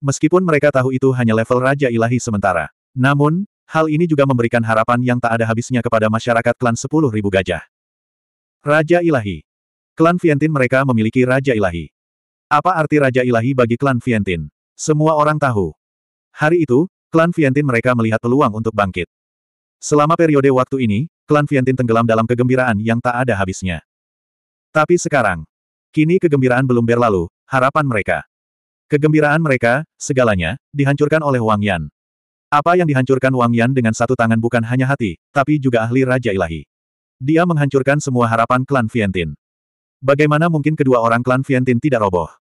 Meskipun mereka tahu itu hanya level raja ilahi sementara. Namun, hal ini juga memberikan harapan yang tak ada habisnya kepada masyarakat klan 10.000 gajah. Raja ilahi, Klan Vientin mereka memiliki Raja Ilahi. Apa arti Raja Ilahi bagi klan Vientin? Semua orang tahu. Hari itu, klan Vientin mereka melihat peluang untuk bangkit. Selama periode waktu ini, klan Vientin tenggelam dalam kegembiraan yang tak ada habisnya. Tapi sekarang, kini kegembiraan belum berlalu, harapan mereka. Kegembiraan mereka, segalanya, dihancurkan oleh Wang Yan. Apa yang dihancurkan Wang Yan dengan satu tangan bukan hanya hati, tapi juga ahli Raja Ilahi. Dia menghancurkan semua harapan klan Vientin. Bagaimana mungkin kedua orang klan Vientin tidak roboh?